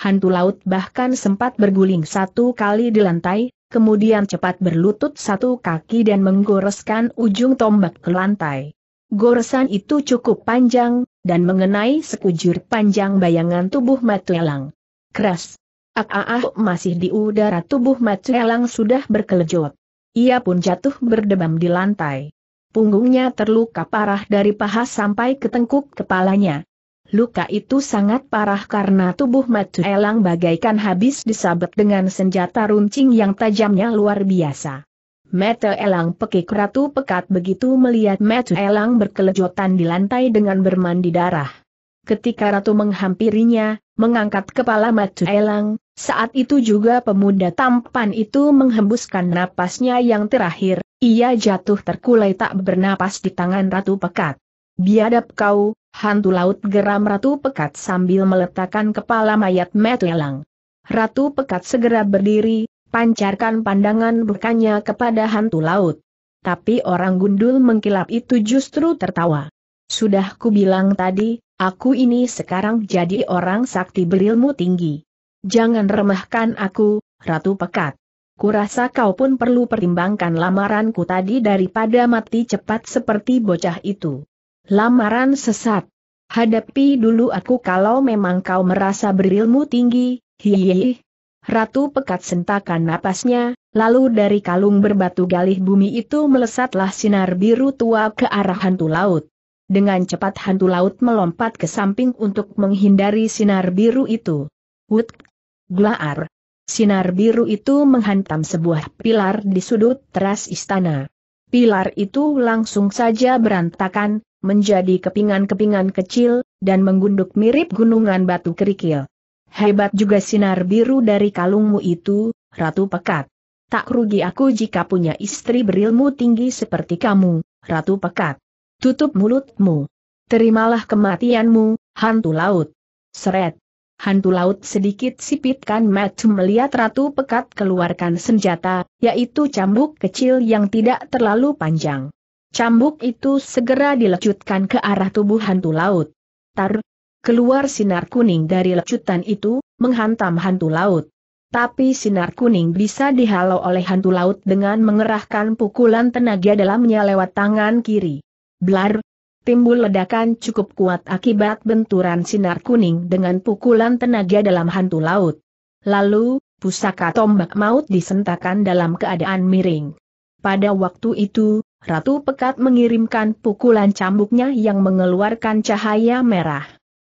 Hantu laut bahkan sempat berguling satu kali di lantai, kemudian cepat berlutut satu kaki dan menggoreskan ujung tombak ke lantai. Goresan itu cukup panjang, dan mengenai sekujur panjang bayangan tubuh Matuelang. Keras. Ah, ah, masih di udara tubuh Matuelang sudah berkelejot. Ia pun jatuh berdebam di lantai. Punggungnya terluka parah dari paha sampai ke tengkuk kepalanya. Luka itu sangat parah karena tubuh Matu Elang bagaikan habis disabet dengan senjata runcing yang tajamnya luar biasa. Mata Elang pekik ratu pekat begitu melihat Matu Elang berkelejotan di lantai dengan bermandi darah. Ketika ratu menghampirinya, mengangkat kepala Matu Elang, saat itu juga pemuda tampan itu menghembuskan napasnya yang terakhir, ia jatuh terkulai tak bernapas di tangan ratu pekat. Biadab kau, Hantu laut geram Ratu Pekat sambil meletakkan kepala mayat Metelang. Ratu Pekat segera berdiri, pancarkan pandangan bukannya kepada hantu laut. Tapi orang gundul mengkilap itu justru tertawa. Sudah ku bilang tadi, aku ini sekarang jadi orang sakti berilmu tinggi. Jangan remehkan aku, Ratu Pekat. Kurasa kau pun perlu pertimbangkan lamaranku tadi daripada mati cepat seperti bocah itu. Lamaran sesat. Hadapi dulu aku kalau memang kau merasa berilmu tinggi, hihihi. Ratu pekat sentakan napasnya, lalu dari kalung berbatu galih bumi itu melesatlah sinar biru tua ke arah hantu laut. Dengan cepat hantu laut melompat ke samping untuk menghindari sinar biru itu. Wut! Glaar! Sinar biru itu menghantam sebuah pilar di sudut teras istana. Pilar itu langsung saja berantakan, menjadi kepingan-kepingan kecil, dan menggunduk mirip gunungan batu kerikil. Hebat juga sinar biru dari kalungmu itu, Ratu Pekat. Tak rugi aku jika punya istri berilmu tinggi seperti kamu, Ratu Pekat. Tutup mulutmu. Terimalah kematianmu, hantu laut. Seret. Hantu laut sedikit sipitkan matu melihat Ratu Pekat keluarkan senjata, yaitu cambuk kecil yang tidak terlalu panjang. Cambuk itu segera dilecutkan ke arah tubuh hantu laut. Tar, keluar sinar kuning dari lecutan itu, menghantam hantu laut. Tapi sinar kuning bisa dihalau oleh hantu laut dengan mengerahkan pukulan tenaga dalamnya lewat tangan kiri. Blar, timbul ledakan cukup kuat akibat benturan sinar kuning dengan pukulan tenaga dalam hantu laut. Lalu, pusaka tombak maut disentakan dalam keadaan miring. Pada waktu itu, Ratu Pekat mengirimkan pukulan cambuknya yang mengeluarkan cahaya merah.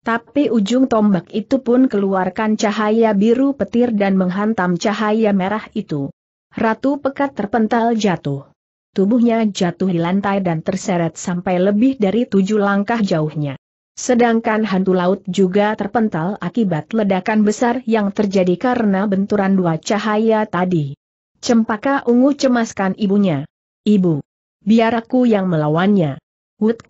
Tapi ujung tombak itu pun keluarkan cahaya biru petir dan menghantam cahaya merah itu. Ratu Pekat terpental jatuh. Tubuhnya jatuh di lantai dan terseret sampai lebih dari tujuh langkah jauhnya. Sedangkan hantu laut juga terpental akibat ledakan besar yang terjadi karena benturan dua cahaya tadi. Cempaka ungu cemaskan ibunya. Ibu, Biar aku yang melawannya. Wut!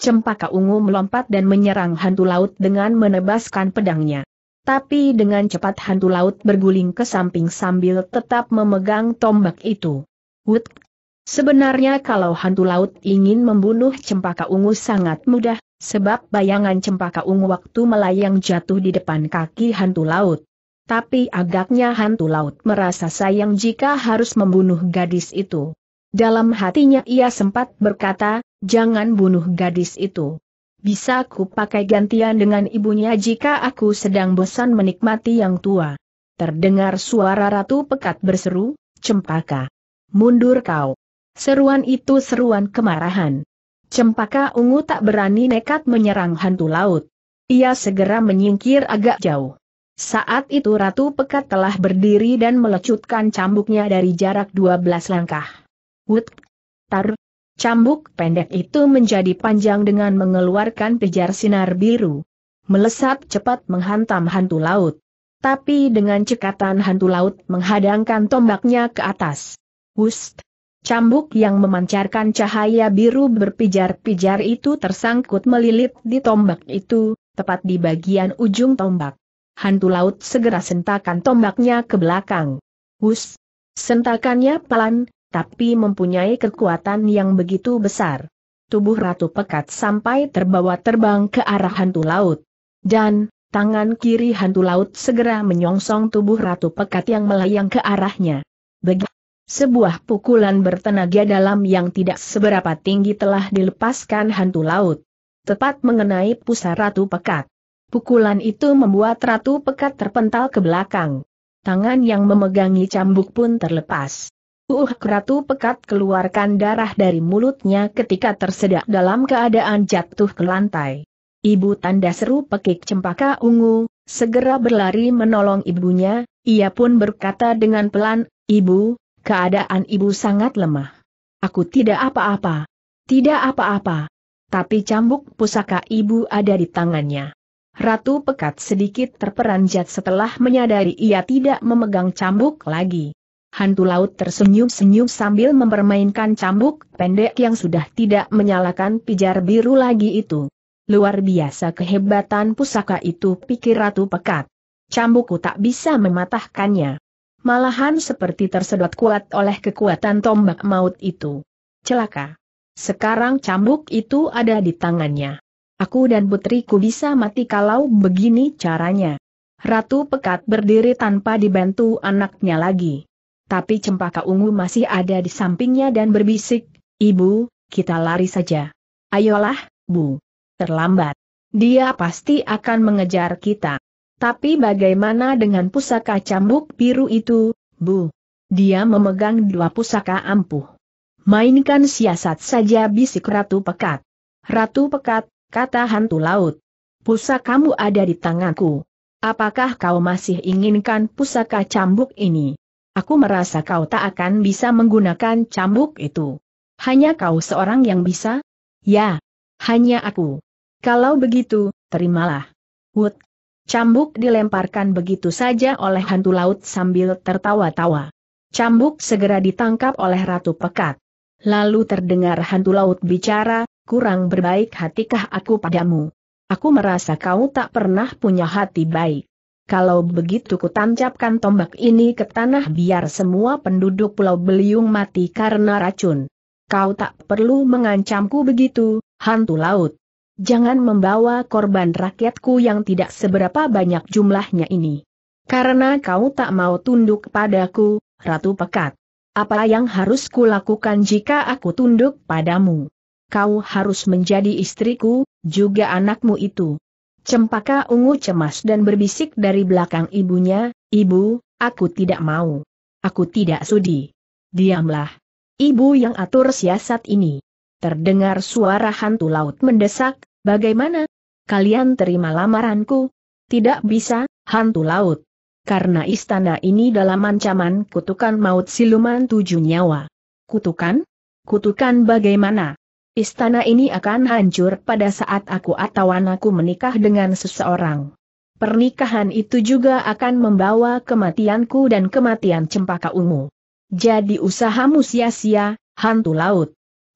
Cempaka ungu melompat dan menyerang hantu laut dengan menebaskan pedangnya. Tapi dengan cepat hantu laut berguling ke samping sambil tetap memegang tombak itu. Wut! Sebenarnya kalau hantu laut ingin membunuh cempaka ungu sangat mudah, sebab bayangan cempaka ungu waktu melayang jatuh di depan kaki hantu laut. Tapi agaknya hantu laut merasa sayang jika harus membunuh gadis itu. Dalam hatinya ia sempat berkata, jangan bunuh gadis itu. Bisa ku pakai gantian dengan ibunya jika aku sedang bosan menikmati yang tua. Terdengar suara Ratu Pekat berseru, Cempaka. Mundur kau. Seruan itu seruan kemarahan. Cempaka ungu tak berani nekat menyerang hantu laut. Ia segera menyingkir agak jauh. Saat itu Ratu Pekat telah berdiri dan melecutkan cambuknya dari jarak 12 langkah. Wut! Tar! Cambuk pendek itu menjadi panjang dengan mengeluarkan pijar sinar biru. Melesat cepat menghantam hantu laut. Tapi dengan cekatan hantu laut menghadangkan tombaknya ke atas. Wust! Cambuk yang memancarkan cahaya biru berpijar-pijar itu tersangkut melilit di tombak itu, tepat di bagian ujung tombak. Hantu laut segera sentakan tombaknya ke belakang. Wust. Sentakannya pelan, tapi mempunyai kekuatan yang begitu besar. Tubuh Ratu Pekat sampai terbawa terbang ke arah hantu laut. Dan, tangan kiri hantu laut segera menyongsong tubuh Ratu Pekat yang melayang ke arahnya. Begitu. Sebuah pukulan bertenaga dalam yang tidak seberapa tinggi telah dilepaskan hantu laut. Tepat mengenai pusar Ratu Pekat. Pukulan itu membuat Ratu Pekat terpental ke belakang. Tangan yang memegangi cambuk pun terlepas. Uh, Ratu Pekat keluarkan darah dari mulutnya ketika tersedak dalam keadaan jatuh ke lantai. Ibu tanda seru pekik cempaka ungu, segera berlari menolong ibunya, ia pun berkata dengan pelan, Ibu, keadaan ibu sangat lemah. Aku tidak apa-apa. Tidak apa-apa. Tapi cambuk pusaka ibu ada di tangannya. Ratu Pekat sedikit terperanjat setelah menyadari ia tidak memegang cambuk lagi. Hantu laut tersenyum-senyum sambil mempermainkan cambuk pendek yang sudah tidak menyalakan pijar biru lagi itu. Luar biasa kehebatan pusaka itu pikir Ratu Pekat. Cambukku tak bisa mematahkannya. Malahan seperti tersedot kuat oleh kekuatan tombak maut itu. Celaka. Sekarang cambuk itu ada di tangannya. Aku dan putriku bisa mati kalau begini caranya. Ratu Pekat berdiri tanpa dibantu anaknya lagi tapi cempaka ungu masih ada di sampingnya dan berbisik, Ibu, kita lari saja. Ayolah, Bu. Terlambat. Dia pasti akan mengejar kita. Tapi bagaimana dengan pusaka cambuk biru itu, Bu? Dia memegang dua pusaka ampuh. Mainkan siasat saja bisik Ratu Pekat. Ratu Pekat, kata hantu laut. Pusakamu ada di tanganku. Apakah kau masih inginkan pusaka cambuk ini? Aku merasa kau tak akan bisa menggunakan cambuk itu. Hanya kau seorang yang bisa? Ya, hanya aku. Kalau begitu, terimalah. Wood. Cambuk dilemparkan begitu saja oleh hantu laut sambil tertawa-tawa. Cambuk segera ditangkap oleh Ratu Pekat. Lalu terdengar hantu laut bicara, kurang berbaik hatikah aku padamu? Aku merasa kau tak pernah punya hati baik. Kalau begitu kutancapkan tombak ini ke tanah biar semua penduduk pulau beliung mati karena racun. Kau tak perlu mengancamku begitu, hantu laut. Jangan membawa korban rakyatku yang tidak seberapa banyak jumlahnya ini. Karena kau tak mau tunduk padaku, Ratu Pekat. Apa yang harus kulakukan jika aku tunduk padamu? Kau harus menjadi istriku, juga anakmu itu. Cempaka ungu cemas dan berbisik dari belakang ibunya, Ibu, aku tidak mau. Aku tidak sudi. Diamlah. Ibu yang atur siasat ini. Terdengar suara hantu laut mendesak, bagaimana? Kalian terima lamaranku? Tidak bisa, hantu laut. Karena istana ini dalam ancaman kutukan maut siluman tujuh nyawa. Kutukan? Kutukan bagaimana? Istana ini akan hancur pada saat aku atau anakku menikah dengan seseorang. Pernikahan itu juga akan membawa kematianku dan kematian cempaka ungu. Jadi usahamu sia-sia, hantu laut.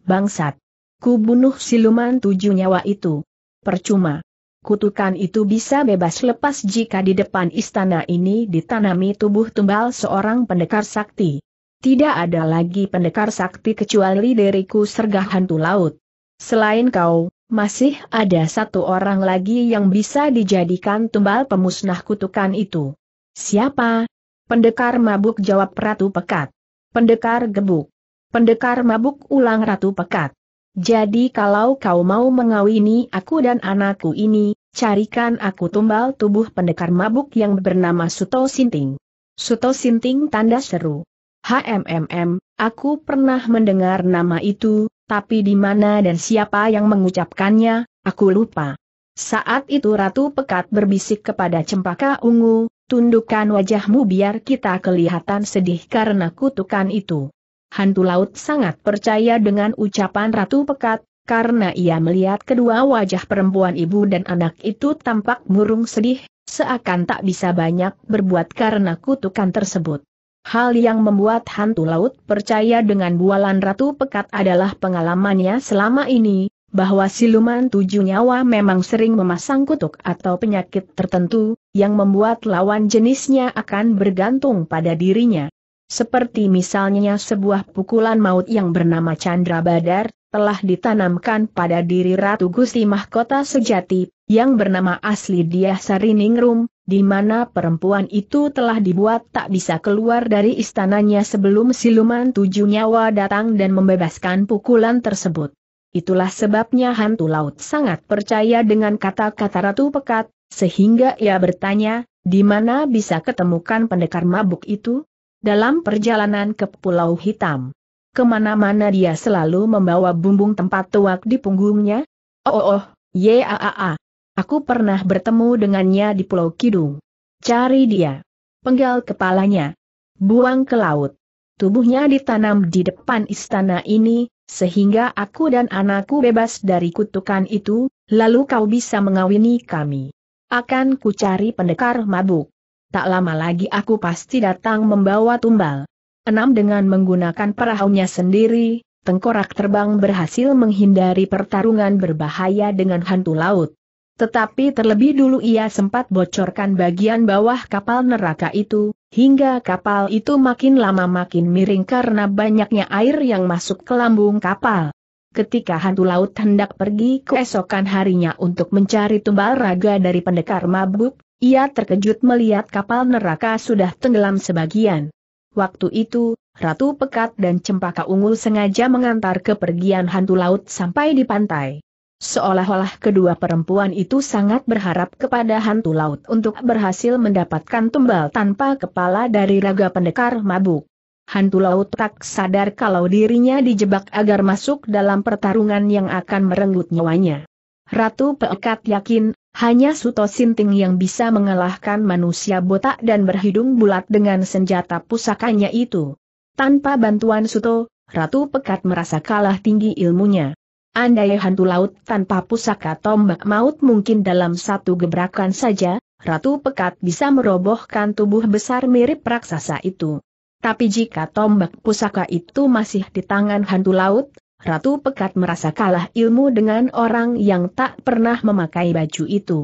Bangsat. Ku bunuh siluman tujuh nyawa itu. Percuma. Kutukan itu bisa bebas lepas jika di depan istana ini ditanami tubuh tumbal seorang pendekar sakti. Tidak ada lagi pendekar sakti kecuali diriku sergah hantu laut. Selain kau, masih ada satu orang lagi yang bisa dijadikan tumbal pemusnah kutukan itu. Siapa? Pendekar mabuk jawab Ratu Pekat. Pendekar gebuk. Pendekar mabuk ulang Ratu Pekat. Jadi kalau kau mau mengawini aku dan anakku ini, carikan aku tumbal tubuh pendekar mabuk yang bernama Suto Sinting. Suto Sinting tanda seru. HMMM, aku pernah mendengar nama itu, tapi di mana dan siapa yang mengucapkannya, aku lupa. Saat itu Ratu Pekat berbisik kepada Cempaka Ungu, tundukkan wajahmu biar kita kelihatan sedih karena kutukan itu. Hantu laut sangat percaya dengan ucapan Ratu Pekat, karena ia melihat kedua wajah perempuan ibu dan anak itu tampak murung sedih, seakan tak bisa banyak berbuat karena kutukan tersebut. Hal yang membuat hantu laut percaya dengan bualan Ratu Pekat adalah pengalamannya selama ini, bahwa siluman tujuh nyawa memang sering memasang kutuk atau penyakit tertentu, yang membuat lawan jenisnya akan bergantung pada dirinya. Seperti misalnya sebuah pukulan maut yang bernama Chandra Badar, telah ditanamkan pada diri Ratu Gusti Mahkota Sejati, yang bernama asli Diah Sariningrum, di mana perempuan itu telah dibuat tak bisa keluar dari istananya sebelum siluman tujuh nyawa datang dan membebaskan pukulan tersebut. Itulah sebabnya hantu laut sangat percaya dengan kata-kata Ratu Pekat, sehingga ia bertanya, di mana bisa ketemukan pendekar mabuk itu? Dalam perjalanan ke Pulau Hitam. Kemana-mana dia selalu membawa bumbung tempat tuak di punggungnya? Oh oh oh, -ah. ah, ah. Aku pernah bertemu dengannya di Pulau Kidung. Cari dia. Penggal kepalanya. Buang ke laut. Tubuhnya ditanam di depan istana ini, sehingga aku dan anakku bebas dari kutukan itu, lalu kau bisa mengawini kami. Akan ku cari pendekar mabuk. Tak lama lagi aku pasti datang membawa tumbal. Enam dengan menggunakan perahunya sendiri, tengkorak terbang berhasil menghindari pertarungan berbahaya dengan hantu laut. Tetapi terlebih dulu ia sempat bocorkan bagian bawah kapal neraka itu, hingga kapal itu makin lama makin miring karena banyaknya air yang masuk ke lambung kapal. Ketika hantu laut hendak pergi keesokan harinya untuk mencari tumbal raga dari pendekar mabuk, ia terkejut melihat kapal neraka sudah tenggelam sebagian. Waktu itu, Ratu Pekat dan Cempaka Ungu sengaja mengantar kepergian hantu laut sampai di pantai. Seolah-olah kedua perempuan itu sangat berharap kepada hantu laut untuk berhasil mendapatkan tumbal tanpa kepala dari raga pendekar mabuk. Hantu laut tak sadar kalau dirinya dijebak agar masuk dalam pertarungan yang akan merenggut nyawanya. Ratu Pekat yakin, hanya Suto Sinting yang bisa mengalahkan manusia botak dan berhidung bulat dengan senjata pusakanya itu. Tanpa bantuan Suto, Ratu Pekat merasa kalah tinggi ilmunya. Andai hantu laut tanpa pusaka tombak maut mungkin dalam satu gebrakan saja, Ratu Pekat bisa merobohkan tubuh besar mirip raksasa itu. Tapi jika tombak pusaka itu masih di tangan hantu laut, Ratu Pekat merasa kalah ilmu dengan orang yang tak pernah memakai baju itu.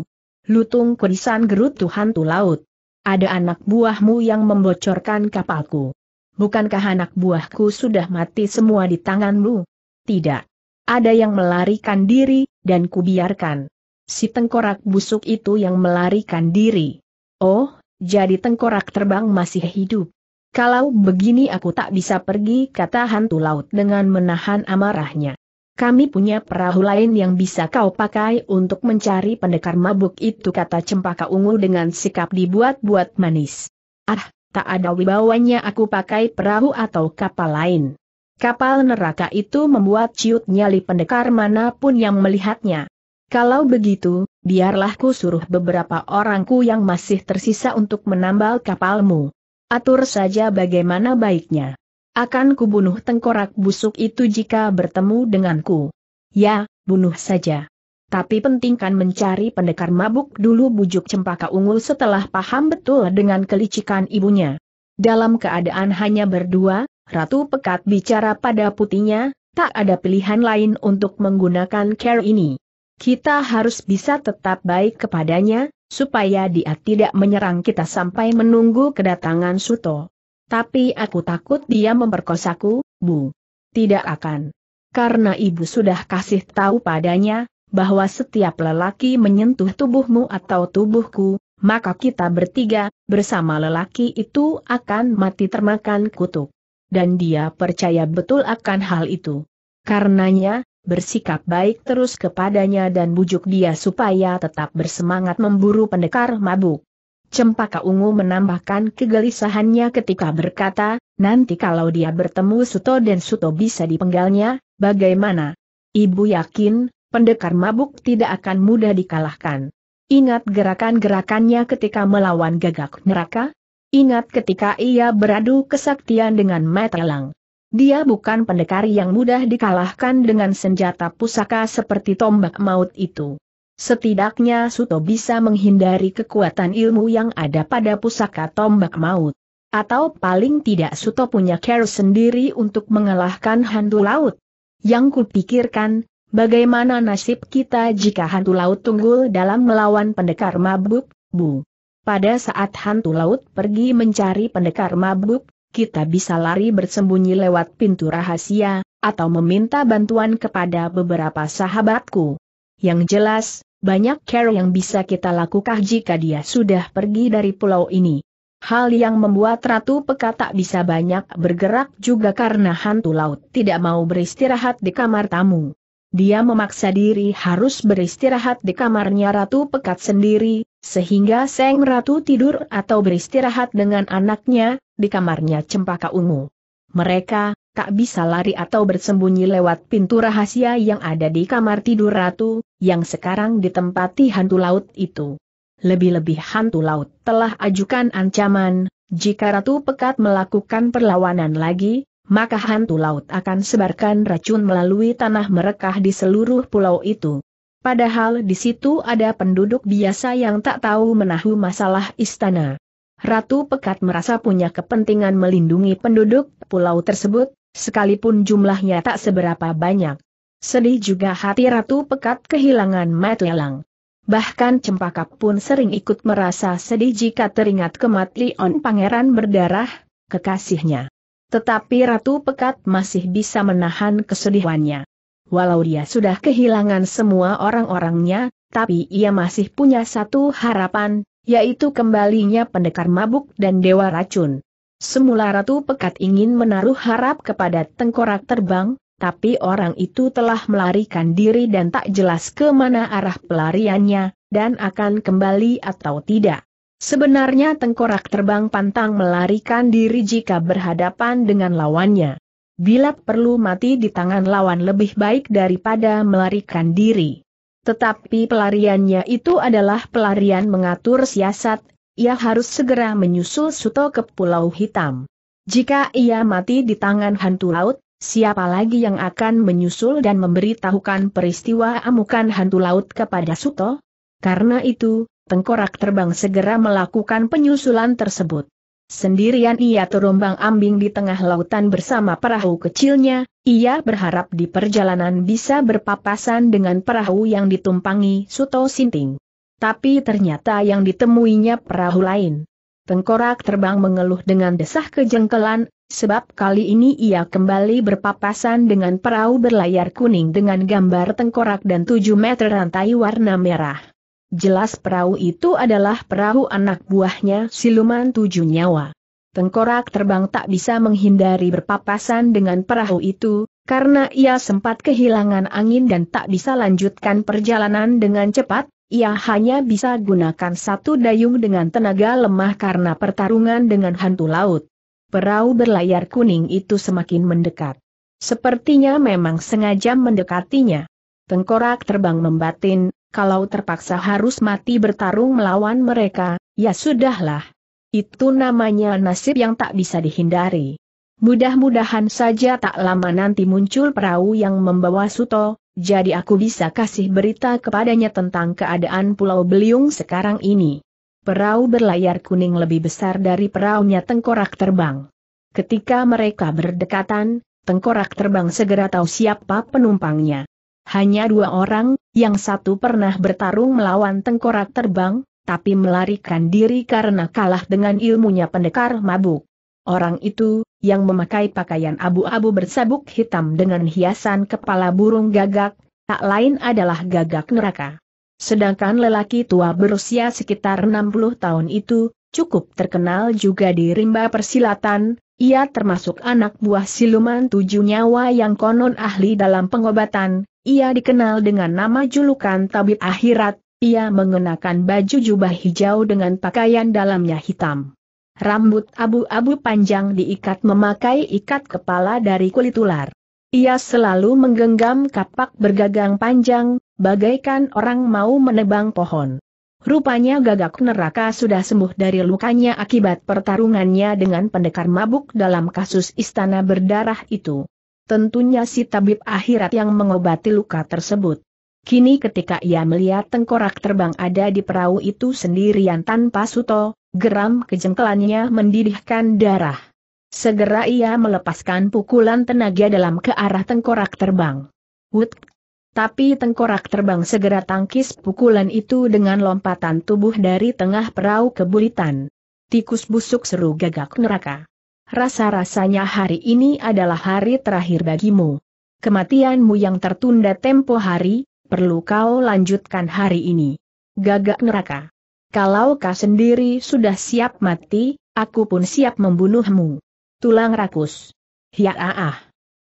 Lutung kurisan gerutu hantu laut. Ada anak buahmu yang membocorkan kapalku. Bukankah anak buahku sudah mati semua di tanganmu? Tidak. Ada yang melarikan diri, dan kubiarkan. Si tengkorak busuk itu yang melarikan diri. Oh, jadi tengkorak terbang masih hidup. Kalau begini aku tak bisa pergi kata hantu laut dengan menahan amarahnya. Kami punya perahu lain yang bisa kau pakai untuk mencari pendekar mabuk itu kata cempaka ungu dengan sikap dibuat-buat manis. Ah, tak ada wibawanya aku pakai perahu atau kapal lain. Kapal neraka itu membuat ciut nyali pendekar manapun yang melihatnya. Kalau begitu, biarlah ku suruh beberapa orangku yang masih tersisa untuk menambal kapalmu. Atur saja bagaimana baiknya. Akan kubunuh tengkorak busuk itu jika bertemu denganku. Ya, bunuh saja. Tapi pentingkan mencari pendekar mabuk dulu bujuk cempaka ungu setelah paham betul dengan kelicikan ibunya. Dalam keadaan hanya berdua, Ratu Pekat bicara pada putinya, tak ada pilihan lain untuk menggunakan care ini. Kita harus bisa tetap baik kepadanya, supaya dia tidak menyerang kita sampai menunggu kedatangan Suto. Tapi aku takut dia memperkosaku, Bu. Tidak akan. Karena ibu sudah kasih tahu padanya, bahwa setiap lelaki menyentuh tubuhmu atau tubuhku, maka kita bertiga, bersama lelaki itu akan mati termakan kutuk dan dia percaya betul akan hal itu. Karenanya, bersikap baik terus kepadanya dan bujuk dia supaya tetap bersemangat memburu pendekar mabuk. Cempaka Ungu menambahkan kegelisahannya ketika berkata, nanti kalau dia bertemu Suto dan Suto bisa dipenggalnya, bagaimana? Ibu yakin, pendekar mabuk tidak akan mudah dikalahkan. Ingat gerakan-gerakannya ketika melawan gagak neraka? Ingat ketika ia beradu kesaktian dengan Metelang. Dia bukan pendekar yang mudah dikalahkan dengan senjata pusaka seperti tombak maut itu. Setidaknya Suto bisa menghindari kekuatan ilmu yang ada pada pusaka tombak maut. Atau paling tidak Suto punya care sendiri untuk mengalahkan hantu laut. Yang kupikirkan, bagaimana nasib kita jika hantu laut tunggul dalam melawan pendekar mabuk, Bu? Pada saat hantu laut pergi mencari pendekar mabuk, kita bisa lari bersembunyi lewat pintu rahasia, atau meminta bantuan kepada beberapa sahabatku. Yang jelas, banyak care yang bisa kita lakukan jika dia sudah pergi dari pulau ini. Hal yang membuat Ratu Peka tak bisa banyak bergerak juga karena hantu laut tidak mau beristirahat di kamar tamu. Dia memaksa diri harus beristirahat di kamarnya Ratu Pekat sendiri, sehingga Seng Ratu tidur atau beristirahat dengan anaknya, di kamarnya cempaka ungu. Mereka, tak bisa lari atau bersembunyi lewat pintu rahasia yang ada di kamar tidur Ratu, yang sekarang ditempati hantu laut itu. Lebih-lebih hantu laut telah ajukan ancaman, jika Ratu Pekat melakukan perlawanan lagi, maka hantu laut akan sebarkan racun melalui tanah merekah di seluruh pulau itu. Padahal di situ ada penduduk biasa yang tak tahu menahu masalah istana. Ratu Pekat merasa punya kepentingan melindungi penduduk pulau tersebut, sekalipun jumlahnya tak seberapa banyak. Sedih juga hati Ratu Pekat kehilangan Mat Lelang. Bahkan Cempaka pun sering ikut merasa sedih jika teringat kematian pangeran berdarah, kekasihnya. Tetapi Ratu Pekat masih bisa menahan kesedihannya. Walau dia sudah kehilangan semua orang-orangnya, tapi ia masih punya satu harapan, yaitu kembalinya pendekar mabuk dan dewa racun. Semula Ratu Pekat ingin menaruh harap kepada tengkorak terbang, tapi orang itu telah melarikan diri dan tak jelas ke mana arah pelariannya, dan akan kembali atau tidak. Sebenarnya tengkorak terbang pantang melarikan diri jika berhadapan dengan lawannya bila perlu mati di tangan lawan lebih baik daripada melarikan diri. Tetapi pelariannya itu adalah pelarian mengatur siasat, ia harus segera menyusul Suto ke Pulau Hitam. Jika ia mati di tangan hantu laut, siapa lagi yang akan menyusul dan memberitahukan peristiwa amukan hantu laut kepada Suto? Karena itu, Tengkorak Terbang segera melakukan penyusulan tersebut. Sendirian ia terombang ambing di tengah lautan bersama perahu kecilnya, ia berharap di perjalanan bisa berpapasan dengan perahu yang ditumpangi Suto Sinting. Tapi ternyata yang ditemuinya perahu lain. Tengkorak terbang mengeluh dengan desah kejengkelan, sebab kali ini ia kembali berpapasan dengan perahu berlayar kuning dengan gambar tengkorak dan 7 meter rantai warna merah. Jelas perahu itu adalah perahu anak buahnya siluman tujuh nyawa. Tengkorak terbang tak bisa menghindari berpapasan dengan perahu itu, karena ia sempat kehilangan angin dan tak bisa lanjutkan perjalanan dengan cepat, ia hanya bisa gunakan satu dayung dengan tenaga lemah karena pertarungan dengan hantu laut. Perahu berlayar kuning itu semakin mendekat. Sepertinya memang sengaja mendekatinya. Tengkorak terbang membatin, kalau terpaksa harus mati bertarung melawan mereka, ya sudahlah. Itu namanya nasib yang tak bisa dihindari. Mudah-mudahan saja tak lama nanti muncul perahu yang membawa Suto, jadi aku bisa kasih berita kepadanya tentang keadaan Pulau Beliung sekarang ini. Perahu berlayar kuning lebih besar dari perahunya tengkorak terbang. Ketika mereka berdekatan, tengkorak terbang segera tahu siapa penumpangnya. Hanya dua orang, yang satu pernah bertarung melawan tengkorak terbang, tapi melarikan diri karena kalah dengan ilmunya pendekar mabuk. Orang itu, yang memakai pakaian abu-abu bersabuk hitam dengan hiasan kepala burung gagak, tak lain adalah gagak neraka. Sedangkan lelaki tua berusia sekitar 60 tahun itu, cukup terkenal juga di rimba persilatan, ia termasuk anak buah siluman tujuh nyawa yang konon ahli dalam pengobatan, ia dikenal dengan nama julukan Tabib Akhirat, ia mengenakan baju jubah hijau dengan pakaian dalamnya hitam. Rambut abu-abu panjang diikat memakai ikat kepala dari kulit ular. Ia selalu menggenggam kapak bergagang panjang, bagaikan orang mau menebang pohon. Rupanya gagak neraka sudah sembuh dari lukanya akibat pertarungannya dengan pendekar mabuk dalam kasus istana berdarah itu. Tentunya si tabib akhirat yang mengobati luka tersebut. Kini ketika ia melihat tengkorak terbang ada di perahu itu sendirian tanpa suto, geram kejengkelannya mendidihkan darah. Segera ia melepaskan pukulan tenaga dalam ke arah tengkorak terbang. Wut tapi tengkorak terbang segera tangkis pukulan itu dengan lompatan tubuh dari tengah perahu kebulitan. Tikus busuk seru gagak neraka. Rasa-rasanya hari ini adalah hari terakhir bagimu. Kematianmu yang tertunda tempo hari, perlu kau lanjutkan hari ini. Gagak neraka. Kalau kau sendiri sudah siap mati, aku pun siap membunuhmu. Tulang rakus. Hiya ah ah.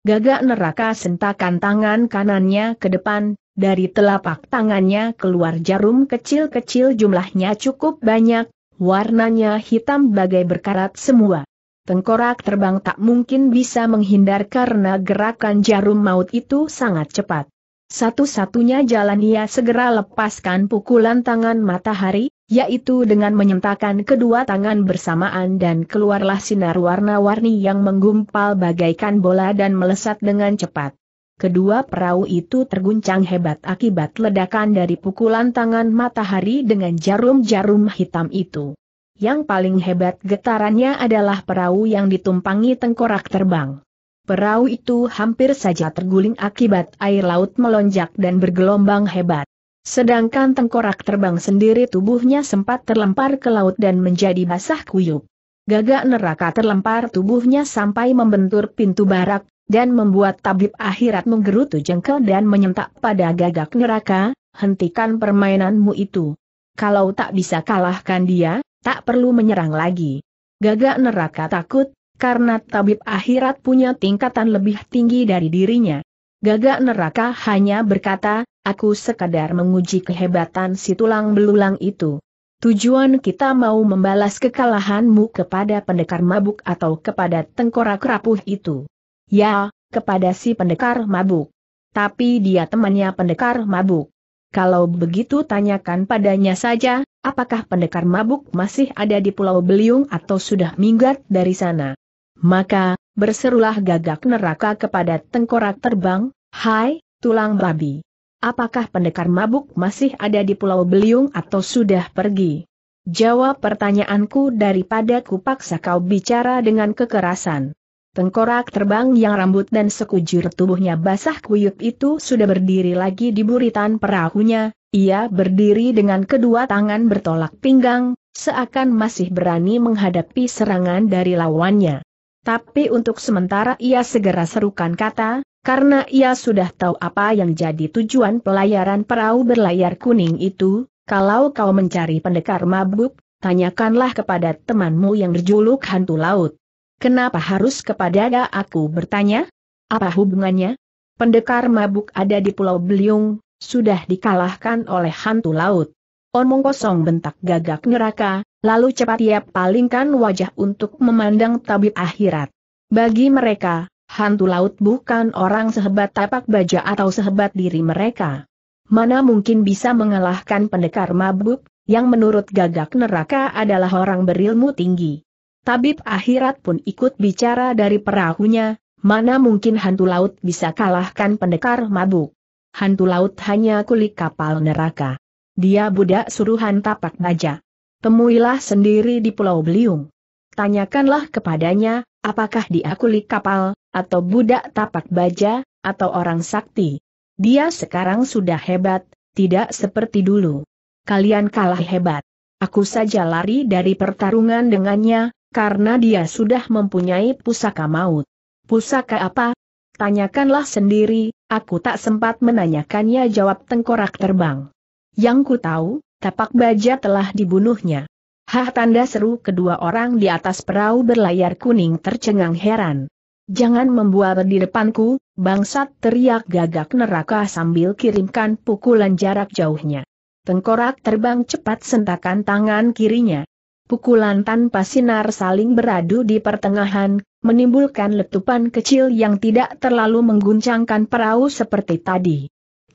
Gagak neraka sentakan tangan kanannya ke depan, dari telapak tangannya keluar jarum kecil-kecil jumlahnya cukup banyak, warnanya hitam bagai berkarat semua. Tengkorak terbang tak mungkin bisa menghindar karena gerakan jarum maut itu sangat cepat. Satu-satunya jalan ia segera lepaskan pukulan tangan matahari, yaitu dengan menyentakan kedua tangan bersamaan dan keluarlah sinar warna-warni yang menggumpal bagaikan bola dan melesat dengan cepat. Kedua perahu itu terguncang hebat akibat ledakan dari pukulan tangan matahari dengan jarum-jarum hitam itu. Yang paling hebat getarannya adalah perahu yang ditumpangi tengkorak terbang. Perahu itu hampir saja terguling akibat air laut melonjak dan bergelombang hebat. Sedangkan tengkorak terbang sendiri tubuhnya sempat terlempar ke laut dan menjadi basah kuyup. Gagak neraka terlempar tubuhnya sampai membentur pintu barak, dan membuat tabib akhirat menggerutu jengkel dan menyentak pada gagak neraka, hentikan permainanmu itu. Kalau tak bisa kalahkan dia, tak perlu menyerang lagi. Gagak neraka takut, karena tabib akhirat punya tingkatan lebih tinggi dari dirinya. Gagak neraka hanya berkata, Aku sekadar menguji kehebatan si tulang belulang itu. Tujuan kita mau membalas kekalahanmu kepada pendekar mabuk atau kepada tengkorak rapuh itu. Ya, kepada si pendekar mabuk. Tapi dia temannya pendekar mabuk. Kalau begitu tanyakan padanya saja, apakah pendekar mabuk masih ada di Pulau Beliung atau sudah minggat dari sana. Maka, berserulah gagak neraka kepada tengkorak terbang, Hai, tulang babi. Apakah pendekar mabuk masih ada di Pulau Beliung atau sudah pergi? Jawab pertanyaanku daripada kupaksa kau bicara dengan kekerasan. Tengkorak terbang yang rambut dan sekujur tubuhnya basah kuyup itu sudah berdiri lagi di buritan perahunya, ia berdiri dengan kedua tangan bertolak pinggang, seakan masih berani menghadapi serangan dari lawannya. Tapi untuk sementara ia segera serukan kata, karena ia sudah tahu apa yang jadi tujuan pelayaran perahu berlayar kuning itu, kalau kau mencari pendekar mabuk, tanyakanlah kepada temanmu yang berjuluk hantu laut. Kenapa harus kepada aku bertanya? Apa hubungannya? Pendekar mabuk ada di Pulau Beliung, sudah dikalahkan oleh hantu laut. Omong kosong bentak gagak neraka, lalu cepat ia palingkan wajah untuk memandang tabib akhirat. Bagi mereka, hantu laut bukan orang sehebat tapak baja atau sehebat diri mereka. Mana mungkin bisa mengalahkan pendekar mabuk, yang menurut gagak neraka adalah orang berilmu tinggi. Tabib akhirat pun ikut bicara dari perahunya, mana mungkin hantu laut bisa kalahkan pendekar mabuk. Hantu laut hanya kulik kapal neraka. Dia budak suruhan tapak baja. Temuilah sendiri di Pulau Beliung. Tanyakanlah kepadanya, apakah dia kulik kapal, atau budak tapak baja, atau orang sakti. Dia sekarang sudah hebat, tidak seperti dulu. Kalian kalah hebat. Aku saja lari dari pertarungan dengannya, karena dia sudah mempunyai pusaka maut. Pusaka apa? Tanyakanlah sendiri, aku tak sempat menanyakannya jawab tengkorak terbang. Yang ku tahu, tapak baja telah dibunuhnya. Hah tanda seru kedua orang di atas perahu berlayar kuning tercengang heran. Jangan membuat di depanku, bangsat teriak gagak neraka sambil kirimkan pukulan jarak jauhnya. Tengkorak terbang cepat sentakan tangan kirinya. Pukulan tanpa sinar saling beradu di pertengahan, menimbulkan letupan kecil yang tidak terlalu mengguncangkan perahu seperti tadi.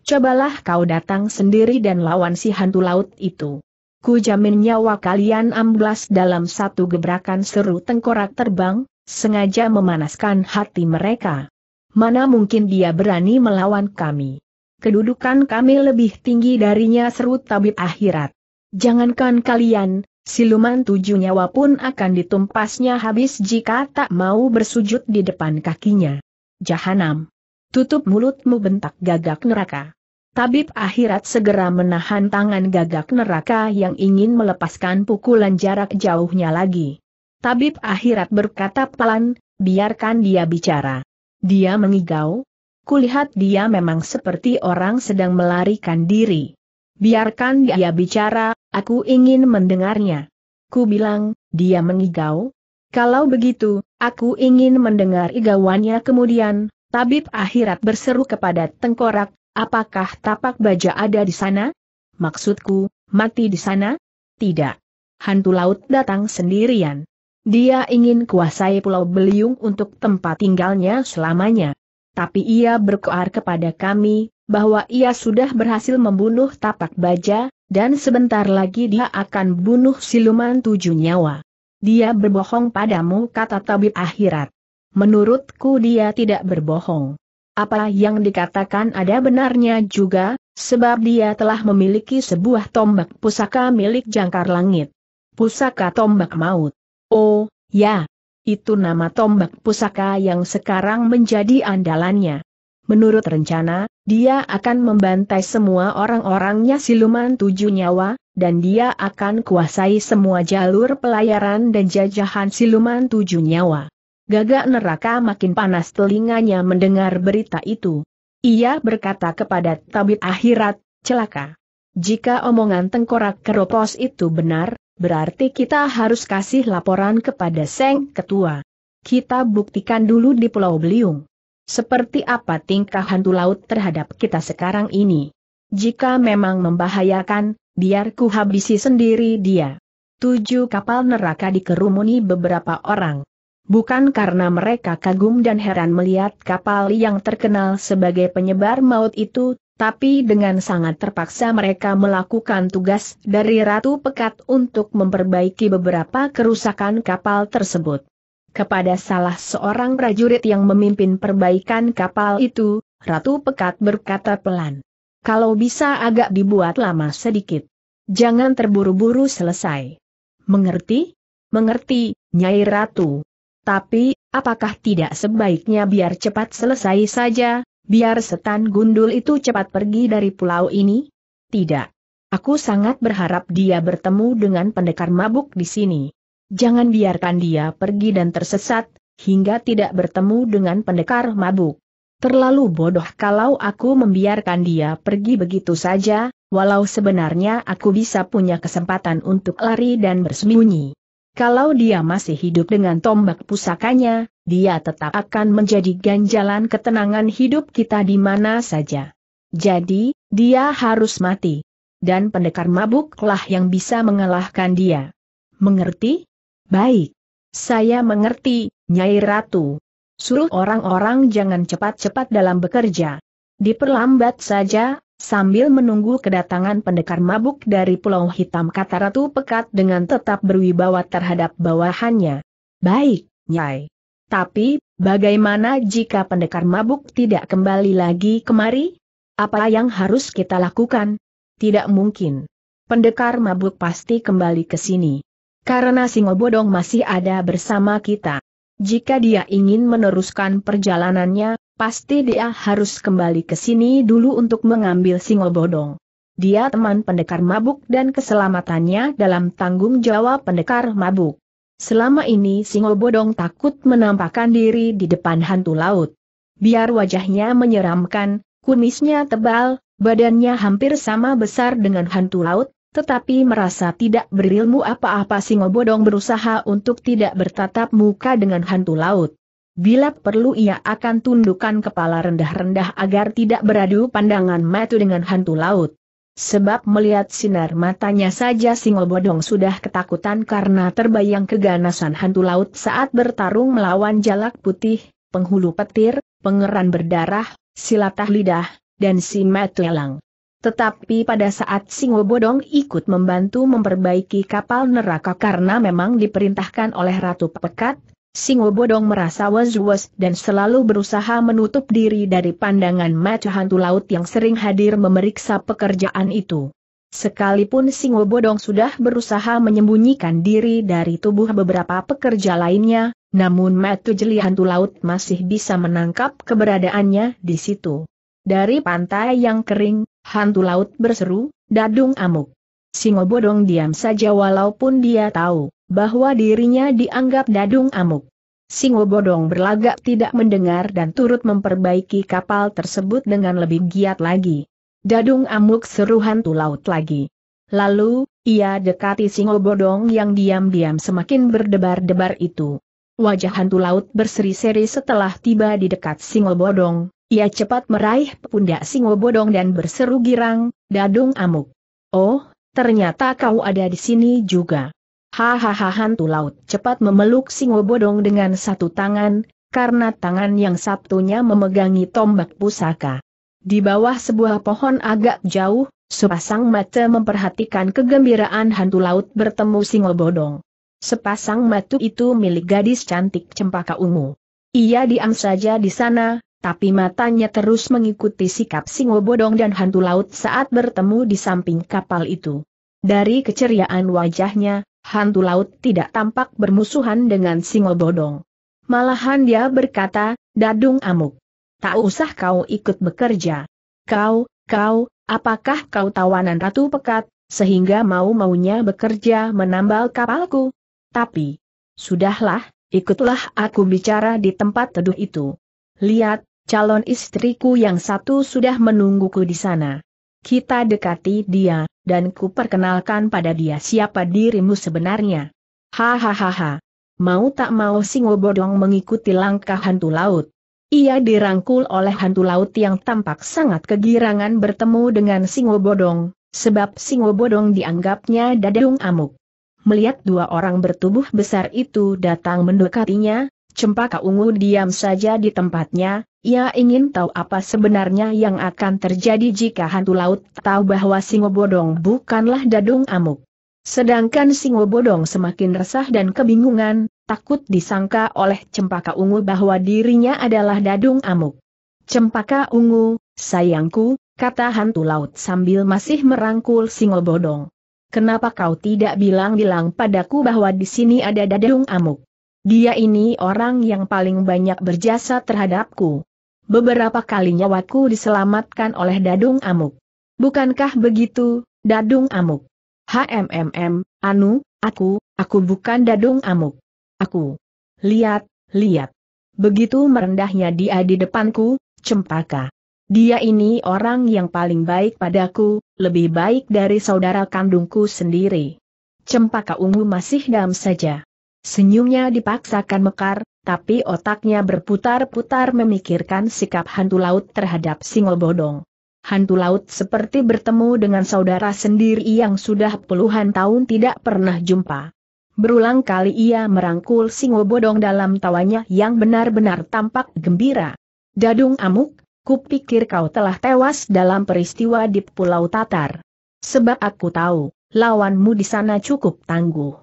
Cobalah kau datang sendiri dan lawan si hantu laut itu. Ku jamin nyawa kalian amblas dalam satu gebrakan seru tengkorak terbang, sengaja memanaskan hati mereka. Mana mungkin dia berani melawan kami. Kedudukan kami lebih tinggi darinya seru tabib akhirat. Jangankan kalian, siluman tujuh nyawa pun akan ditumpasnya habis jika tak mau bersujud di depan kakinya. Jahanam. Tutup mulutmu bentak gagak neraka. Tabib akhirat segera menahan tangan gagak neraka yang ingin melepaskan pukulan jarak jauhnya lagi. Tabib akhirat berkata pelan, biarkan dia bicara. Dia mengigau. Kulihat dia memang seperti orang sedang melarikan diri. Biarkan dia bicara, aku ingin mendengarnya. Ku bilang, dia mengigau. Kalau begitu, aku ingin mendengar igauannya kemudian, tabib akhirat berseru kepada tengkorak, apakah tapak baja ada di sana? Maksudku, mati di sana? Tidak. Hantu laut datang sendirian. Dia ingin kuasai Pulau Beliung untuk tempat tinggalnya selamanya. Tapi ia berkoar kepada kami, bahwa ia sudah berhasil membunuh tapak baja, dan sebentar lagi dia akan bunuh siluman tujuh nyawa. Dia berbohong padamu kata tabib akhirat. Menurutku dia tidak berbohong. Apa yang dikatakan ada benarnya juga, sebab dia telah memiliki sebuah tombak pusaka milik jangkar langit. Pusaka tombak maut. Oh, ya. Itu nama tombak pusaka yang sekarang menjadi andalannya. Menurut rencana, dia akan membantai semua orang-orangnya siluman tujuh nyawa, dan dia akan kuasai semua jalur pelayaran dan jajahan siluman tujuh nyawa. Gagak neraka makin panas telinganya mendengar berita itu. Ia berkata kepada tabib akhirat, celaka. Jika omongan tengkorak keropos itu benar, berarti kita harus kasih laporan kepada Seng Ketua. Kita buktikan dulu di Pulau Beliung. Seperti apa tingkah hantu laut terhadap kita sekarang ini. Jika memang membahayakan, biar ku habisi sendiri dia. Tujuh kapal neraka dikerumuni beberapa orang. Bukan karena mereka kagum dan heran melihat kapal yang terkenal sebagai penyebar maut itu, tapi dengan sangat terpaksa mereka melakukan tugas dari Ratu Pekat untuk memperbaiki beberapa kerusakan kapal tersebut. Kepada salah seorang prajurit yang memimpin perbaikan kapal itu, Ratu Pekat berkata pelan. Kalau bisa agak dibuat lama sedikit. Jangan terburu-buru selesai. Mengerti? Mengerti, Nyai Ratu. Tapi, apakah tidak sebaiknya biar cepat selesai saja, Biar setan gundul itu cepat pergi dari pulau ini? Tidak. Aku sangat berharap dia bertemu dengan pendekar mabuk di sini. Jangan biarkan dia pergi dan tersesat, hingga tidak bertemu dengan pendekar mabuk. Terlalu bodoh kalau aku membiarkan dia pergi begitu saja, walau sebenarnya aku bisa punya kesempatan untuk lari dan bersembunyi. Kalau dia masih hidup dengan tombak pusakanya, dia tetap akan menjadi ganjalan ketenangan hidup kita di mana saja. Jadi, dia harus mati. Dan pendekar mabuklah yang bisa mengalahkan dia. Mengerti? Baik. Saya mengerti, Nyai Ratu. Suruh orang-orang jangan cepat-cepat dalam bekerja. Diperlambat saja, sambil menunggu kedatangan pendekar mabuk dari Pulau Hitam kata Ratu Pekat dengan tetap berwibawa terhadap bawahannya. Baik, Nyai. Tapi, bagaimana jika pendekar mabuk tidak kembali lagi kemari? Apa yang harus kita lakukan? Tidak mungkin. Pendekar mabuk pasti kembali ke sini. Karena Singobodong masih ada bersama kita. Jika dia ingin meneruskan perjalanannya, pasti dia harus kembali ke sini dulu untuk mengambil Singobodong. Dia teman pendekar mabuk dan keselamatannya dalam tanggung jawab pendekar mabuk. Selama ini Singo Bodong takut menampakkan diri di depan hantu laut. Biar wajahnya menyeramkan, kumisnya tebal, badannya hampir sama besar dengan hantu laut, tetapi merasa tidak berilmu apa-apa Singo Bodong berusaha untuk tidak bertatap muka dengan hantu laut. Bila perlu ia akan tundukkan kepala rendah-rendah agar tidak beradu pandangan mata dengan hantu laut. Sebab melihat sinar matanya saja Singo Bodong sudah ketakutan karena terbayang keganasan hantu laut saat bertarung melawan jalak putih, penghulu petir, pengeran berdarah, silatah lidah, dan si Matuelang. Tetapi pada saat Singo Bodong ikut membantu memperbaiki kapal neraka karena memang diperintahkan oleh Ratu Pekat, Singo Bodong merasa was-was dan selalu berusaha menutup diri dari pandangan mata hantu laut yang sering hadir memeriksa pekerjaan itu. Sekalipun Singo Bodong sudah berusaha menyembunyikan diri dari tubuh beberapa pekerja lainnya, namun mata jeli hantu laut masih bisa menangkap keberadaannya di situ. Dari pantai yang kering, hantu laut berseru, dadung amuk. Singo Bodong diam saja walaupun dia tahu, bahwa dirinya dianggap dadung amuk. Singo Bodong berlagak tidak mendengar dan turut memperbaiki kapal tersebut dengan lebih giat lagi. Dadung amuk seru hantu laut lagi. Lalu, ia dekati Singo Bodong yang diam-diam semakin berdebar-debar itu. Wajah hantu laut berseri-seri setelah tiba di dekat Singo Bodong, ia cepat meraih pundak Singo Bodong dan berseru girang, Dadung Amuk. Oh, ternyata kau ada di sini juga. Hahaha hantu laut cepat memeluk singo bodong dengan satu tangan, karena tangan yang satunya memegangi tombak pusaka. Di bawah sebuah pohon agak jauh, sepasang mata memperhatikan kegembiraan hantu laut bertemu singo bodong. Sepasang mata itu milik gadis cantik cempaka ungu. Ia diam saja di sana, tapi matanya terus mengikuti sikap singo bodong dan hantu laut saat bertemu di samping kapal itu. Dari keceriaan wajahnya, hantu laut tidak tampak bermusuhan dengan singo bodong. Malahan dia berkata, Dadung Amuk, tak usah kau ikut bekerja. Kau, kau, apakah kau tawanan Ratu Pekat, sehingga mau-maunya bekerja menambal kapalku? Tapi, sudahlah, ikutlah aku bicara di tempat teduh itu. Lihat, calon istriku yang satu sudah menungguku di sana. Kita dekati dia, dan ku perkenalkan pada dia siapa dirimu sebenarnya. Hahaha. Mau tak mau singo bodong mengikuti langkah hantu laut. Ia dirangkul oleh hantu laut yang tampak sangat kegirangan bertemu dengan singo bodong, sebab singo bodong dianggapnya dadung amuk. Melihat dua orang bertubuh besar itu datang mendekatinya, Cempaka ungu diam saja di tempatnya, ia ingin tahu apa sebenarnya yang akan terjadi jika hantu laut tahu bahwa Singo Bodong bukanlah dadung amuk. Sedangkan Singo Bodong semakin resah dan kebingungan, takut disangka oleh Cempaka Ungu bahwa dirinya adalah dadung amuk. Cempaka Ungu, sayangku, kata hantu laut sambil masih merangkul Singo Bodong. Kenapa kau tidak bilang-bilang padaku bahwa di sini ada dadung amuk? Dia ini orang yang paling banyak berjasa terhadapku. Beberapa kali nyawaku diselamatkan oleh Dadung Amuk. Bukankah begitu, Dadung Amuk? HMMM, Anu, aku, aku bukan Dadung Amuk. Aku. Lihat, lihat. Begitu merendahnya dia di depanku, cempaka. Dia ini orang yang paling baik padaku, lebih baik dari saudara kandungku sendiri. Cempaka ungu masih dam saja. Senyumnya dipaksakan mekar, tapi otaknya berputar-putar memikirkan sikap hantu laut terhadap Bodong. Hantu laut seperti bertemu dengan saudara sendiri yang sudah puluhan tahun tidak pernah jumpa. Berulang kali ia merangkul Singo Bodong dalam tawanya yang benar-benar tampak gembira. Dadung amuk, kupikir kau telah tewas dalam peristiwa di Pulau Tatar. Sebab aku tahu, lawanmu di sana cukup tangguh.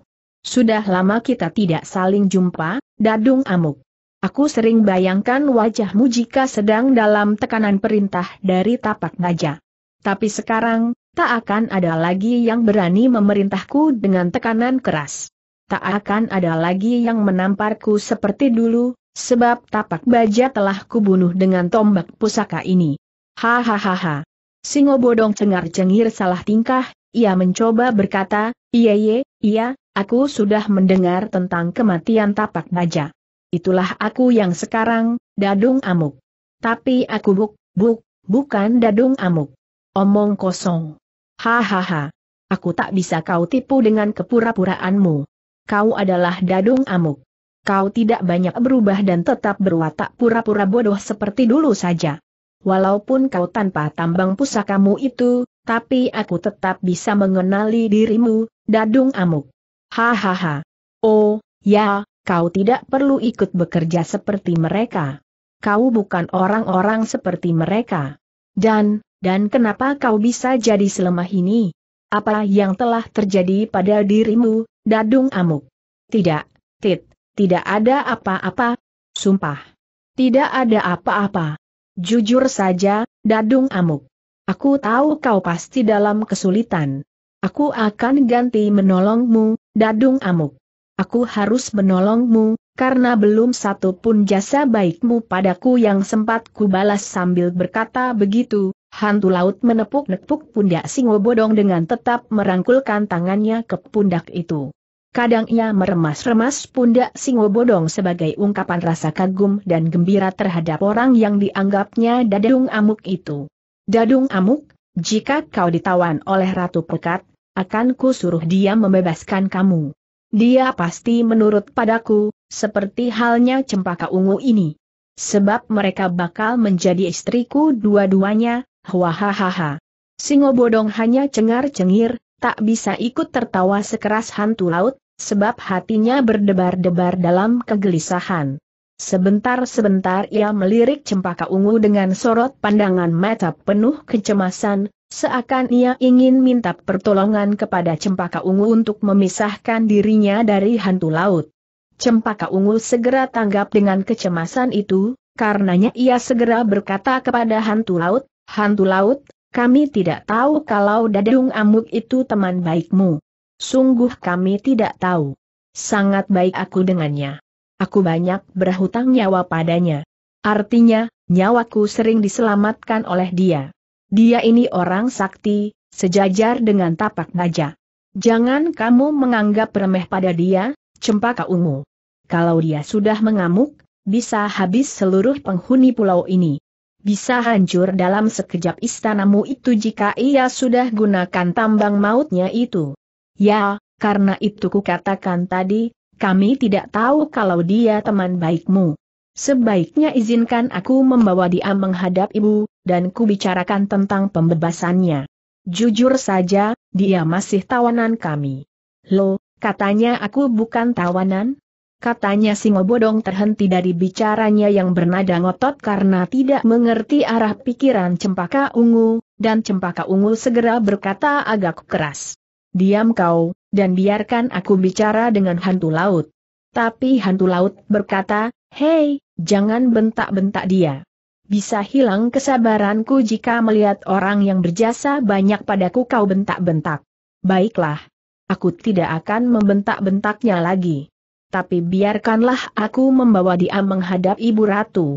Sudah lama kita tidak saling jumpa, Dadung Amuk. Aku sering bayangkan wajahmu jika sedang dalam tekanan perintah dari tapak naja. Tapi sekarang, tak akan ada lagi yang berani memerintahku dengan tekanan keras. Tak akan ada lagi yang menamparku seperti dulu, sebab tapak baja telah kubunuh dengan tombak pusaka ini. Hahaha. Singo bodong cengar-cengir salah tingkah, ia mencoba berkata, iya ye, iya, Aku sudah mendengar tentang kematian tapak naja. Itulah aku yang sekarang, dadung amuk. Tapi aku buk, buk, bukan dadung amuk. Omong kosong. Hahaha. Aku tak bisa kau tipu dengan kepura-puraanmu. Kau adalah dadung amuk. Kau tidak banyak berubah dan tetap berwatak pura-pura bodoh seperti dulu saja. Walaupun kau tanpa tambang pusakamu itu, tapi aku tetap bisa mengenali dirimu, dadung amuk. Hahaha. Oh, ya, kau tidak perlu ikut bekerja seperti mereka. Kau bukan orang-orang seperti mereka. Dan, dan kenapa kau bisa jadi selemah ini? Apa yang telah terjadi pada dirimu, Dadung Amuk? Tidak, Tit, tidak ada apa-apa. Sumpah. Tidak ada apa-apa. Jujur saja, Dadung Amuk. Aku tahu kau pasti dalam kesulitan. Aku akan ganti menolongmu, Dadung Amuk. Aku harus menolongmu, karena belum satu pun jasa baikmu padaku yang sempat kubalas. sambil berkata begitu, hantu laut menepuk-nepuk pundak singo bodong dengan tetap merangkulkan tangannya ke pundak itu. Kadang ia meremas-remas pundak singo bodong sebagai ungkapan rasa kagum dan gembira terhadap orang yang dianggapnya dadung amuk itu. Dadung amuk, jika kau ditawan oleh Ratu Pekat, akan ku suruh dia membebaskan kamu. Dia pasti menurut padaku, seperti halnya cempaka ungu ini. Sebab mereka bakal menjadi istriku dua-duanya, hahaha. Singo bodong hanya cengar-cengir, tak bisa ikut tertawa sekeras hantu laut, sebab hatinya berdebar-debar dalam kegelisahan. Sebentar-sebentar ia melirik cempaka ungu dengan sorot pandangan mata penuh kecemasan, seakan ia ingin minta pertolongan kepada cempaka ungu untuk memisahkan dirinya dari hantu laut. Cempaka ungu segera tanggap dengan kecemasan itu, karenanya ia segera berkata kepada hantu laut, Hantu laut, kami tidak tahu kalau Dadung Amuk itu teman baikmu. Sungguh kami tidak tahu. Sangat baik aku dengannya. Aku banyak berhutang nyawa padanya. Artinya, nyawaku sering diselamatkan oleh dia. Dia ini orang sakti, sejajar dengan tapak baja. Jangan kamu menganggap remeh pada dia, cempaka ungu. Kalau dia sudah mengamuk, bisa habis seluruh penghuni pulau ini. Bisa hancur dalam sekejap istanamu itu jika ia sudah gunakan tambang mautnya itu. Ya, karena itu kukatakan tadi, kami tidak tahu kalau dia teman baikmu. Sebaiknya izinkan aku membawa dia menghadap ibu, dan ku bicarakan tentang pembebasannya. Jujur saja, dia masih tawanan kami. Lo, katanya aku bukan tawanan? Katanya Singo Bodong terhenti dari bicaranya yang bernada ngotot karena tidak mengerti arah pikiran Cempaka Ungu, dan Cempaka Ungu segera berkata agak keras diam kau, dan biarkan aku bicara dengan hantu laut. Tapi hantu laut berkata, hei, jangan bentak-bentak dia. Bisa hilang kesabaranku jika melihat orang yang berjasa banyak padaku kau bentak-bentak. Baiklah. Aku tidak akan membentak-bentaknya lagi. Tapi biarkanlah aku membawa dia menghadap Ibu Ratu.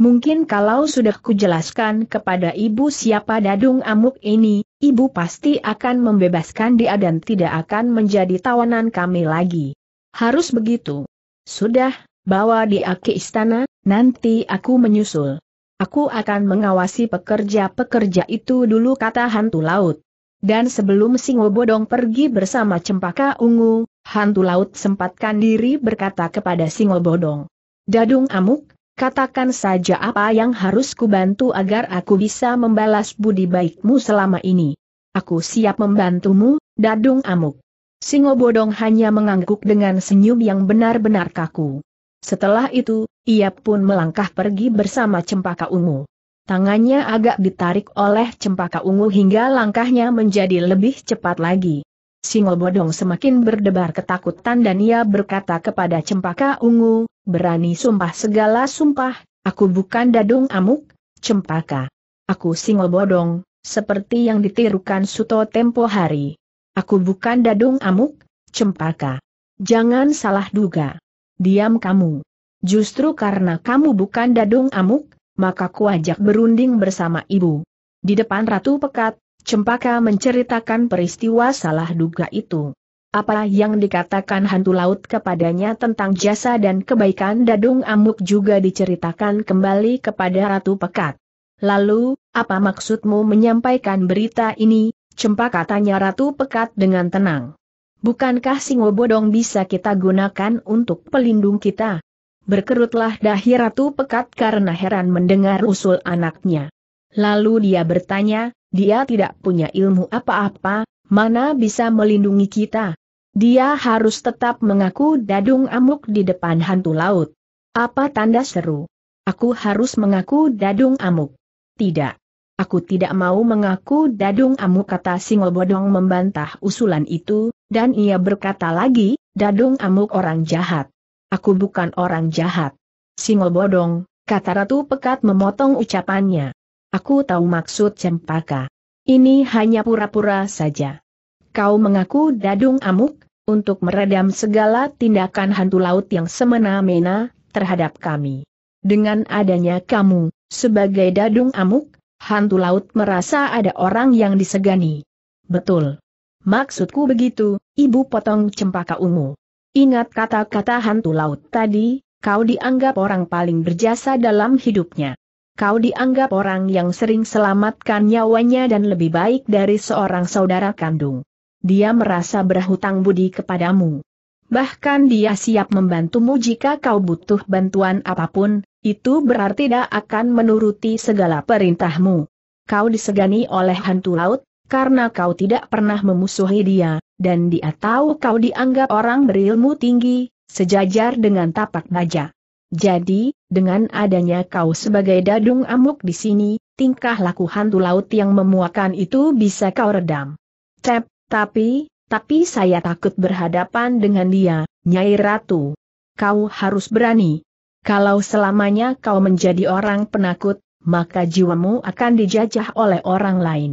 Mungkin kalau sudah kujelaskan kepada Ibu siapa Dadung Amuk ini, Ibu pasti akan membebaskan dia dan tidak akan menjadi tawanan kami lagi. Harus begitu. Sudah, bawa dia ke istana, nanti aku menyusul. Aku akan mengawasi pekerja-pekerja itu dulu kata hantu laut. Dan sebelum Singo Bodong pergi bersama Cempaka Ungu, hantu laut sempatkan diri berkata kepada Singo Bodong. Dadung Amuk, Katakan saja apa yang harus kubantu agar aku bisa membalas budi baikmu selama ini. Aku siap membantumu, Dadung Amuk. singobodong hanya mengangguk dengan senyum yang benar-benar kaku. Setelah itu, ia pun melangkah pergi bersama Cempaka Ungu. Tangannya agak ditarik oleh cempaka ungu hingga langkahnya menjadi lebih cepat lagi. singobodong semakin berdebar ketakutan dan ia berkata kepada cempaka ungu, berani sumpah segala sumpah, aku bukan dadung amuk, cempaka. Aku singo bodong, seperti yang ditirukan Suto tempo hari. Aku bukan dadung amuk, cempaka. Jangan salah duga. Diam kamu. Justru karena kamu bukan dadung amuk, maka kuajak berunding bersama ibu. Di depan Ratu Pekat, Cempaka menceritakan peristiwa salah duga itu. Apa yang dikatakan hantu laut kepadanya tentang jasa dan kebaikan Dadung Amuk juga diceritakan kembali kepada Ratu Pekat. Lalu, apa maksudmu menyampaikan berita ini, Cempa katanya Ratu Pekat dengan tenang. Bukankah singo bodong bisa kita gunakan untuk pelindung kita? Berkerutlah dahi Ratu Pekat karena heran mendengar usul anaknya. Lalu dia bertanya, dia tidak punya ilmu apa-apa, mana bisa melindungi kita? Dia harus tetap mengaku dadung amuk di depan hantu laut. Apa tanda seru? Aku harus mengaku dadung amuk. Tidak. Aku tidak mau mengaku dadung amuk kata Singobodong membantah usulan itu, dan ia berkata lagi, dadung amuk orang jahat. Aku bukan orang jahat. Singobodong, kata Ratu Pekat memotong ucapannya. Aku tahu maksud cempaka. Ini hanya pura-pura saja kau mengaku dadung amuk, untuk meredam segala tindakan hantu laut yang semena-mena terhadap kami. Dengan adanya kamu, sebagai dadung amuk, hantu laut merasa ada orang yang disegani. Betul. Maksudku begitu, ibu potong cempaka ungu. Ingat kata-kata hantu laut tadi, kau dianggap orang paling berjasa dalam hidupnya. Kau dianggap orang yang sering selamatkan nyawanya dan lebih baik dari seorang saudara kandung dia merasa berhutang budi kepadamu. Bahkan dia siap membantumu jika kau butuh bantuan apapun, itu berarti dia akan menuruti segala perintahmu. Kau disegani oleh hantu laut, karena kau tidak pernah memusuhi dia, dan dia tahu kau dianggap orang berilmu tinggi, sejajar dengan tapak naja. Jadi, dengan adanya kau sebagai dadung amuk di sini, tingkah laku hantu laut yang memuakan itu bisa kau redam. Cep, tapi, tapi saya takut berhadapan dengan dia, Nyai Ratu. Kau harus berani. Kalau selamanya kau menjadi orang penakut, maka jiwamu akan dijajah oleh orang lain.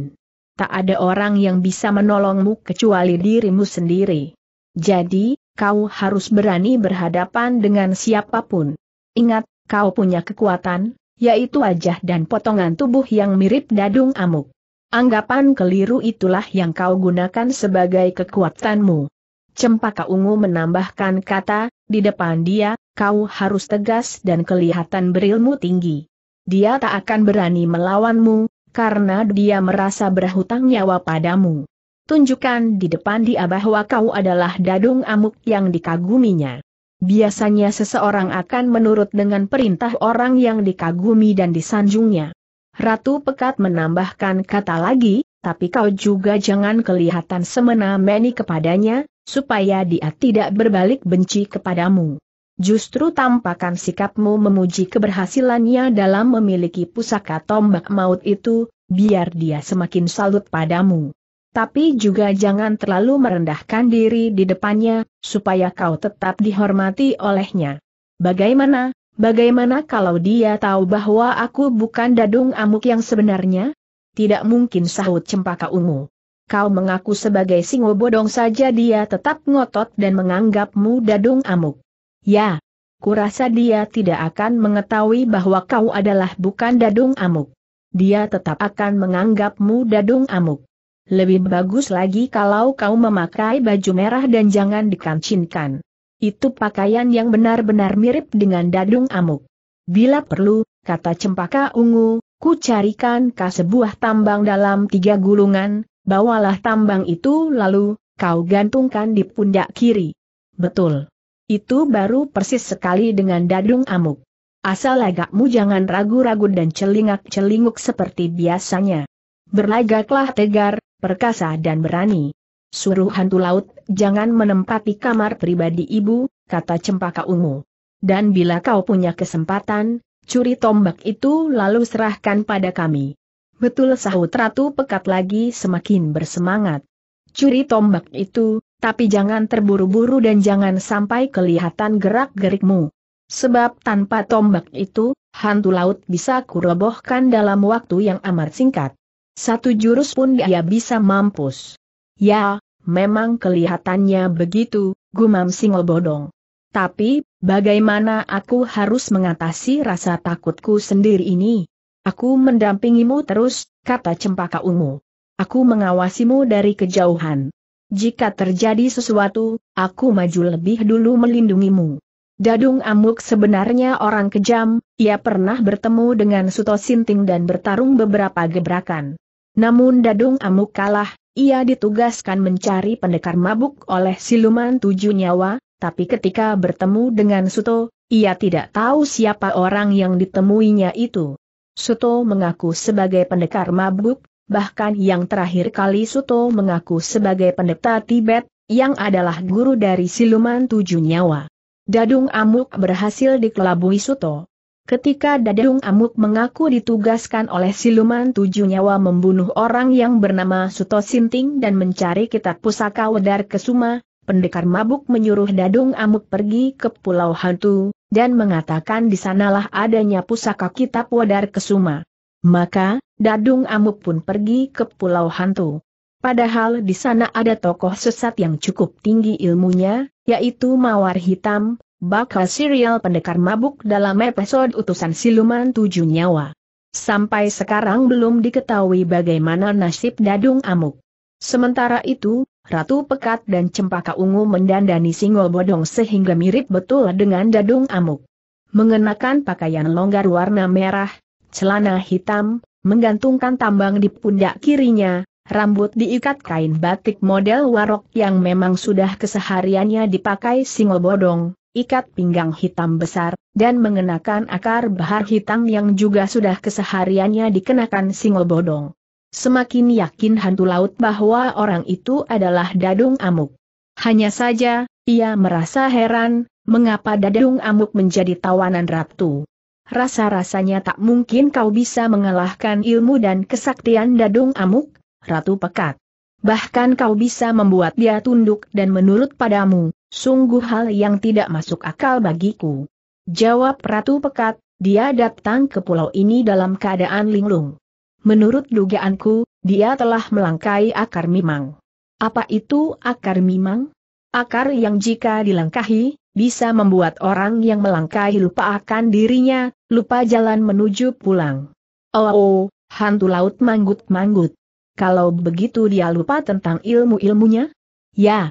Tak ada orang yang bisa menolongmu kecuali dirimu sendiri. Jadi, kau harus berani berhadapan dengan siapapun. Ingat, kau punya kekuatan, yaitu wajah dan potongan tubuh yang mirip dadung amuk. Anggapan keliru itulah yang kau gunakan sebagai kekuatanmu. Cempaka ungu menambahkan kata, di depan dia, kau harus tegas dan kelihatan berilmu tinggi. Dia tak akan berani melawanmu, karena dia merasa berhutang nyawa padamu. Tunjukkan di depan dia bahwa kau adalah dadung amuk yang dikaguminya. Biasanya seseorang akan menurut dengan perintah orang yang dikagumi dan disanjungnya. Ratu Pekat menambahkan kata lagi, tapi kau juga jangan kelihatan semena-meni kepadanya, supaya dia tidak berbalik benci kepadamu. Justru tampakan sikapmu memuji keberhasilannya dalam memiliki pusaka tombak maut itu, biar dia semakin salut padamu. Tapi juga jangan terlalu merendahkan diri di depannya, supaya kau tetap dihormati olehnya. Bagaimana, Bagaimana kalau dia tahu bahwa aku bukan dadung amuk yang sebenarnya? Tidak mungkin sahut cempaka ungu. Kau mengaku sebagai singo bodong saja dia tetap ngotot dan menganggapmu dadung amuk. Ya, kurasa dia tidak akan mengetahui bahwa kau adalah bukan dadung amuk. Dia tetap akan menganggapmu dadung amuk. Lebih bagus lagi kalau kau memakai baju merah dan jangan dikancinkan. Itu pakaian yang benar-benar mirip dengan dadung amuk. Bila perlu, kata cempaka ungu, ku carikan ka sebuah tambang dalam tiga gulungan, bawalah tambang itu lalu, kau gantungkan di pundak kiri. Betul. Itu baru persis sekali dengan dadung amuk. Asal lagakmu jangan ragu-ragu dan celingak-celinguk seperti biasanya. Berlagaklah tegar, perkasa dan berani. Suruh hantu laut, jangan menempati kamar pribadi ibu, kata cempaka ungu. Dan bila kau punya kesempatan, curi tombak itu lalu serahkan pada kami. Betul sahut Ratu Pekat lagi semakin bersemangat. Curi tombak itu, tapi jangan terburu-buru dan jangan sampai kelihatan gerak-gerikmu. Sebab tanpa tombak itu, hantu laut bisa kurobohkan dalam waktu yang amat singkat. Satu jurus pun dia bisa mampus. Ya, memang kelihatannya begitu, gumam Bodong. Tapi, bagaimana aku harus mengatasi rasa takutku sendiri ini? Aku mendampingimu terus, kata cempaka ungu. Aku mengawasimu dari kejauhan. Jika terjadi sesuatu, aku maju lebih dulu melindungimu. Dadung Amuk sebenarnya orang kejam, ia pernah bertemu dengan Suto Sinting dan bertarung beberapa gebrakan. Namun Dadung Amuk kalah, ia ditugaskan mencari pendekar mabuk oleh siluman tujuh nyawa, tapi ketika bertemu dengan Suto, ia tidak tahu siapa orang yang ditemuinya itu. Suto mengaku sebagai pendekar mabuk, bahkan yang terakhir kali Suto mengaku sebagai pendeta Tibet, yang adalah guru dari siluman tujuh nyawa. Dadung Amuk berhasil dikelabui Suto. Ketika Dadung Amuk mengaku ditugaskan oleh siluman tujuh nyawa membunuh orang yang bernama Suto Sinting dan mencari kitab pusaka Wedar Kesuma, pendekar mabuk menyuruh Dadung Amuk pergi ke Pulau Hantu, dan mengatakan di sanalah adanya pusaka kitab Wedar Kesuma. Maka, Dadung Amuk pun pergi ke Pulau Hantu. Padahal di sana ada tokoh sesat yang cukup tinggi ilmunya, yaitu Mawar Hitam, bakal serial pendekar mabuk dalam episode utusan siluman tujuh nyawa. Sampai sekarang belum diketahui bagaimana nasib Dadung Amuk. Sementara itu, Ratu Pekat dan Cempaka Ungu mendandani singol bodong sehingga mirip betul dengan Dadung Amuk. Mengenakan pakaian longgar warna merah, celana hitam, menggantungkan tambang di pundak kirinya, rambut diikat kain batik model warok yang memang sudah kesehariannya dipakai singol bodong, ikat pinggang hitam besar, dan mengenakan akar bahar hitam yang juga sudah kesehariannya dikenakan bodong. Semakin yakin hantu laut bahwa orang itu adalah Dadung Amuk. Hanya saja, ia merasa heran, mengapa Dadung Amuk menjadi tawanan Ratu. Rasa-rasanya tak mungkin kau bisa mengalahkan ilmu dan kesaktian Dadung Amuk, Ratu Pekat. Bahkan kau bisa membuat dia tunduk dan menurut padamu, Sungguh hal yang tidak masuk akal bagiku. Jawab Ratu Pekat, dia datang ke pulau ini dalam keadaan linglung. Menurut dugaanku, dia telah melangkai akar mimang. Apa itu akar mimang? Akar yang jika dilangkahi, bisa membuat orang yang melangkahi lupa akan dirinya, lupa jalan menuju pulang. Oh, oh hantu laut manggut-manggut. Kalau begitu dia lupa tentang ilmu-ilmunya? Ya,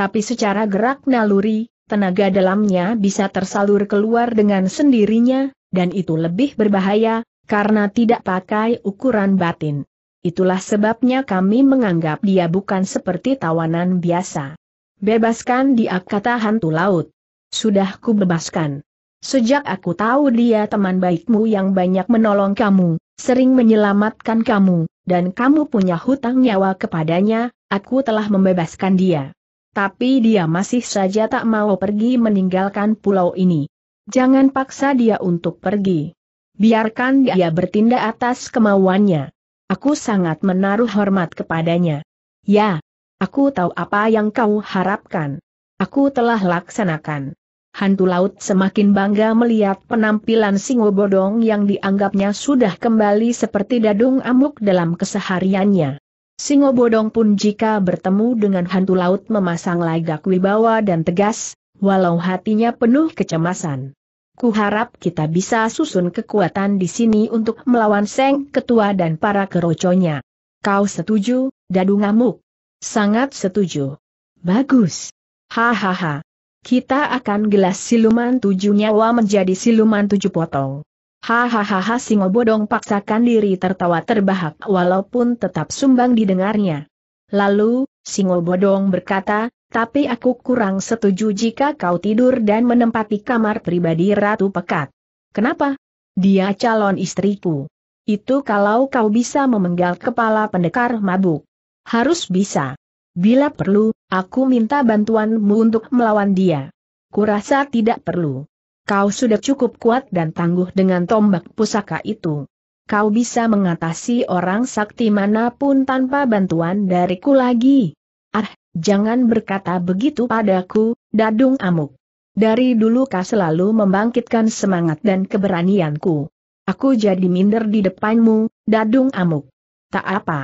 tapi secara gerak naluri, tenaga dalamnya bisa tersalur keluar dengan sendirinya, dan itu lebih berbahaya, karena tidak pakai ukuran batin. Itulah sebabnya kami menganggap dia bukan seperti tawanan biasa. Bebaskan dia kata hantu laut. Sudah ku bebaskan. Sejak aku tahu dia teman baikmu yang banyak menolong kamu, sering menyelamatkan kamu, dan kamu punya hutang nyawa kepadanya, aku telah membebaskan dia tapi dia masih saja tak mau pergi meninggalkan pulau ini. Jangan paksa dia untuk pergi. Biarkan dia bertindak atas kemauannya. Aku sangat menaruh hormat kepadanya. Ya, aku tahu apa yang kau harapkan. Aku telah laksanakan. Hantu laut semakin bangga melihat penampilan singo bodong yang dianggapnya sudah kembali seperti dadung amuk dalam kesehariannya. Singobodong pun jika bertemu dengan hantu laut memasang lagak wibawa dan tegas, walau hatinya penuh kecemasan. Kuharap kita bisa susun kekuatan di sini untuk melawan Seng Ketua dan para keroconya. Kau setuju, Dadu Ngamuk? Sangat setuju. Bagus. Hahaha. Kita akan gelas siluman tujuh nyawa menjadi siluman tujuh potong. Hahaha Singo Bodong paksakan diri tertawa terbahak walaupun tetap sumbang didengarnya. Lalu, Singo Bodong berkata, tapi aku kurang setuju jika kau tidur dan menempati kamar pribadi Ratu Pekat. Kenapa? Dia calon istriku. Itu kalau kau bisa memenggal kepala pendekar mabuk. Harus bisa. Bila perlu, aku minta bantuanmu untuk melawan dia. Kurasa tidak perlu. Kau sudah cukup kuat dan tangguh dengan tombak pusaka itu. Kau bisa mengatasi orang sakti manapun tanpa bantuan dariku lagi. Ah, jangan berkata begitu padaku, Dadung Amuk. Dari dulu kau selalu membangkitkan semangat dan keberanianku. Aku jadi minder di depanmu, Dadung Amuk. Tak apa.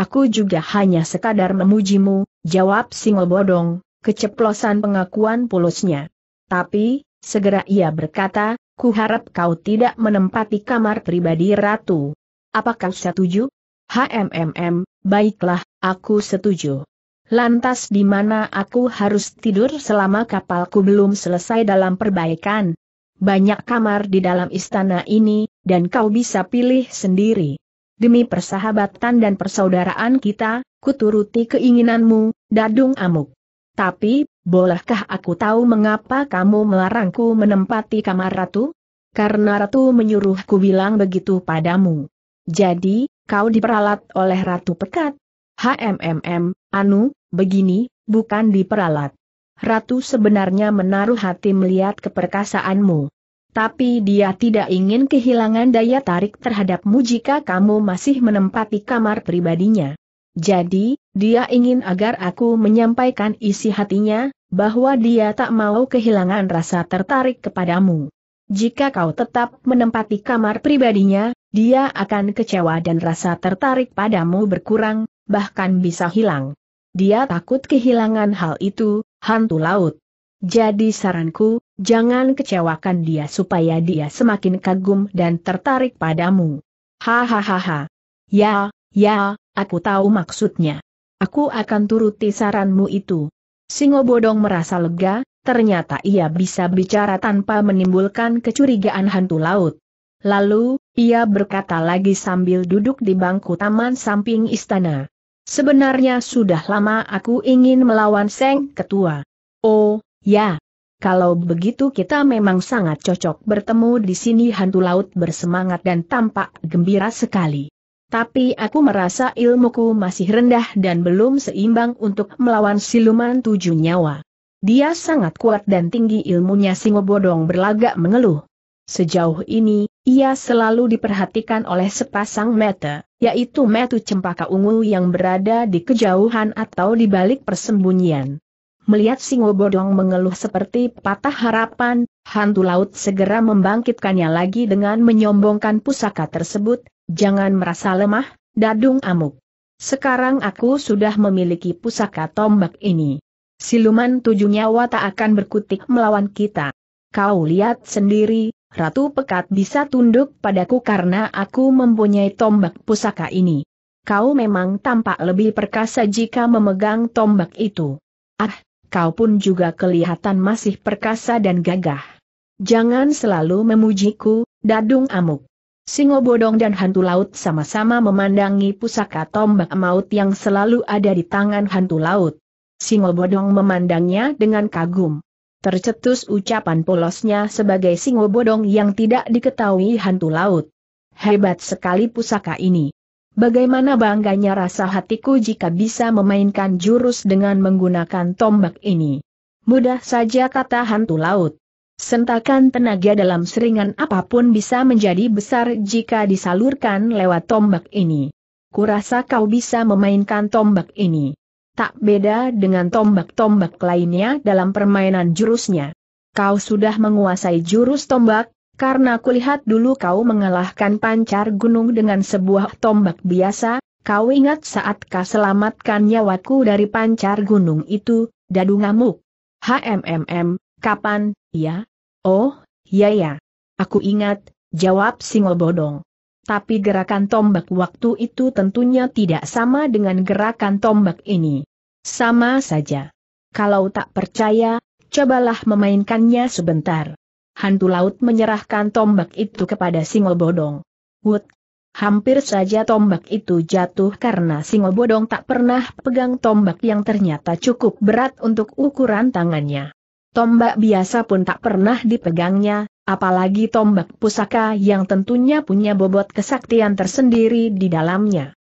Aku juga hanya sekadar memujimu, jawab Singo Bodong, keceplosan pengakuan pulusnya. Tapi, Segera ia berkata, ku harap kau tidak menempati kamar pribadi ratu. Apakah setuju? HMMM, baiklah, aku setuju. Lantas di mana aku harus tidur selama kapalku belum selesai dalam perbaikan? Banyak kamar di dalam istana ini, dan kau bisa pilih sendiri. Demi persahabatan dan persaudaraan kita, kuturuti keinginanmu, Dadung Amuk. Tapi, bolehkah aku tahu mengapa kamu melarangku menempati kamar ratu? Karena ratu menyuruhku bilang begitu padamu. Jadi, kau diperalat oleh ratu pekat? HMMM, Anu, begini, bukan diperalat. Ratu sebenarnya menaruh hati melihat keperkasaanmu. Tapi dia tidak ingin kehilangan daya tarik terhadapmu jika kamu masih menempati kamar pribadinya. Jadi, dia ingin agar aku menyampaikan isi hatinya, bahwa dia tak mau kehilangan rasa tertarik kepadamu. Jika kau tetap menempati kamar pribadinya, dia akan kecewa dan rasa tertarik padamu berkurang, bahkan bisa hilang. Dia takut kehilangan hal itu, hantu laut. Jadi saranku, jangan kecewakan dia supaya dia semakin kagum dan tertarik padamu. Hahaha. Ya, ya, aku tahu maksudnya. Aku akan turuti saranmu itu. Singo Bodong merasa lega, ternyata ia bisa bicara tanpa menimbulkan kecurigaan hantu laut. Lalu, ia berkata lagi sambil duduk di bangku taman samping istana. Sebenarnya sudah lama aku ingin melawan Seng Ketua. Oh, ya. Kalau begitu kita memang sangat cocok bertemu di sini hantu laut bersemangat dan tampak gembira sekali. Tapi aku merasa ilmuku masih rendah dan belum seimbang untuk melawan siluman tujuh nyawa. Dia sangat kuat dan tinggi ilmunya Singobodong berlagak mengeluh. Sejauh ini, ia selalu diperhatikan oleh sepasang mata, yaitu metu cempaka ungu yang berada di kejauhan atau di balik persembunyian. Melihat Singobodong mengeluh seperti patah harapan, hantu laut segera membangkitkannya lagi dengan menyombongkan pusaka tersebut, Jangan merasa lemah, Dadung Amuk. Sekarang aku sudah memiliki pusaka tombak ini. Siluman tujuh nyawa tak akan berkutik melawan kita. Kau lihat sendiri, Ratu Pekat bisa tunduk padaku karena aku mempunyai tombak pusaka ini. Kau memang tampak lebih perkasa jika memegang tombak itu. Ah, kau pun juga kelihatan masih perkasa dan gagah. Jangan selalu memujiku, Dadung Amuk. Singo Bodong dan Hantu Laut sama-sama memandangi pusaka tombak maut yang selalu ada di tangan Hantu Laut. Singo Bodong memandangnya dengan kagum. Tercetus ucapan polosnya sebagai Singo Bodong yang tidak diketahui Hantu Laut. Hebat sekali pusaka ini. Bagaimana bangganya rasa hatiku jika bisa memainkan jurus dengan menggunakan tombak ini. Mudah saja kata hantu laut. Sentakan tenaga dalam seringan apapun bisa menjadi besar jika disalurkan lewat tombak ini. Kurasa kau bisa memainkan tombak ini. Tak beda dengan tombak-tombak lainnya dalam permainan jurusnya. Kau sudah menguasai jurus tombak, karena kulihat dulu kau mengalahkan pancar gunung dengan sebuah tombak biasa, kau ingat saat kau selamatkan nyawaku dari pancar gunung itu, dadu ngamuk. HMMM, kapan, ya? Oh, ya ya. Aku ingat, jawab Singo Bodong. Tapi gerakan tombak waktu itu tentunya tidak sama dengan gerakan tombak ini. Sama saja. Kalau tak percaya, cobalah memainkannya sebentar. Hantu laut menyerahkan tombak itu kepada Singo Bodong. Wut. Hampir saja tombak itu jatuh karena Singo Bodong tak pernah pegang tombak yang ternyata cukup berat untuk ukuran tangannya. Tombak biasa pun tak pernah dipegangnya, apalagi tombak pusaka yang tentunya punya bobot kesaktian tersendiri di dalamnya.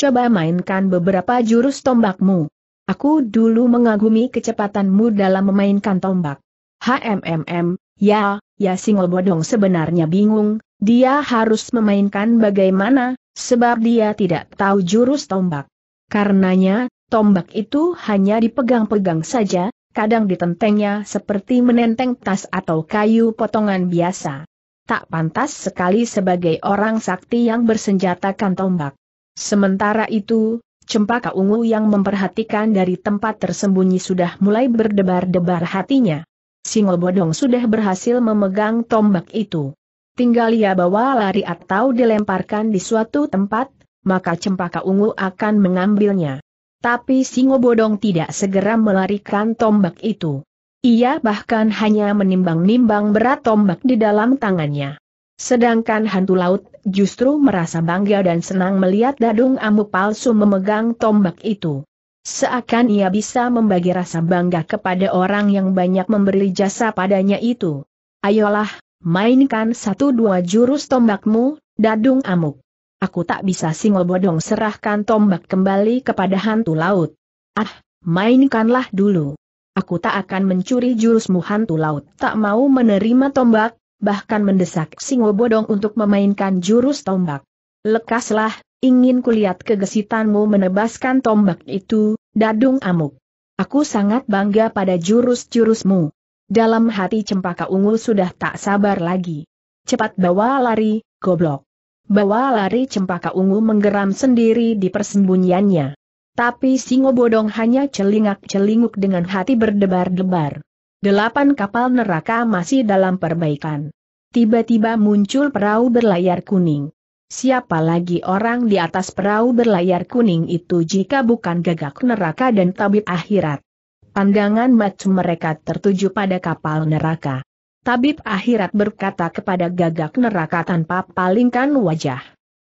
Coba mainkan beberapa jurus tombakmu. Aku dulu mengagumi kecepatanmu dalam memainkan tombak. HMMM, ya, ya Singol Bodong sebenarnya bingung, dia harus memainkan bagaimana, sebab dia tidak tahu jurus tombak. Karenanya, tombak itu hanya dipegang-pegang saja, kadang ditentengnya seperti menenteng tas atau kayu potongan biasa. Tak pantas sekali sebagai orang sakti yang bersenjatakan tombak. Sementara itu, cempaka ungu yang memperhatikan dari tempat tersembunyi sudah mulai berdebar-debar hatinya. Singo Bodong sudah berhasil memegang tombak itu. Tinggal ia bawa lari atau dilemparkan di suatu tempat, maka cempaka ungu akan mengambilnya. Tapi Singo Bodong tidak segera melarikan tombak itu. Ia bahkan hanya menimbang-nimbang berat tombak di dalam tangannya. Sedangkan hantu laut justru merasa bangga dan senang melihat dadung amuk palsu memegang tombak itu. Seakan ia bisa membagi rasa bangga kepada orang yang banyak memberi jasa padanya itu. Ayolah, mainkan satu dua jurus tombakmu, dadung amuk. Aku tak bisa singobodong serahkan tombak kembali kepada hantu laut. Ah, mainkanlah dulu. Aku tak akan mencuri jurusmu hantu laut. Tak mau menerima tombak, bahkan mendesak singobodong untuk memainkan jurus tombak. Lekaslah, ingin kulihat kegesitanmu menebaskan tombak itu, dadung amuk. Aku sangat bangga pada jurus-jurusmu. Dalam hati cempaka ungu sudah tak sabar lagi. Cepat bawa lari, goblok bawa lari cempaka ungu menggeram sendiri di persembunyiannya. Tapi singo bodong hanya celingak-celinguk dengan hati berdebar-debar. Delapan kapal neraka masih dalam perbaikan. Tiba-tiba muncul perahu berlayar kuning. Siapa lagi orang di atas perahu berlayar kuning itu jika bukan gagak neraka dan tabib akhirat? Pandangan macam mereka tertuju pada kapal neraka tabib akhirat berkata kepada gagak neraka tanpa palingkan wajah.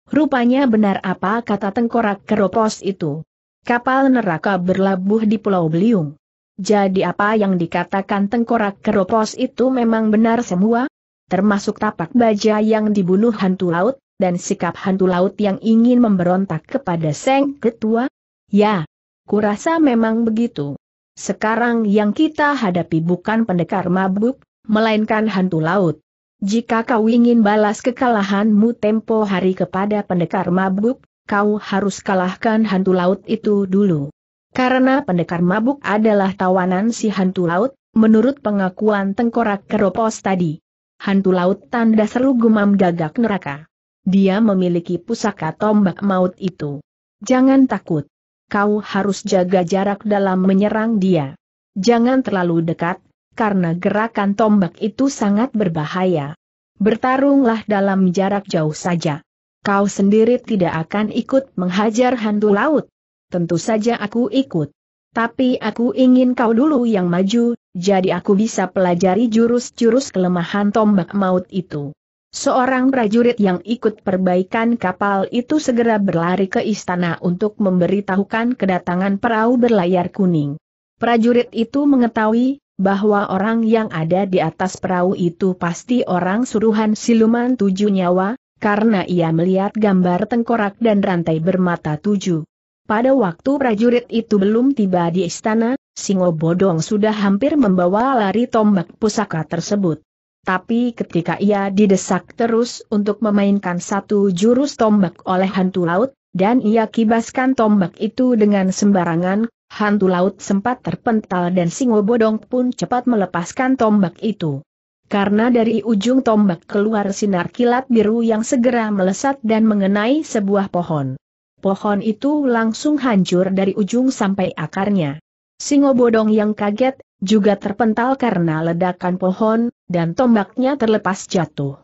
Rupanya benar apa kata tengkorak keropos itu. Kapal neraka berlabuh di Pulau Beliung. Jadi apa yang dikatakan tengkorak keropos itu memang benar semua? Termasuk tapak baja yang dibunuh hantu laut, dan sikap hantu laut yang ingin memberontak kepada Seng Ketua? Ya, kurasa memang begitu. Sekarang yang kita hadapi bukan pendekar mabuk, melainkan hantu laut. Jika kau ingin balas kekalahanmu tempo hari kepada pendekar mabuk, kau harus kalahkan hantu laut itu dulu. Karena pendekar mabuk adalah tawanan si hantu laut, menurut pengakuan tengkorak keropos tadi. Hantu laut tanda seru gumam gagak neraka. Dia memiliki pusaka tombak maut itu. Jangan takut. Kau harus jaga jarak dalam menyerang dia. Jangan terlalu dekat, karena gerakan tombak itu sangat berbahaya. Bertarunglah dalam jarak jauh saja. Kau sendiri tidak akan ikut menghajar hantu laut. Tentu saja aku ikut. Tapi aku ingin kau dulu yang maju, jadi aku bisa pelajari jurus-jurus kelemahan tombak maut itu. Seorang prajurit yang ikut perbaikan kapal itu segera berlari ke istana untuk memberitahukan kedatangan perahu berlayar kuning. Prajurit itu mengetahui bahwa orang yang ada di atas perahu itu pasti orang suruhan siluman tujuh nyawa, karena ia melihat gambar tengkorak dan rantai bermata tujuh. Pada waktu prajurit itu belum tiba di istana, Singo Bodong sudah hampir membawa lari tombak pusaka tersebut. Tapi ketika ia didesak terus untuk memainkan satu jurus tombak oleh hantu laut, dan ia kibaskan tombak itu dengan sembarangan, hantu laut sempat terpental dan singo bodong pun cepat melepaskan tombak itu. Karena dari ujung tombak keluar sinar kilat biru yang segera melesat dan mengenai sebuah pohon. Pohon itu langsung hancur dari ujung sampai akarnya. Singo bodong yang kaget, juga terpental karena ledakan pohon, dan tombaknya terlepas jatuh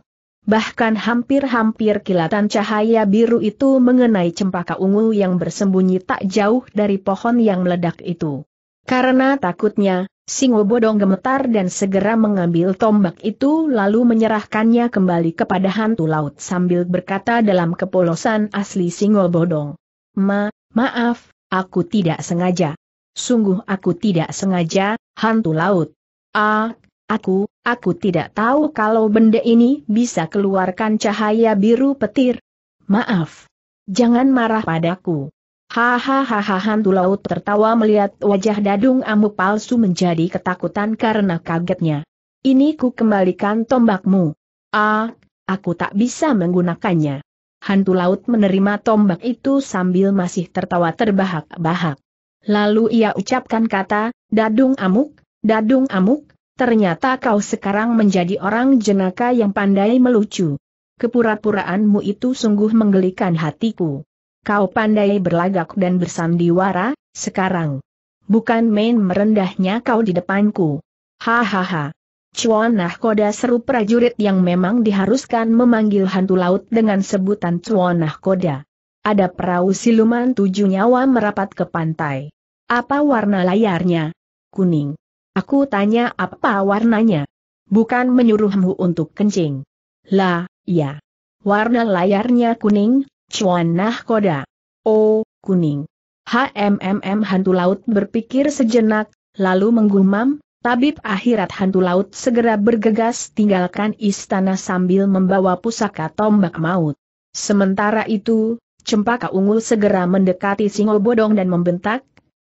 bahkan hampir-hampir kilatan cahaya biru itu mengenai cempaka ungu yang bersembunyi tak jauh dari pohon yang meledak itu. Karena takutnya, Singo Bodong gemetar dan segera mengambil tombak itu lalu menyerahkannya kembali kepada hantu laut sambil berkata dalam kepolosan asli Singo Bodong. Ma, maaf, aku tidak sengaja. Sungguh aku tidak sengaja, hantu laut. Ah, aku, Aku tidak tahu kalau benda ini bisa keluarkan cahaya biru petir. Maaf. Jangan marah padaku. Hahaha hantu laut tertawa melihat wajah dadung amuk palsu menjadi ketakutan karena kagetnya. Ini ku kembalikan tombakmu. Ah, aku tak bisa menggunakannya. Hantu laut menerima tombak itu sambil masih tertawa terbahak-bahak. Lalu ia ucapkan kata, dadung amuk, dadung amuk, Ternyata kau sekarang menjadi orang jenaka yang pandai melucu. Kepura-puraanmu itu sungguh menggelikan hatiku. Kau pandai berlagak dan bersandiwara, sekarang. Bukan main merendahnya kau di depanku. Hahaha. Cuan Nahkoda seru prajurit yang memang diharuskan memanggil hantu laut dengan sebutan Cuan Nahkoda. Ada perahu siluman tujuh nyawa merapat ke pantai. Apa warna layarnya? Kuning. Aku tanya apa warnanya. Bukan menyuruhmu untuk kencing. Lah, ya. Warna layarnya kuning, cuan nah koda. Oh, kuning. HMMM hantu laut berpikir sejenak, lalu menggumam, tabib akhirat hantu laut segera bergegas tinggalkan istana sambil membawa pusaka tombak maut. Sementara itu, cempaka ungu segera mendekati singo bodong dan membentak,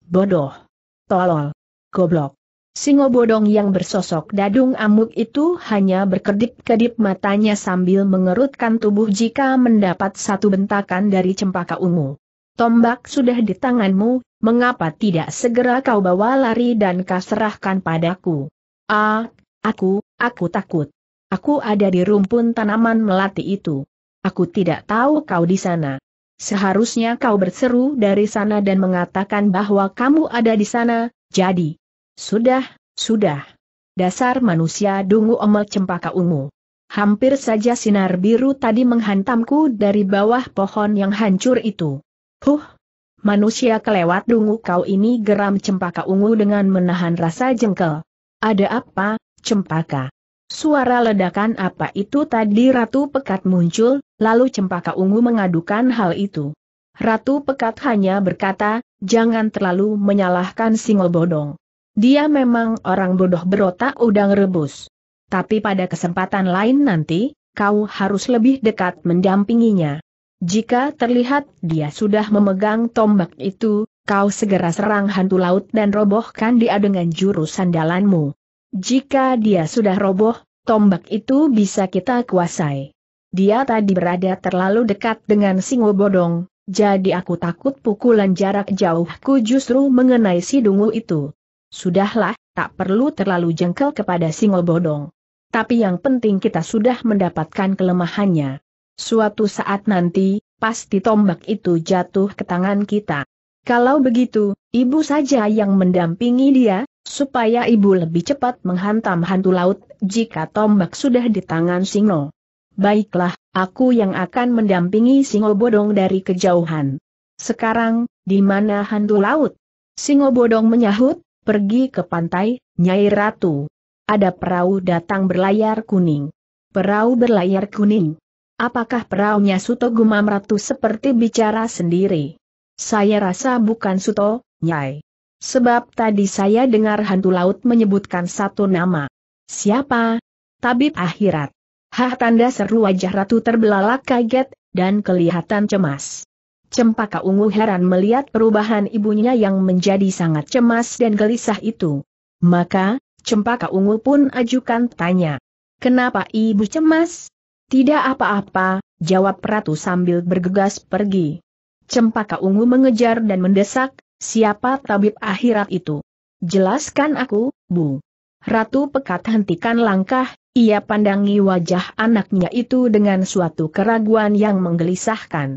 bodoh, tolol, goblok. Singo bodong yang bersosok dadung amuk itu hanya berkedip-kedip matanya sambil mengerutkan tubuh jika mendapat satu bentakan dari cempaka ungu. Tombak sudah di tanganmu, mengapa tidak segera kau bawa lari dan kau padaku? Ah, aku, aku takut. Aku ada di rumpun tanaman melati itu. Aku tidak tahu kau di sana. Seharusnya kau berseru dari sana dan mengatakan bahwa kamu ada di sana, jadi, sudah, sudah. Dasar manusia dungu omel cempaka ungu. Hampir saja sinar biru tadi menghantamku dari bawah pohon yang hancur itu. Huh, manusia kelewat dungu kau ini geram cempaka ungu dengan menahan rasa jengkel. Ada apa, cempaka? Suara ledakan apa itu tadi Ratu Pekat muncul, lalu Cempaka Ungu mengadukan hal itu. Ratu Pekat hanya berkata, jangan terlalu menyalahkan Singo Bodong. Dia memang orang bodoh berotak udang rebus. Tapi pada kesempatan lain nanti, kau harus lebih dekat mendampinginya. Jika terlihat dia sudah memegang tombak itu, kau segera serang hantu laut dan robohkan dia dengan jurus sandalanmu. Jika dia sudah roboh, tombak itu bisa kita kuasai. Dia tadi berada terlalu dekat dengan singo bodong, jadi aku takut pukulan jarak jauhku justru mengenai si dungu itu. Sudahlah, tak perlu terlalu jengkel kepada Singo Bodong. Tapi yang penting kita sudah mendapatkan kelemahannya. Suatu saat nanti, pasti tombak itu jatuh ke tangan kita. Kalau begitu, ibu saja yang mendampingi dia, supaya ibu lebih cepat menghantam hantu laut jika tombak sudah di tangan Singo. Baiklah, aku yang akan mendampingi Singo Bodong dari kejauhan. Sekarang, di mana hantu laut? Singo Bodong menyahut, Pergi ke pantai, Nyai Ratu. Ada perahu datang berlayar kuning. Perahu berlayar kuning. Apakah perahunya Suto Gumam Ratu seperti bicara sendiri? Saya rasa bukan Suto, Nyai. Sebab tadi saya dengar hantu laut menyebutkan satu nama. Siapa? Tabib akhirat. Hah tanda seru wajah Ratu terbelalak kaget, dan kelihatan cemas. Cempaka ungu heran melihat perubahan ibunya yang menjadi sangat cemas dan gelisah itu. Maka, Cempaka ungu pun ajukan tanya. Kenapa ibu cemas? Tidak apa-apa, jawab Ratu sambil bergegas pergi. Cempaka ungu mengejar dan mendesak, siapa tabib akhirat itu? Jelaskan aku, Bu. Ratu pekat hentikan langkah, ia pandangi wajah anaknya itu dengan suatu keraguan yang menggelisahkan.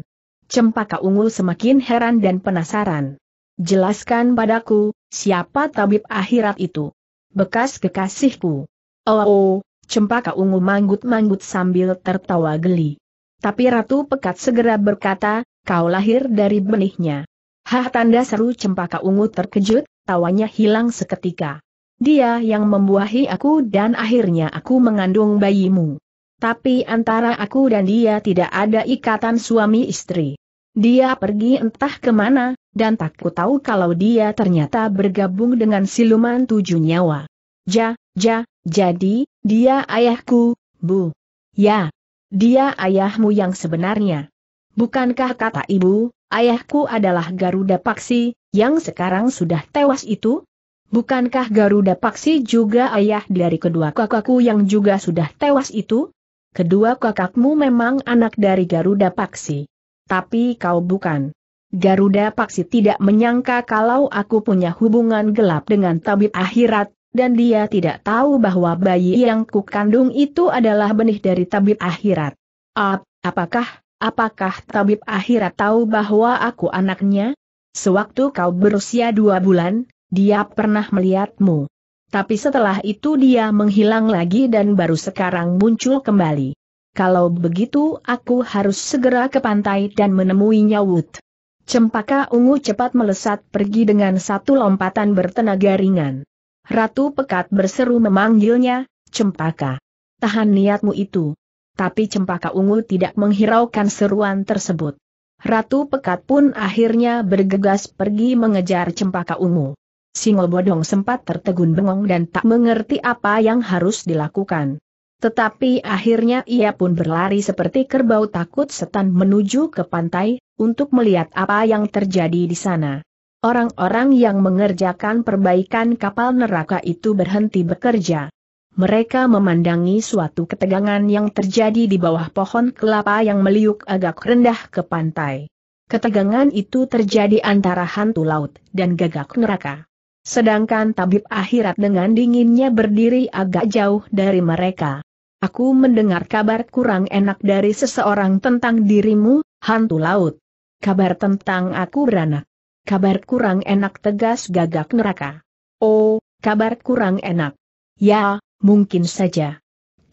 Cempaka ungu semakin heran dan penasaran. Jelaskan padaku, siapa tabib akhirat itu? Bekas kekasihku. Oh, oh cempaka ungu manggut-manggut sambil tertawa geli. Tapi Ratu Pekat segera berkata, kau lahir dari benihnya. Hah tanda seru cempaka ungu terkejut, tawanya hilang seketika. Dia yang membuahi aku dan akhirnya aku mengandung bayimu. Tapi antara aku dan dia tidak ada ikatan suami istri. Dia pergi entah kemana, dan tak ku tahu kalau dia ternyata bergabung dengan siluman tujuh nyawa. Ja, ja, jadi, dia ayahku, bu. Ya, dia ayahmu yang sebenarnya. Bukankah kata ibu, ayahku adalah Garuda Paksi, yang sekarang sudah tewas itu? Bukankah Garuda Paksi juga ayah dari kedua kakakku yang juga sudah tewas itu? Kedua kakakmu memang anak dari Garuda Paksi tapi kau bukan. Garuda Paksi tidak menyangka kalau aku punya hubungan gelap dengan tabib akhirat, dan dia tidak tahu bahwa bayi yang kukandung itu adalah benih dari tabib akhirat. Ap, apakah, apakah tabib akhirat tahu bahwa aku anaknya? Sewaktu kau berusia dua bulan, dia pernah melihatmu. Tapi setelah itu dia menghilang lagi dan baru sekarang muncul kembali. Kalau begitu aku harus segera ke pantai dan menemuinya Wood. Cempaka ungu cepat melesat pergi dengan satu lompatan bertenaga ringan. Ratu Pekat berseru memanggilnya, Cempaka. Tahan niatmu itu. Tapi Cempaka ungu tidak menghiraukan seruan tersebut. Ratu Pekat pun akhirnya bergegas pergi mengejar Cempaka ungu. Singo Bodong sempat tertegun bengong dan tak mengerti apa yang harus dilakukan. Tetapi akhirnya ia pun berlari seperti kerbau takut setan menuju ke pantai, untuk melihat apa yang terjadi di sana. Orang-orang yang mengerjakan perbaikan kapal neraka itu berhenti bekerja. Mereka memandangi suatu ketegangan yang terjadi di bawah pohon kelapa yang meliuk agak rendah ke pantai. Ketegangan itu terjadi antara hantu laut dan gagak neraka. Sedangkan tabib akhirat dengan dinginnya berdiri agak jauh dari mereka. Aku mendengar kabar kurang enak dari seseorang tentang dirimu, hantu laut. Kabar tentang aku beranak. Kabar kurang enak tegas gagak neraka. Oh, kabar kurang enak. Ya, mungkin saja.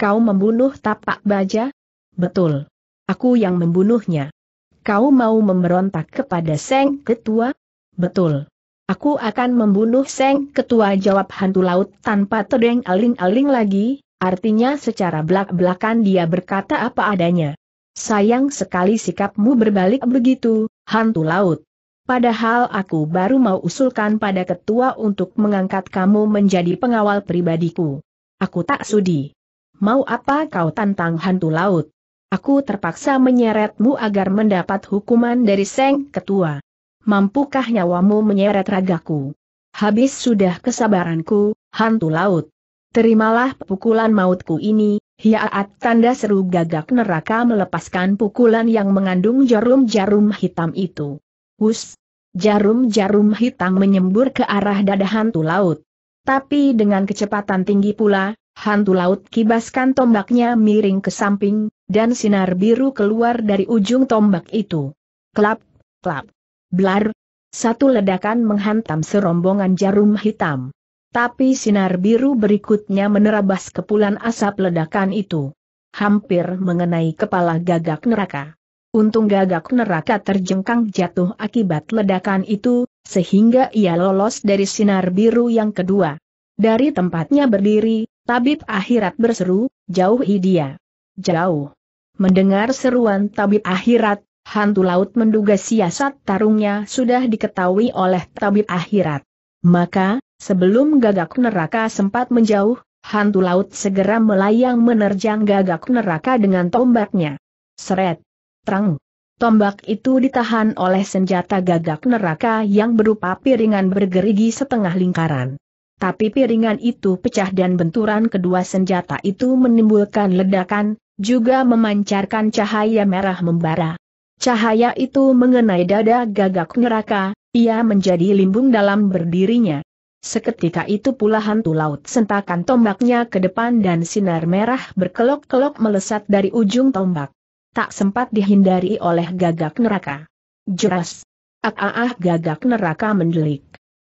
Kau membunuh tapak baja? Betul. Aku yang membunuhnya. Kau mau memberontak kepada Seng Ketua? Betul. Aku akan membunuh Seng Ketua jawab hantu laut tanpa terdeng aling-aling lagi, Artinya secara belak-belakan dia berkata apa adanya. Sayang sekali sikapmu berbalik begitu, hantu laut. Padahal aku baru mau usulkan pada ketua untuk mengangkat kamu menjadi pengawal pribadiku. Aku tak sudi. Mau apa kau tantang hantu laut? Aku terpaksa menyeretmu agar mendapat hukuman dari Seng Ketua. Mampukah nyawamu menyeret ragaku? Habis sudah kesabaranku, hantu laut. Terimalah pukulan mautku ini, hiaat tanda seru gagak neraka melepaskan pukulan yang mengandung jarum-jarum hitam itu. Hus, Jarum-jarum hitam menyembur ke arah dada hantu laut. Tapi dengan kecepatan tinggi pula, hantu laut kibaskan tombaknya miring ke samping, dan sinar biru keluar dari ujung tombak itu. Klap, klap, blar, satu ledakan menghantam serombongan jarum hitam. Tapi sinar biru berikutnya menerabas kepulan asap ledakan itu. Hampir mengenai kepala gagak neraka. Untung gagak neraka terjengkang jatuh akibat ledakan itu, sehingga ia lolos dari sinar biru yang kedua. Dari tempatnya berdiri, tabib akhirat berseru, jauhi dia. Jauh. Mendengar seruan tabib akhirat, hantu laut menduga siasat tarungnya sudah diketahui oleh tabib akhirat. Maka, Sebelum gagak neraka sempat menjauh, hantu laut segera melayang menerjang gagak neraka dengan tombaknya. Seret. Terang. Tombak itu ditahan oleh senjata gagak neraka yang berupa piringan bergerigi setengah lingkaran. Tapi piringan itu pecah dan benturan kedua senjata itu menimbulkan ledakan, juga memancarkan cahaya merah membara. Cahaya itu mengenai dada gagak neraka, ia menjadi limbung dalam berdirinya. Seketika itu pula hantu laut sentakan tombaknya ke depan dan sinar merah berkelok-kelok melesat dari ujung tombak. Tak sempat dihindari oleh gagak neraka. Jelas. Ah, gagak neraka mendelik.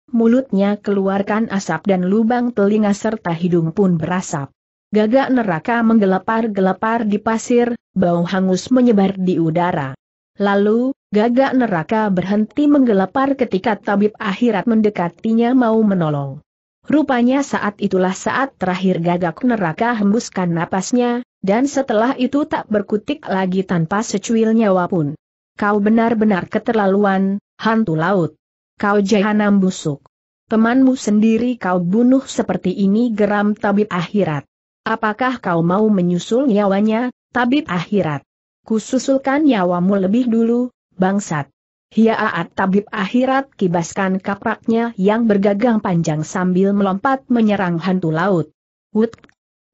Mulutnya keluarkan asap dan lubang telinga serta hidung pun berasap. Gagak neraka menggelepar-gelepar di pasir, bau hangus menyebar di udara. Lalu, Gagak neraka berhenti menggelapar ketika tabib akhirat mendekatinya mau menolong. Rupanya saat itulah saat terakhir gagak neraka hembuskan napasnya, dan setelah itu tak berkutik lagi tanpa secuil nyawa pun. Kau benar-benar keterlaluan, hantu laut. Kau jahanam busuk. Temanmu sendiri kau bunuh seperti ini geram tabib akhirat. Apakah kau mau menyusul nyawanya, tabib akhirat? Kususulkan nyawamu lebih dulu, bangsat. Hiaat tabib akhirat kibaskan kapaknya yang bergagang panjang sambil melompat menyerang hantu laut. Wut!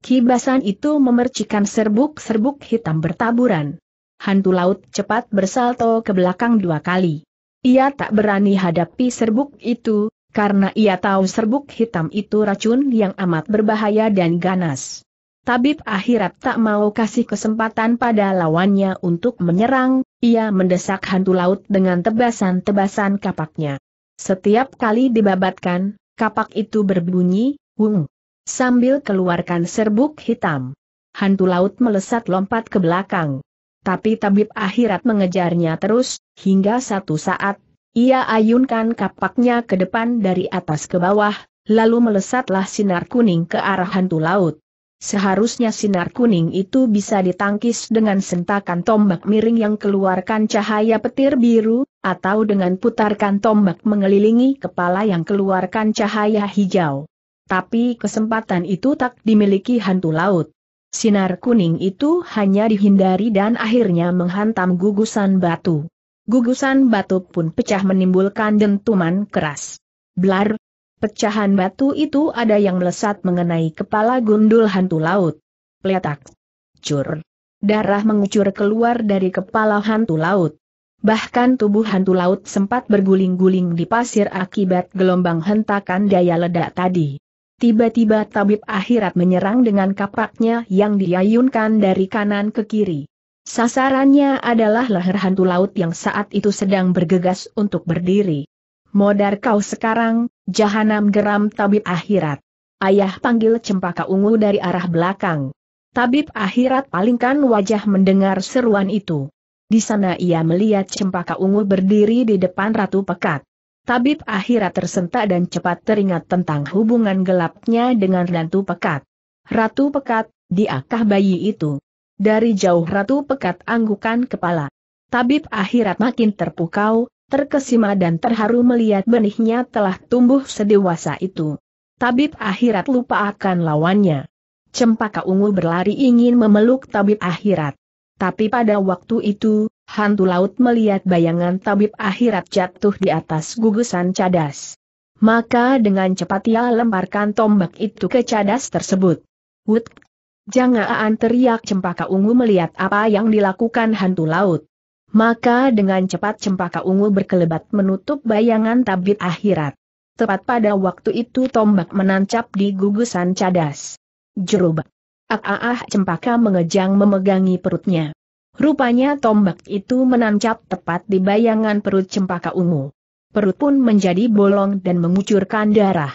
Kibasan itu memercikan serbuk-serbuk hitam bertaburan. Hantu laut cepat bersalto ke belakang dua kali. Ia tak berani hadapi serbuk itu, karena ia tahu serbuk hitam itu racun yang amat berbahaya dan ganas. Tabib akhirat tak mau kasih kesempatan pada lawannya untuk menyerang, ia mendesak hantu laut dengan tebasan-tebasan kapaknya. Setiap kali dibabatkan, kapak itu berbunyi, wung, sambil keluarkan serbuk hitam. Hantu laut melesat lompat ke belakang. Tapi tabib akhirat mengejarnya terus, hingga satu saat, ia ayunkan kapaknya ke depan dari atas ke bawah, lalu melesatlah sinar kuning ke arah hantu laut. Seharusnya sinar kuning itu bisa ditangkis dengan sentakan tombak miring yang keluarkan cahaya petir biru, atau dengan putarkan tombak mengelilingi kepala yang keluarkan cahaya hijau. Tapi kesempatan itu tak dimiliki hantu laut. Sinar kuning itu hanya dihindari dan akhirnya menghantam gugusan batu. Gugusan batu pun pecah menimbulkan dentuman keras. Blar, Pecahan batu itu ada yang melesat mengenai kepala gundul hantu laut. Peletak. Cur. Darah mengucur keluar dari kepala hantu laut. Bahkan tubuh hantu laut sempat berguling-guling di pasir akibat gelombang hentakan daya ledak tadi. Tiba-tiba tabib akhirat menyerang dengan kapaknya yang diayunkan dari kanan ke kiri. Sasarannya adalah leher hantu laut yang saat itu sedang bergegas untuk berdiri modar kau sekarang, jahanam geram tabib akhirat. Ayah panggil cempaka ungu dari arah belakang. Tabib akhirat palingkan wajah mendengar seruan itu. Di sana ia melihat cempaka ungu berdiri di depan Ratu Pekat. Tabib akhirat tersentak dan cepat teringat tentang hubungan gelapnya dengan Ratu Pekat. Ratu Pekat, diakah bayi itu? Dari jauh Ratu Pekat anggukan kepala. Tabib akhirat makin terpukau, terkesima dan terharu melihat benihnya telah tumbuh sedewasa itu. Tabib akhirat lupa akan lawannya. Cempaka ungu berlari ingin memeluk tabib akhirat. Tapi pada waktu itu, hantu laut melihat bayangan tabib akhirat jatuh di atas gugusan cadas. Maka dengan cepat ia lemparkan tombak itu ke cadas tersebut. Wut! Jangan teriak cempaka ungu melihat apa yang dilakukan hantu laut. Maka dengan cepat cempaka ungu berkelebat menutup bayangan tabit akhirat. Tepat pada waktu itu tombak menancap di gugusan cadas. Jerubak. Ah, ah, ah cempaka mengejang memegangi perutnya. Rupanya tombak itu menancap tepat di bayangan perut cempaka ungu. Perut pun menjadi bolong dan mengucurkan darah.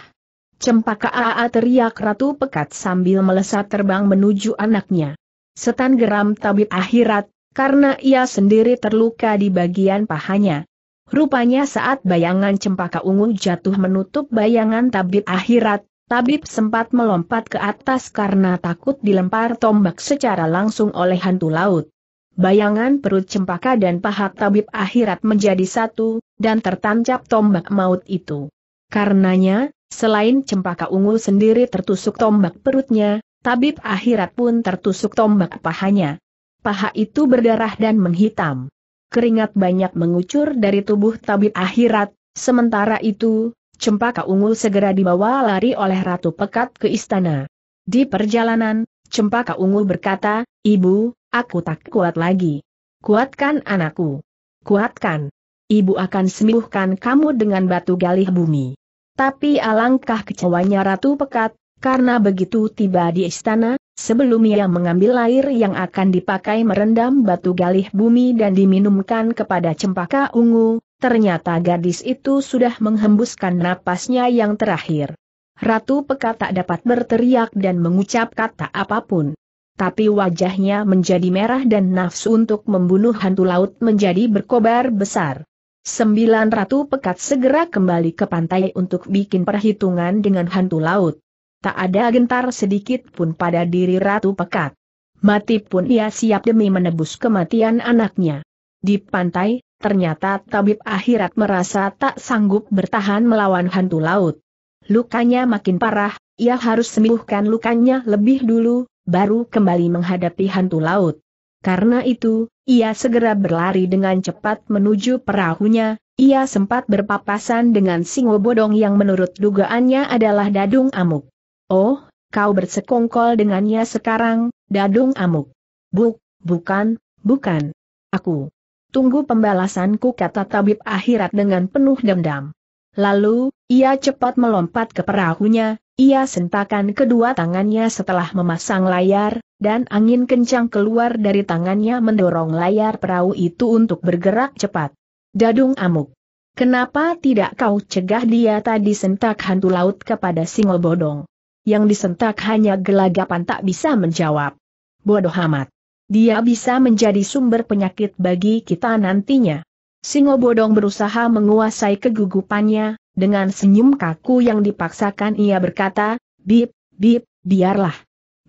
Cempaka AA ah, ah, ah teriak ratu pekat sambil melesat terbang menuju anaknya. Setan geram tabib akhirat, karena ia sendiri terluka di bagian pahanya. Rupanya saat bayangan cempaka ungu jatuh menutup bayangan tabib akhirat, tabib sempat melompat ke atas karena takut dilempar tombak secara langsung oleh hantu laut. Bayangan perut cempaka dan paha tabib akhirat menjadi satu, dan tertancap tombak maut itu. Karenanya, selain cempaka ungu sendiri tertusuk tombak perutnya, tabib akhirat pun tertusuk tombak pahanya. Paha itu berdarah dan menghitam. Keringat banyak mengucur dari tubuh tabib akhirat, sementara itu, cempaka unggul segera dibawa lari oleh Ratu Pekat ke istana. Di perjalanan, cempaka unggul berkata, Ibu, aku tak kuat lagi. Kuatkan anakku. Kuatkan. Ibu akan sembuhkan kamu dengan batu galih bumi. Tapi alangkah kecewanya Ratu Pekat, karena begitu tiba di istana, Sebelum ia mengambil air yang akan dipakai merendam batu galih bumi dan diminumkan kepada cempaka ungu, ternyata gadis itu sudah menghembuskan napasnya yang terakhir. Ratu pekat tak dapat berteriak dan mengucap kata apapun. Tapi wajahnya menjadi merah dan nafsu untuk membunuh hantu laut menjadi berkobar besar. Sembilan Ratu Pekat segera kembali ke pantai untuk bikin perhitungan dengan hantu laut. Tak ada gentar sedikit pun pada diri Ratu Pekat. Mati pun ia siap demi menebus kematian anaknya. Di pantai, ternyata tabib akhirat merasa tak sanggup bertahan melawan hantu laut. Lukanya makin parah, ia harus sembuhkan lukanya lebih dulu, baru kembali menghadapi hantu laut. Karena itu, ia segera berlari dengan cepat menuju perahunya, ia sempat berpapasan dengan singo bodong yang menurut dugaannya adalah dadung amuk. Oh, kau bersekongkol dengannya sekarang, dadung amuk. Buk, bukan, bukan. Aku. Tunggu pembalasanku kata tabib akhirat dengan penuh dendam. Lalu, ia cepat melompat ke perahunya, ia sentakan kedua tangannya setelah memasang layar, dan angin kencang keluar dari tangannya mendorong layar perahu itu untuk bergerak cepat. Dadung amuk. Kenapa tidak kau cegah dia tadi sentak hantu laut kepada bodong? yang disentak hanya gelagapan tak bisa menjawab. Bodoh amat. Dia bisa menjadi sumber penyakit bagi kita nantinya. Singo Bodong berusaha menguasai kegugupannya, dengan senyum kaku yang dipaksakan ia berkata, Bip, bip, biarlah.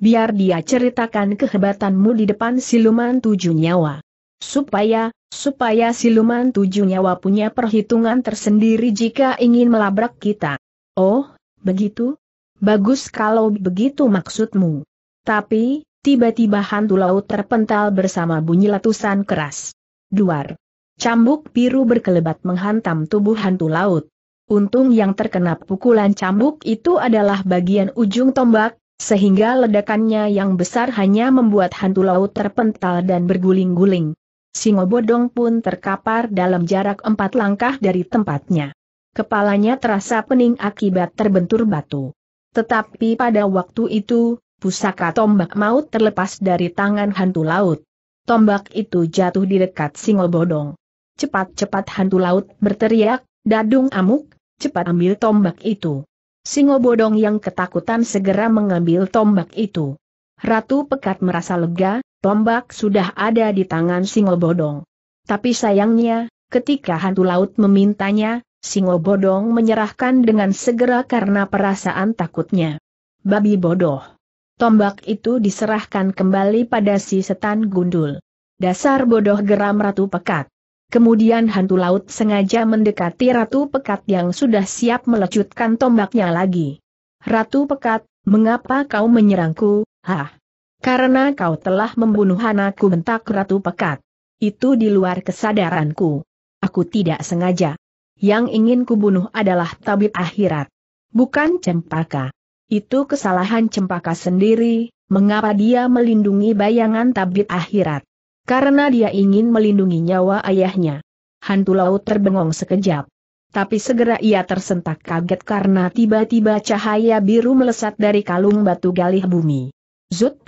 Biar dia ceritakan kehebatanmu di depan siluman tujuh nyawa. Supaya, supaya siluman tujuh nyawa punya perhitungan tersendiri jika ingin melabrak kita. Oh, begitu? Bagus kalau begitu maksudmu. Tapi, tiba-tiba hantu laut terpental bersama bunyi letusan keras. Duar. Cambuk biru berkelebat menghantam tubuh hantu laut. Untung yang terkena pukulan cambuk itu adalah bagian ujung tombak, sehingga ledakannya yang besar hanya membuat hantu laut terpental dan berguling-guling. Singobodong pun terkapar dalam jarak empat langkah dari tempatnya. Kepalanya terasa pening akibat terbentur batu. Tetapi pada waktu itu, pusaka tombak maut terlepas dari tangan hantu laut. Tombak itu jatuh di dekat bodong. Cepat-cepat hantu laut berteriak, Dadung amuk, cepat ambil tombak itu. bodong yang ketakutan segera mengambil tombak itu. Ratu Pekat merasa lega, tombak sudah ada di tangan bodong. Tapi sayangnya, ketika hantu laut memintanya, Singo Bodong menyerahkan dengan segera karena perasaan takutnya. Babi bodoh. Tombak itu diserahkan kembali pada si setan gundul. Dasar bodoh geram Ratu Pekat. Kemudian hantu laut sengaja mendekati Ratu Pekat yang sudah siap melecutkan tombaknya lagi. Ratu Pekat, mengapa kau menyerangku, hah? Karena kau telah membunuh anakku bentak Ratu Pekat. Itu di luar kesadaranku. Aku tidak sengaja yang ingin kubunuh adalah tabib akhirat. Bukan cempaka. Itu kesalahan cempaka sendiri, mengapa dia melindungi bayangan tabib akhirat. Karena dia ingin melindungi nyawa ayahnya. Hantu laut terbengong sekejap. Tapi segera ia tersentak kaget karena tiba-tiba cahaya biru melesat dari kalung batu galih bumi. Zut!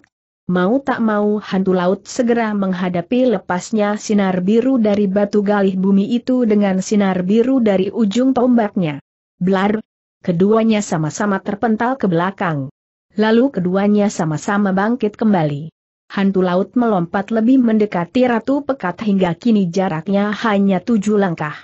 Mau tak mau hantu laut segera menghadapi lepasnya sinar biru dari batu galih bumi itu dengan sinar biru dari ujung tombaknya. Blar! Keduanya sama-sama terpental ke belakang. Lalu keduanya sama-sama bangkit kembali. Hantu laut melompat lebih mendekati Ratu Pekat hingga kini jaraknya hanya tujuh langkah.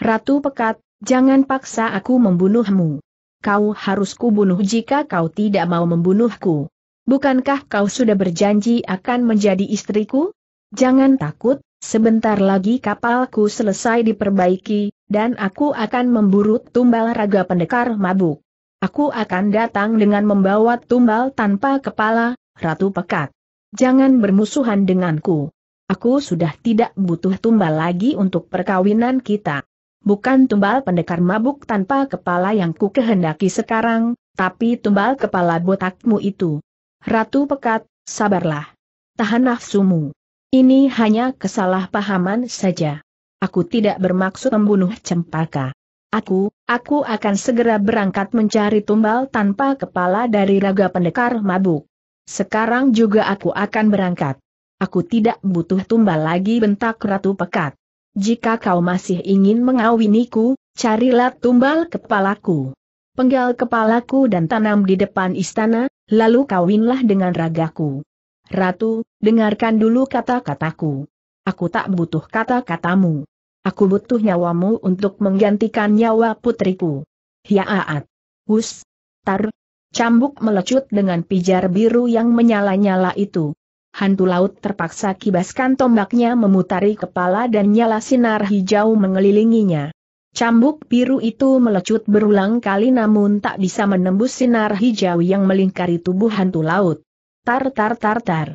Ratu Pekat, jangan paksa aku membunuhmu. Kau harus kubunuh jika kau tidak mau membunuhku. Bukankah kau sudah berjanji akan menjadi istriku? Jangan takut, sebentar lagi kapalku selesai diperbaiki, dan aku akan memburu tumbal raga pendekar mabuk. Aku akan datang dengan membawa tumbal tanpa kepala, Ratu Pekat. Jangan bermusuhan denganku. Aku sudah tidak butuh tumbal lagi untuk perkawinan kita. Bukan tumbal pendekar mabuk tanpa kepala yang ku kehendaki sekarang, tapi tumbal kepala botakmu itu. Ratu Pekat, sabarlah. Tahan nafsumu. Ini hanya kesalahpahaman saja. Aku tidak bermaksud membunuh Cempaka. Aku, aku akan segera berangkat mencari tumbal tanpa kepala dari raga pendekar mabuk. Sekarang juga aku akan berangkat. Aku tidak butuh tumbal lagi bentak Ratu Pekat. Jika kau masih ingin mengawiniku, carilah tumbal kepalaku. Penggal kepalaku dan tanam di depan istana, lalu kawinlah dengan ragaku. Ratu, dengarkan dulu kata-kataku. Aku tak butuh kata-katamu. Aku butuh nyawamu untuk menggantikan nyawa putriku. Hiaat. Hus. Tar. Cambuk melecut dengan pijar biru yang menyala-nyala itu. Hantu laut terpaksa kibaskan tombaknya memutari kepala dan nyala sinar hijau mengelilinginya. Cambuk biru itu melecut berulang kali namun tak bisa menembus sinar hijau yang melingkari tubuh hantu laut. Tar tar tar tar.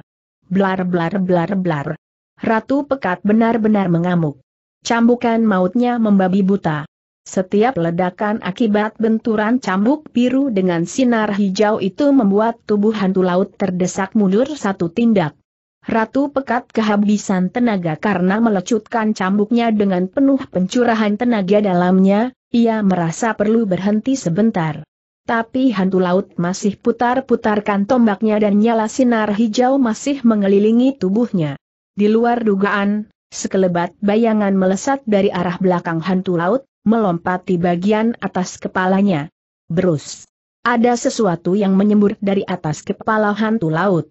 Blar blar blar blar. Ratu pekat benar-benar mengamuk. Cambukan mautnya membabi buta. Setiap ledakan akibat benturan cambuk biru dengan sinar hijau itu membuat tubuh hantu laut terdesak mundur satu tindak. Ratu Pekat kehabisan tenaga karena melecutkan cambuknya dengan penuh pencurahan tenaga dalamnya, ia merasa perlu berhenti sebentar. Tapi hantu laut masih putar-putarkan tombaknya dan nyala sinar hijau masih mengelilingi tubuhnya. Di luar dugaan, sekelebat bayangan melesat dari arah belakang hantu laut, melompat di bagian atas kepalanya. Berus. Ada sesuatu yang menyembur dari atas kepala hantu laut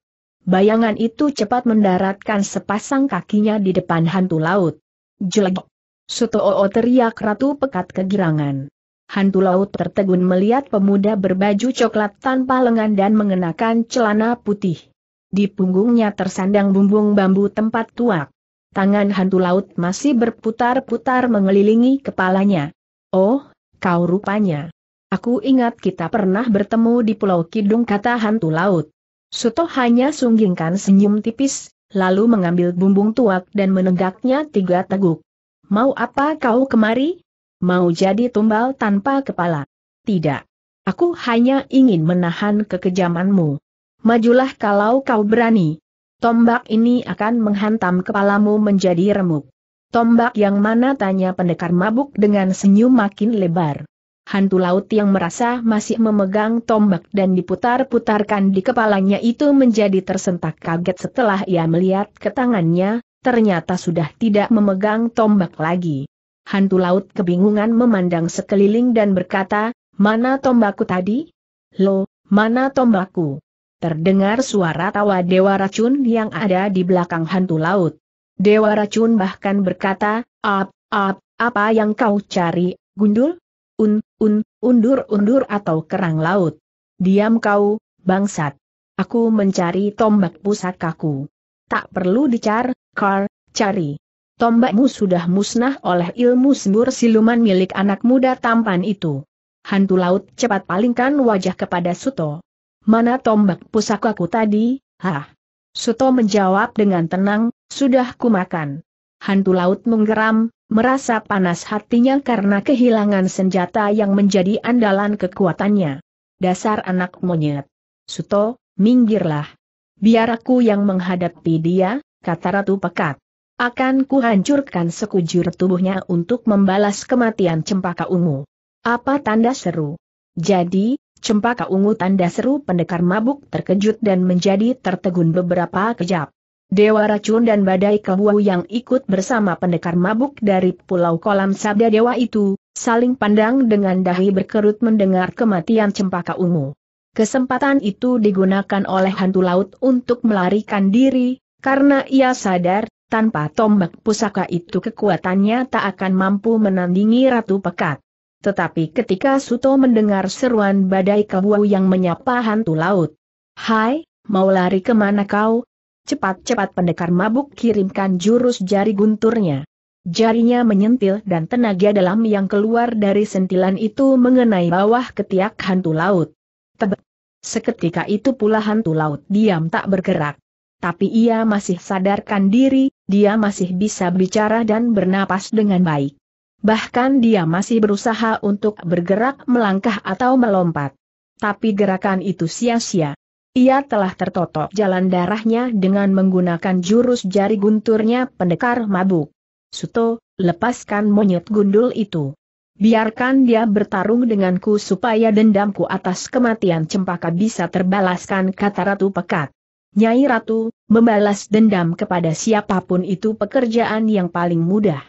bayangan itu cepat mendaratkan sepasang kakinya di depan hantu laut. Jeleg! Sutoo teriak ratu pekat kegirangan. Hantu laut tertegun melihat pemuda berbaju coklat tanpa lengan dan mengenakan celana putih. Di punggungnya tersandang bumbung bambu tempat tuak. Tangan hantu laut masih berputar-putar mengelilingi kepalanya. Oh, kau rupanya. Aku ingat kita pernah bertemu di Pulau Kidung kata hantu laut. Suto hanya sunggingkan senyum tipis, lalu mengambil bumbung tuak dan menegaknya tiga teguk. Mau apa kau kemari? Mau jadi tumbal tanpa kepala? Tidak. Aku hanya ingin menahan kekejamanmu. Majulah kalau kau berani. Tombak ini akan menghantam kepalamu menjadi remuk. Tombak yang mana tanya pendekar mabuk dengan senyum makin lebar hantu laut yang merasa masih memegang tombak dan diputar-putarkan di kepalanya itu menjadi tersentak kaget setelah ia melihat ke tangannya, ternyata sudah tidak memegang tombak lagi. Hantu laut kebingungan memandang sekeliling dan berkata, mana tombakku tadi? Lo, mana tombakku? Terdengar suara tawa Dewa Racun yang ada di belakang hantu laut. Dewa Racun bahkan berkata, Ap, ap, apa yang kau cari, Gundul? Un, un, undur-undur atau kerang laut. Diam kau, bangsat. Aku mencari tombak pusakaku. Tak perlu dicar, Kar, cari. Tombakmu sudah musnah oleh ilmu sembur siluman milik anak muda tampan itu. Hantu laut cepat palingkan wajah kepada Suto. Mana tombak pusakaku tadi, hah? Suto menjawab dengan tenang, sudah kumakan. Hantu laut menggeram, Merasa panas hatinya karena kehilangan senjata yang menjadi andalan kekuatannya. Dasar anak monyet. Suto, minggirlah. Biar aku yang menghadapi dia, kata Ratu Pekat. Akan kuhancurkan sekujur tubuhnya untuk membalas kematian cempaka ungu. Apa tanda seru? Jadi, cempaka ungu tanda seru pendekar mabuk terkejut dan menjadi tertegun beberapa kejap. Dewa Racun dan Badai Kebu yang ikut bersama pendekar mabuk dari Pulau Kolam Sabda Dewa itu, saling pandang dengan dahi berkerut mendengar kematian cempaka ungu. Kesempatan itu digunakan oleh hantu laut untuk melarikan diri, karena ia sadar, tanpa tombak pusaka itu kekuatannya tak akan mampu menandingi Ratu Pekat. Tetapi ketika Suto mendengar seruan badai kebu yang menyapa hantu laut. Hai, mau lari kemana kau, Cepat-cepat pendekar mabuk kirimkan jurus jari gunturnya. Jarinya menyentil dan tenaga dalam yang keluar dari sentilan itu mengenai bawah ketiak hantu laut. Tebet. Seketika itu pula hantu laut diam tak bergerak. Tapi ia masih sadarkan diri, dia masih bisa bicara dan bernapas dengan baik. Bahkan dia masih berusaha untuk bergerak melangkah atau melompat. Tapi gerakan itu sia-sia. Ia telah tertotok jalan darahnya dengan menggunakan jurus jari gunturnya pendekar mabuk. Suto, lepaskan monyet gundul itu. Biarkan dia bertarung denganku supaya dendamku atas kematian cempaka bisa terbalaskan kata Ratu Pekat. Nyai Ratu, membalas dendam kepada siapapun itu pekerjaan yang paling mudah.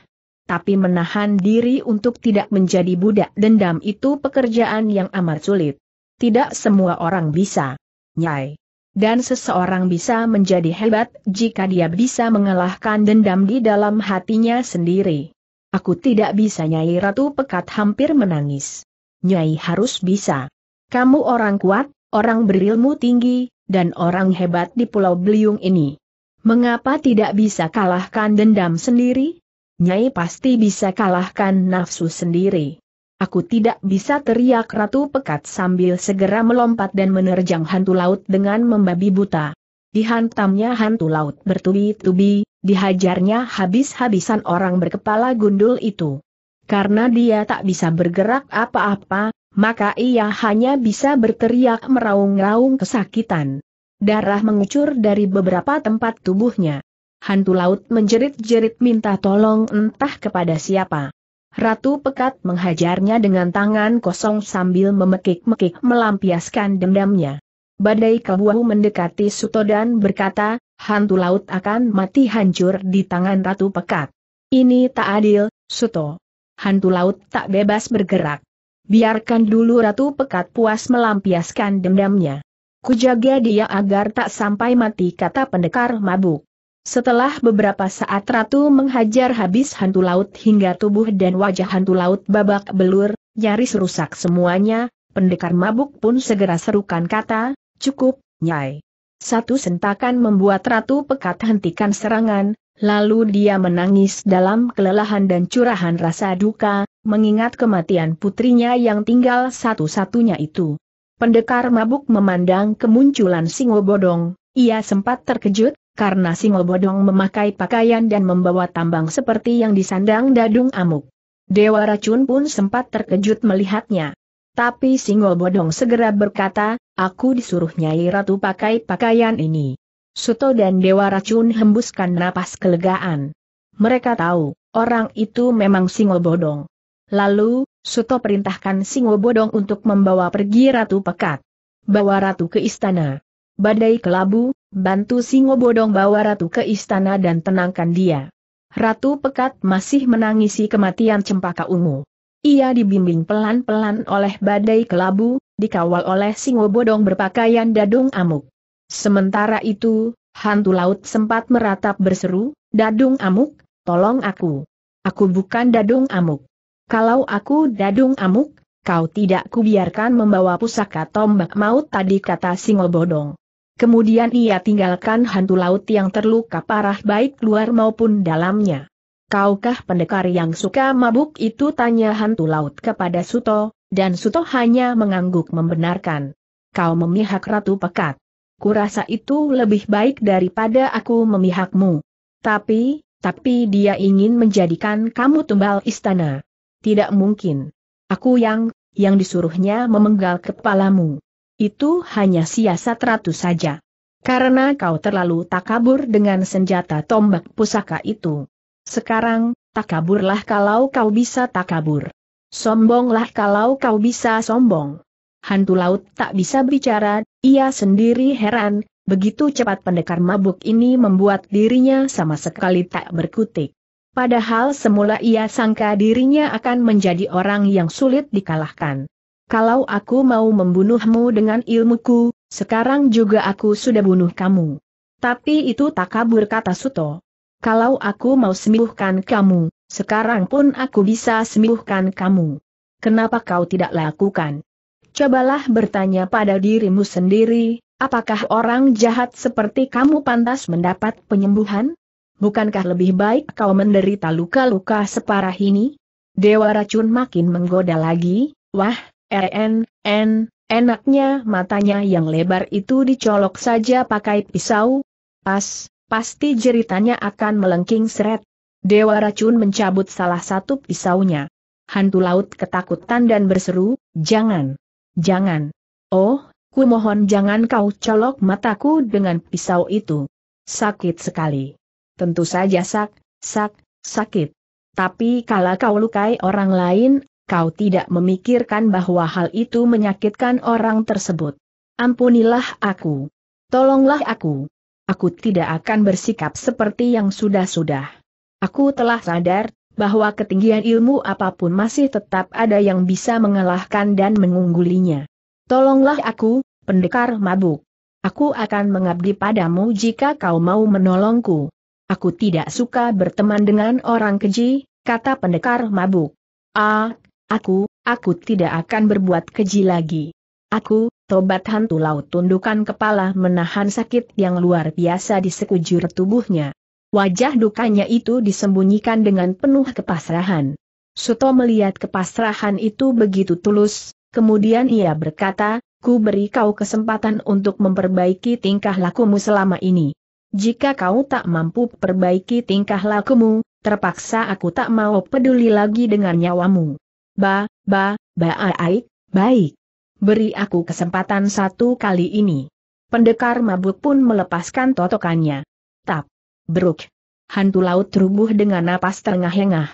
Tapi menahan diri untuk tidak menjadi budak dendam itu pekerjaan yang amat sulit. Tidak semua orang bisa. Nyai. Dan seseorang bisa menjadi hebat jika dia bisa mengalahkan dendam di dalam hatinya sendiri. Aku tidak bisa Nyai Ratu Pekat hampir menangis. Nyai harus bisa. Kamu orang kuat, orang berilmu tinggi, dan orang hebat di Pulau Beliung ini. Mengapa tidak bisa kalahkan dendam sendiri? Nyai pasti bisa kalahkan nafsu sendiri. Aku tidak bisa teriak Ratu Pekat sambil segera melompat dan menerjang hantu laut dengan membabi buta. Dihantamnya hantu laut bertubi-tubi, dihajarnya habis-habisan orang berkepala gundul itu. Karena dia tak bisa bergerak apa-apa, maka ia hanya bisa berteriak meraung-raung kesakitan. Darah mengucur dari beberapa tempat tubuhnya. Hantu laut menjerit-jerit minta tolong entah kepada siapa. Ratu Pekat menghajarnya dengan tangan kosong sambil memekik-mekik melampiaskan dendamnya. Badai Kabuau mendekati Suto dan berkata, hantu laut akan mati hancur di tangan Ratu Pekat. Ini tak adil, Suto. Hantu laut tak bebas bergerak. Biarkan dulu Ratu Pekat puas melampiaskan dendamnya. Kujaga dia agar tak sampai mati kata pendekar mabuk. Setelah beberapa saat Ratu menghajar habis hantu laut hingga tubuh dan wajah hantu laut babak belur, nyaris rusak semuanya, pendekar mabuk pun segera serukan kata, cukup, nyai. Satu sentakan membuat Ratu pekat hentikan serangan, lalu dia menangis dalam kelelahan dan curahan rasa duka, mengingat kematian putrinya yang tinggal satu-satunya itu. Pendekar mabuk memandang kemunculan Singo Bodong, ia sempat terkejut, karena Singo Bodong memakai pakaian dan membawa tambang seperti yang disandang dadung amuk. Dewa Racun pun sempat terkejut melihatnya. Tapi Singo Bodong segera berkata, aku disuruh Nyai Ratu pakai pakaian ini. Suto dan Dewa Racun hembuskan napas kelegaan. Mereka tahu, orang itu memang Singo Bodong. Lalu, Suto perintahkan Singo Bodong untuk membawa pergi Ratu Pekat. Bawa Ratu ke istana. Badai kelabu, Bantu Singo Bodong bawa Ratu ke istana dan tenangkan dia. Ratu Pekat masih menangisi kematian Cempaka Ungu. Ia dibimbing pelan-pelan oleh badai kelabu, dikawal oleh Singo Bodong berpakaian dadung amuk. Sementara itu, hantu laut sempat meratap berseru, Dadung amuk, tolong aku. Aku bukan dadung amuk. Kalau aku dadung amuk, kau tidak kubiarkan membawa pusaka tombak maut tadi kata Singo Bodong. Kemudian ia tinggalkan hantu laut yang terluka parah baik luar maupun dalamnya. Kaukah pendekar yang suka mabuk itu tanya hantu laut kepada Suto, dan Suto hanya mengangguk membenarkan. Kau memihak Ratu Pekat. Kurasa itu lebih baik daripada aku memihakmu. Tapi, tapi dia ingin menjadikan kamu tumbal istana. Tidak mungkin. Aku yang, yang disuruhnya memenggal kepalamu. Itu hanya siasat ratu saja. Karena kau terlalu takabur dengan senjata tombak pusaka itu. Sekarang, takaburlah kalau kau bisa takabur. Sombonglah kalau kau bisa sombong. Hantu laut tak bisa bicara, ia sendiri heran, begitu cepat pendekar mabuk ini membuat dirinya sama sekali tak berkutik. Padahal semula ia sangka dirinya akan menjadi orang yang sulit dikalahkan. Kalau aku mau membunuhmu dengan ilmuku, sekarang juga aku sudah bunuh kamu. Tapi itu tak kabur kata Suto. Kalau aku mau sembuhkan kamu, sekarang pun aku bisa sembuhkan kamu. Kenapa kau tidak lakukan? Cobalah bertanya pada dirimu sendiri, apakah orang jahat seperti kamu pantas mendapat penyembuhan? Bukankah lebih baik kau menderita luka-luka separah ini? Dewa racun makin menggoda lagi, wah, Eh, en, en, enaknya matanya yang lebar itu dicolok saja pakai pisau. Pas, pasti jeritannya akan melengking seret. Dewa racun mencabut salah satu pisaunya. Hantu laut ketakutan dan berseru, jangan, jangan. Oh, ku mohon jangan kau colok mataku dengan pisau itu. Sakit sekali. Tentu saja sak, sak, sakit. Tapi kalau kau lukai orang lain, kau tidak memikirkan bahwa hal itu menyakitkan orang tersebut. Ampunilah aku. Tolonglah aku. Aku tidak akan bersikap seperti yang sudah-sudah. Aku telah sadar bahwa ketinggian ilmu apapun masih tetap ada yang bisa mengalahkan dan mengunggulinya. Tolonglah aku, pendekar mabuk. Aku akan mengabdi padamu jika kau mau menolongku. Aku tidak suka berteman dengan orang keji, kata pendekar mabuk. Ah, Aku, aku tidak akan berbuat keji lagi. Aku, tobat hantu laut tundukan kepala menahan sakit yang luar biasa di sekujur tubuhnya. Wajah dukanya itu disembunyikan dengan penuh kepasrahan. Suto melihat kepasrahan itu begitu tulus, kemudian ia berkata, ku beri kau kesempatan untuk memperbaiki tingkah lakumu selama ini. Jika kau tak mampu perbaiki tingkah lakumu, terpaksa aku tak mau peduli lagi dengan nyawamu ba, ba, baik, baik. Beri aku kesempatan satu kali ini. Pendekar mabuk pun melepaskan totokannya. Tap. Beruk. Hantu laut rubuh dengan napas terengah-engah.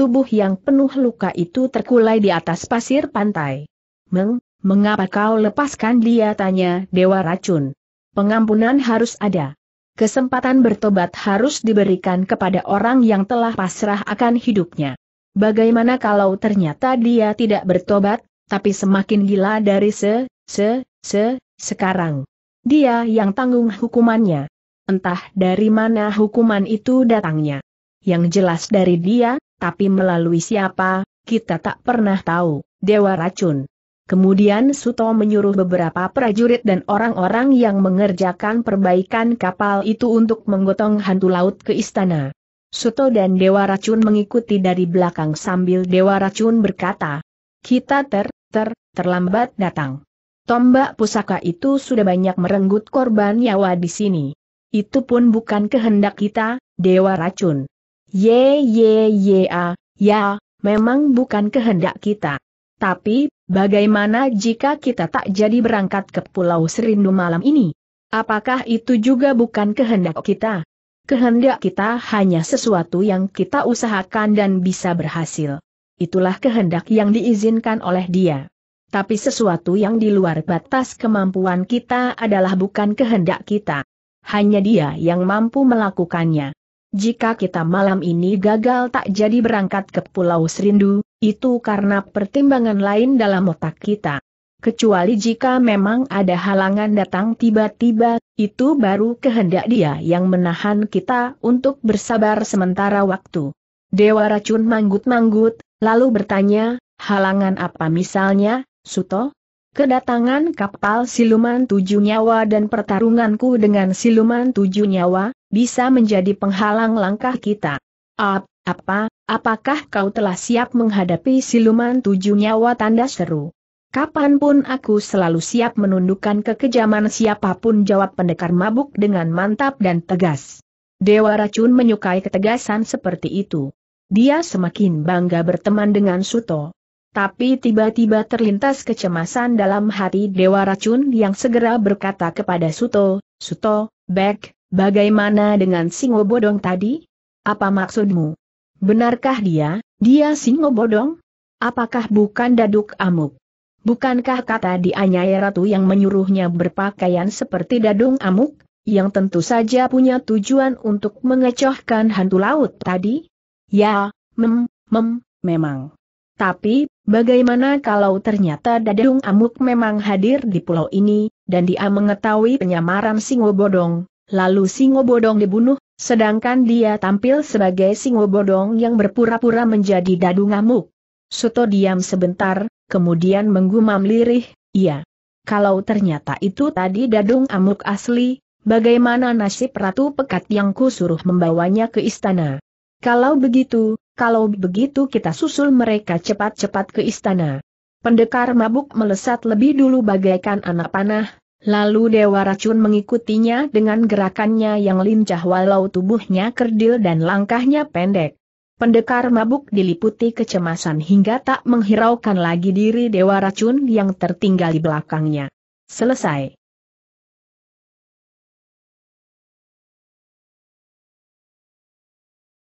Tubuh yang penuh luka itu terkulai di atas pasir pantai. Meng, mengapa kau lepaskan dia tanya Dewa Racun. Pengampunan harus ada. Kesempatan bertobat harus diberikan kepada orang yang telah pasrah akan hidupnya. Bagaimana kalau ternyata dia tidak bertobat, tapi semakin gila dari se, se, se, sekarang. Dia yang tanggung hukumannya. Entah dari mana hukuman itu datangnya. Yang jelas dari dia, tapi melalui siapa, kita tak pernah tahu, Dewa Racun. Kemudian Suto menyuruh beberapa prajurit dan orang-orang yang mengerjakan perbaikan kapal itu untuk menggotong hantu laut ke istana. Suto dan Dewa Racun mengikuti dari belakang sambil Dewa Racun berkata, kita ter, ter, terlambat datang. Tombak pusaka itu sudah banyak merenggut korban nyawa di sini. Itu pun bukan kehendak kita, Dewa Racun. Ye ye ye a, ya, memang bukan kehendak kita. Tapi, bagaimana jika kita tak jadi berangkat ke Pulau Serindu malam ini? Apakah itu juga bukan kehendak kita? Kehendak kita hanya sesuatu yang kita usahakan dan bisa berhasil. Itulah kehendak yang diizinkan oleh dia. Tapi sesuatu yang di luar batas kemampuan kita adalah bukan kehendak kita. Hanya dia yang mampu melakukannya. Jika kita malam ini gagal tak jadi berangkat ke Pulau Serindu, itu karena pertimbangan lain dalam otak kita kecuali jika memang ada halangan datang tiba-tiba, itu baru kehendak dia yang menahan kita untuk bersabar sementara waktu. Dewa racun manggut-manggut, lalu bertanya, halangan apa misalnya, Suto? Kedatangan kapal siluman tujuh nyawa dan pertarunganku dengan siluman tujuh nyawa, bisa menjadi penghalang langkah kita. Ap, apa, apakah kau telah siap menghadapi siluman tujuh nyawa tanda seru? Kapanpun aku selalu siap menundukkan kekejaman siapapun jawab pendekar mabuk dengan mantap dan tegas. Dewa Racun menyukai ketegasan seperti itu. Dia semakin bangga berteman dengan Suto. Tapi tiba-tiba terlintas kecemasan dalam hati Dewa Racun yang segera berkata kepada Suto, Suto, Bek, bagaimana dengan singo bodong tadi? Apa maksudmu? Benarkah dia, dia singo bodong? Apakah bukan daduk amuk? Bukankah kata dianyai ratu yang menyuruhnya berpakaian seperti dadung amuk, yang tentu saja punya tujuan untuk mengecohkan hantu laut tadi? Ya, mem, mem, memang. Tapi, bagaimana kalau ternyata dadung amuk memang hadir di pulau ini, dan dia mengetahui penyamaran singo bodong, lalu singo bodong dibunuh, sedangkan dia tampil sebagai singo bodong yang berpura-pura menjadi dadung amuk. Suto diam sebentar, kemudian menggumam lirih, iya. Kalau ternyata itu tadi dadung amuk asli, bagaimana nasib Ratu Pekat yang kusuruh membawanya ke istana? Kalau begitu, kalau begitu kita susul mereka cepat-cepat ke istana. Pendekar mabuk melesat lebih dulu bagaikan anak panah, lalu Dewa Racun mengikutinya dengan gerakannya yang lincah walau tubuhnya kerdil dan langkahnya pendek. Pendekar mabuk diliputi kecemasan hingga tak menghiraukan lagi diri Dewa Racun yang tertinggal di belakangnya. Selesai.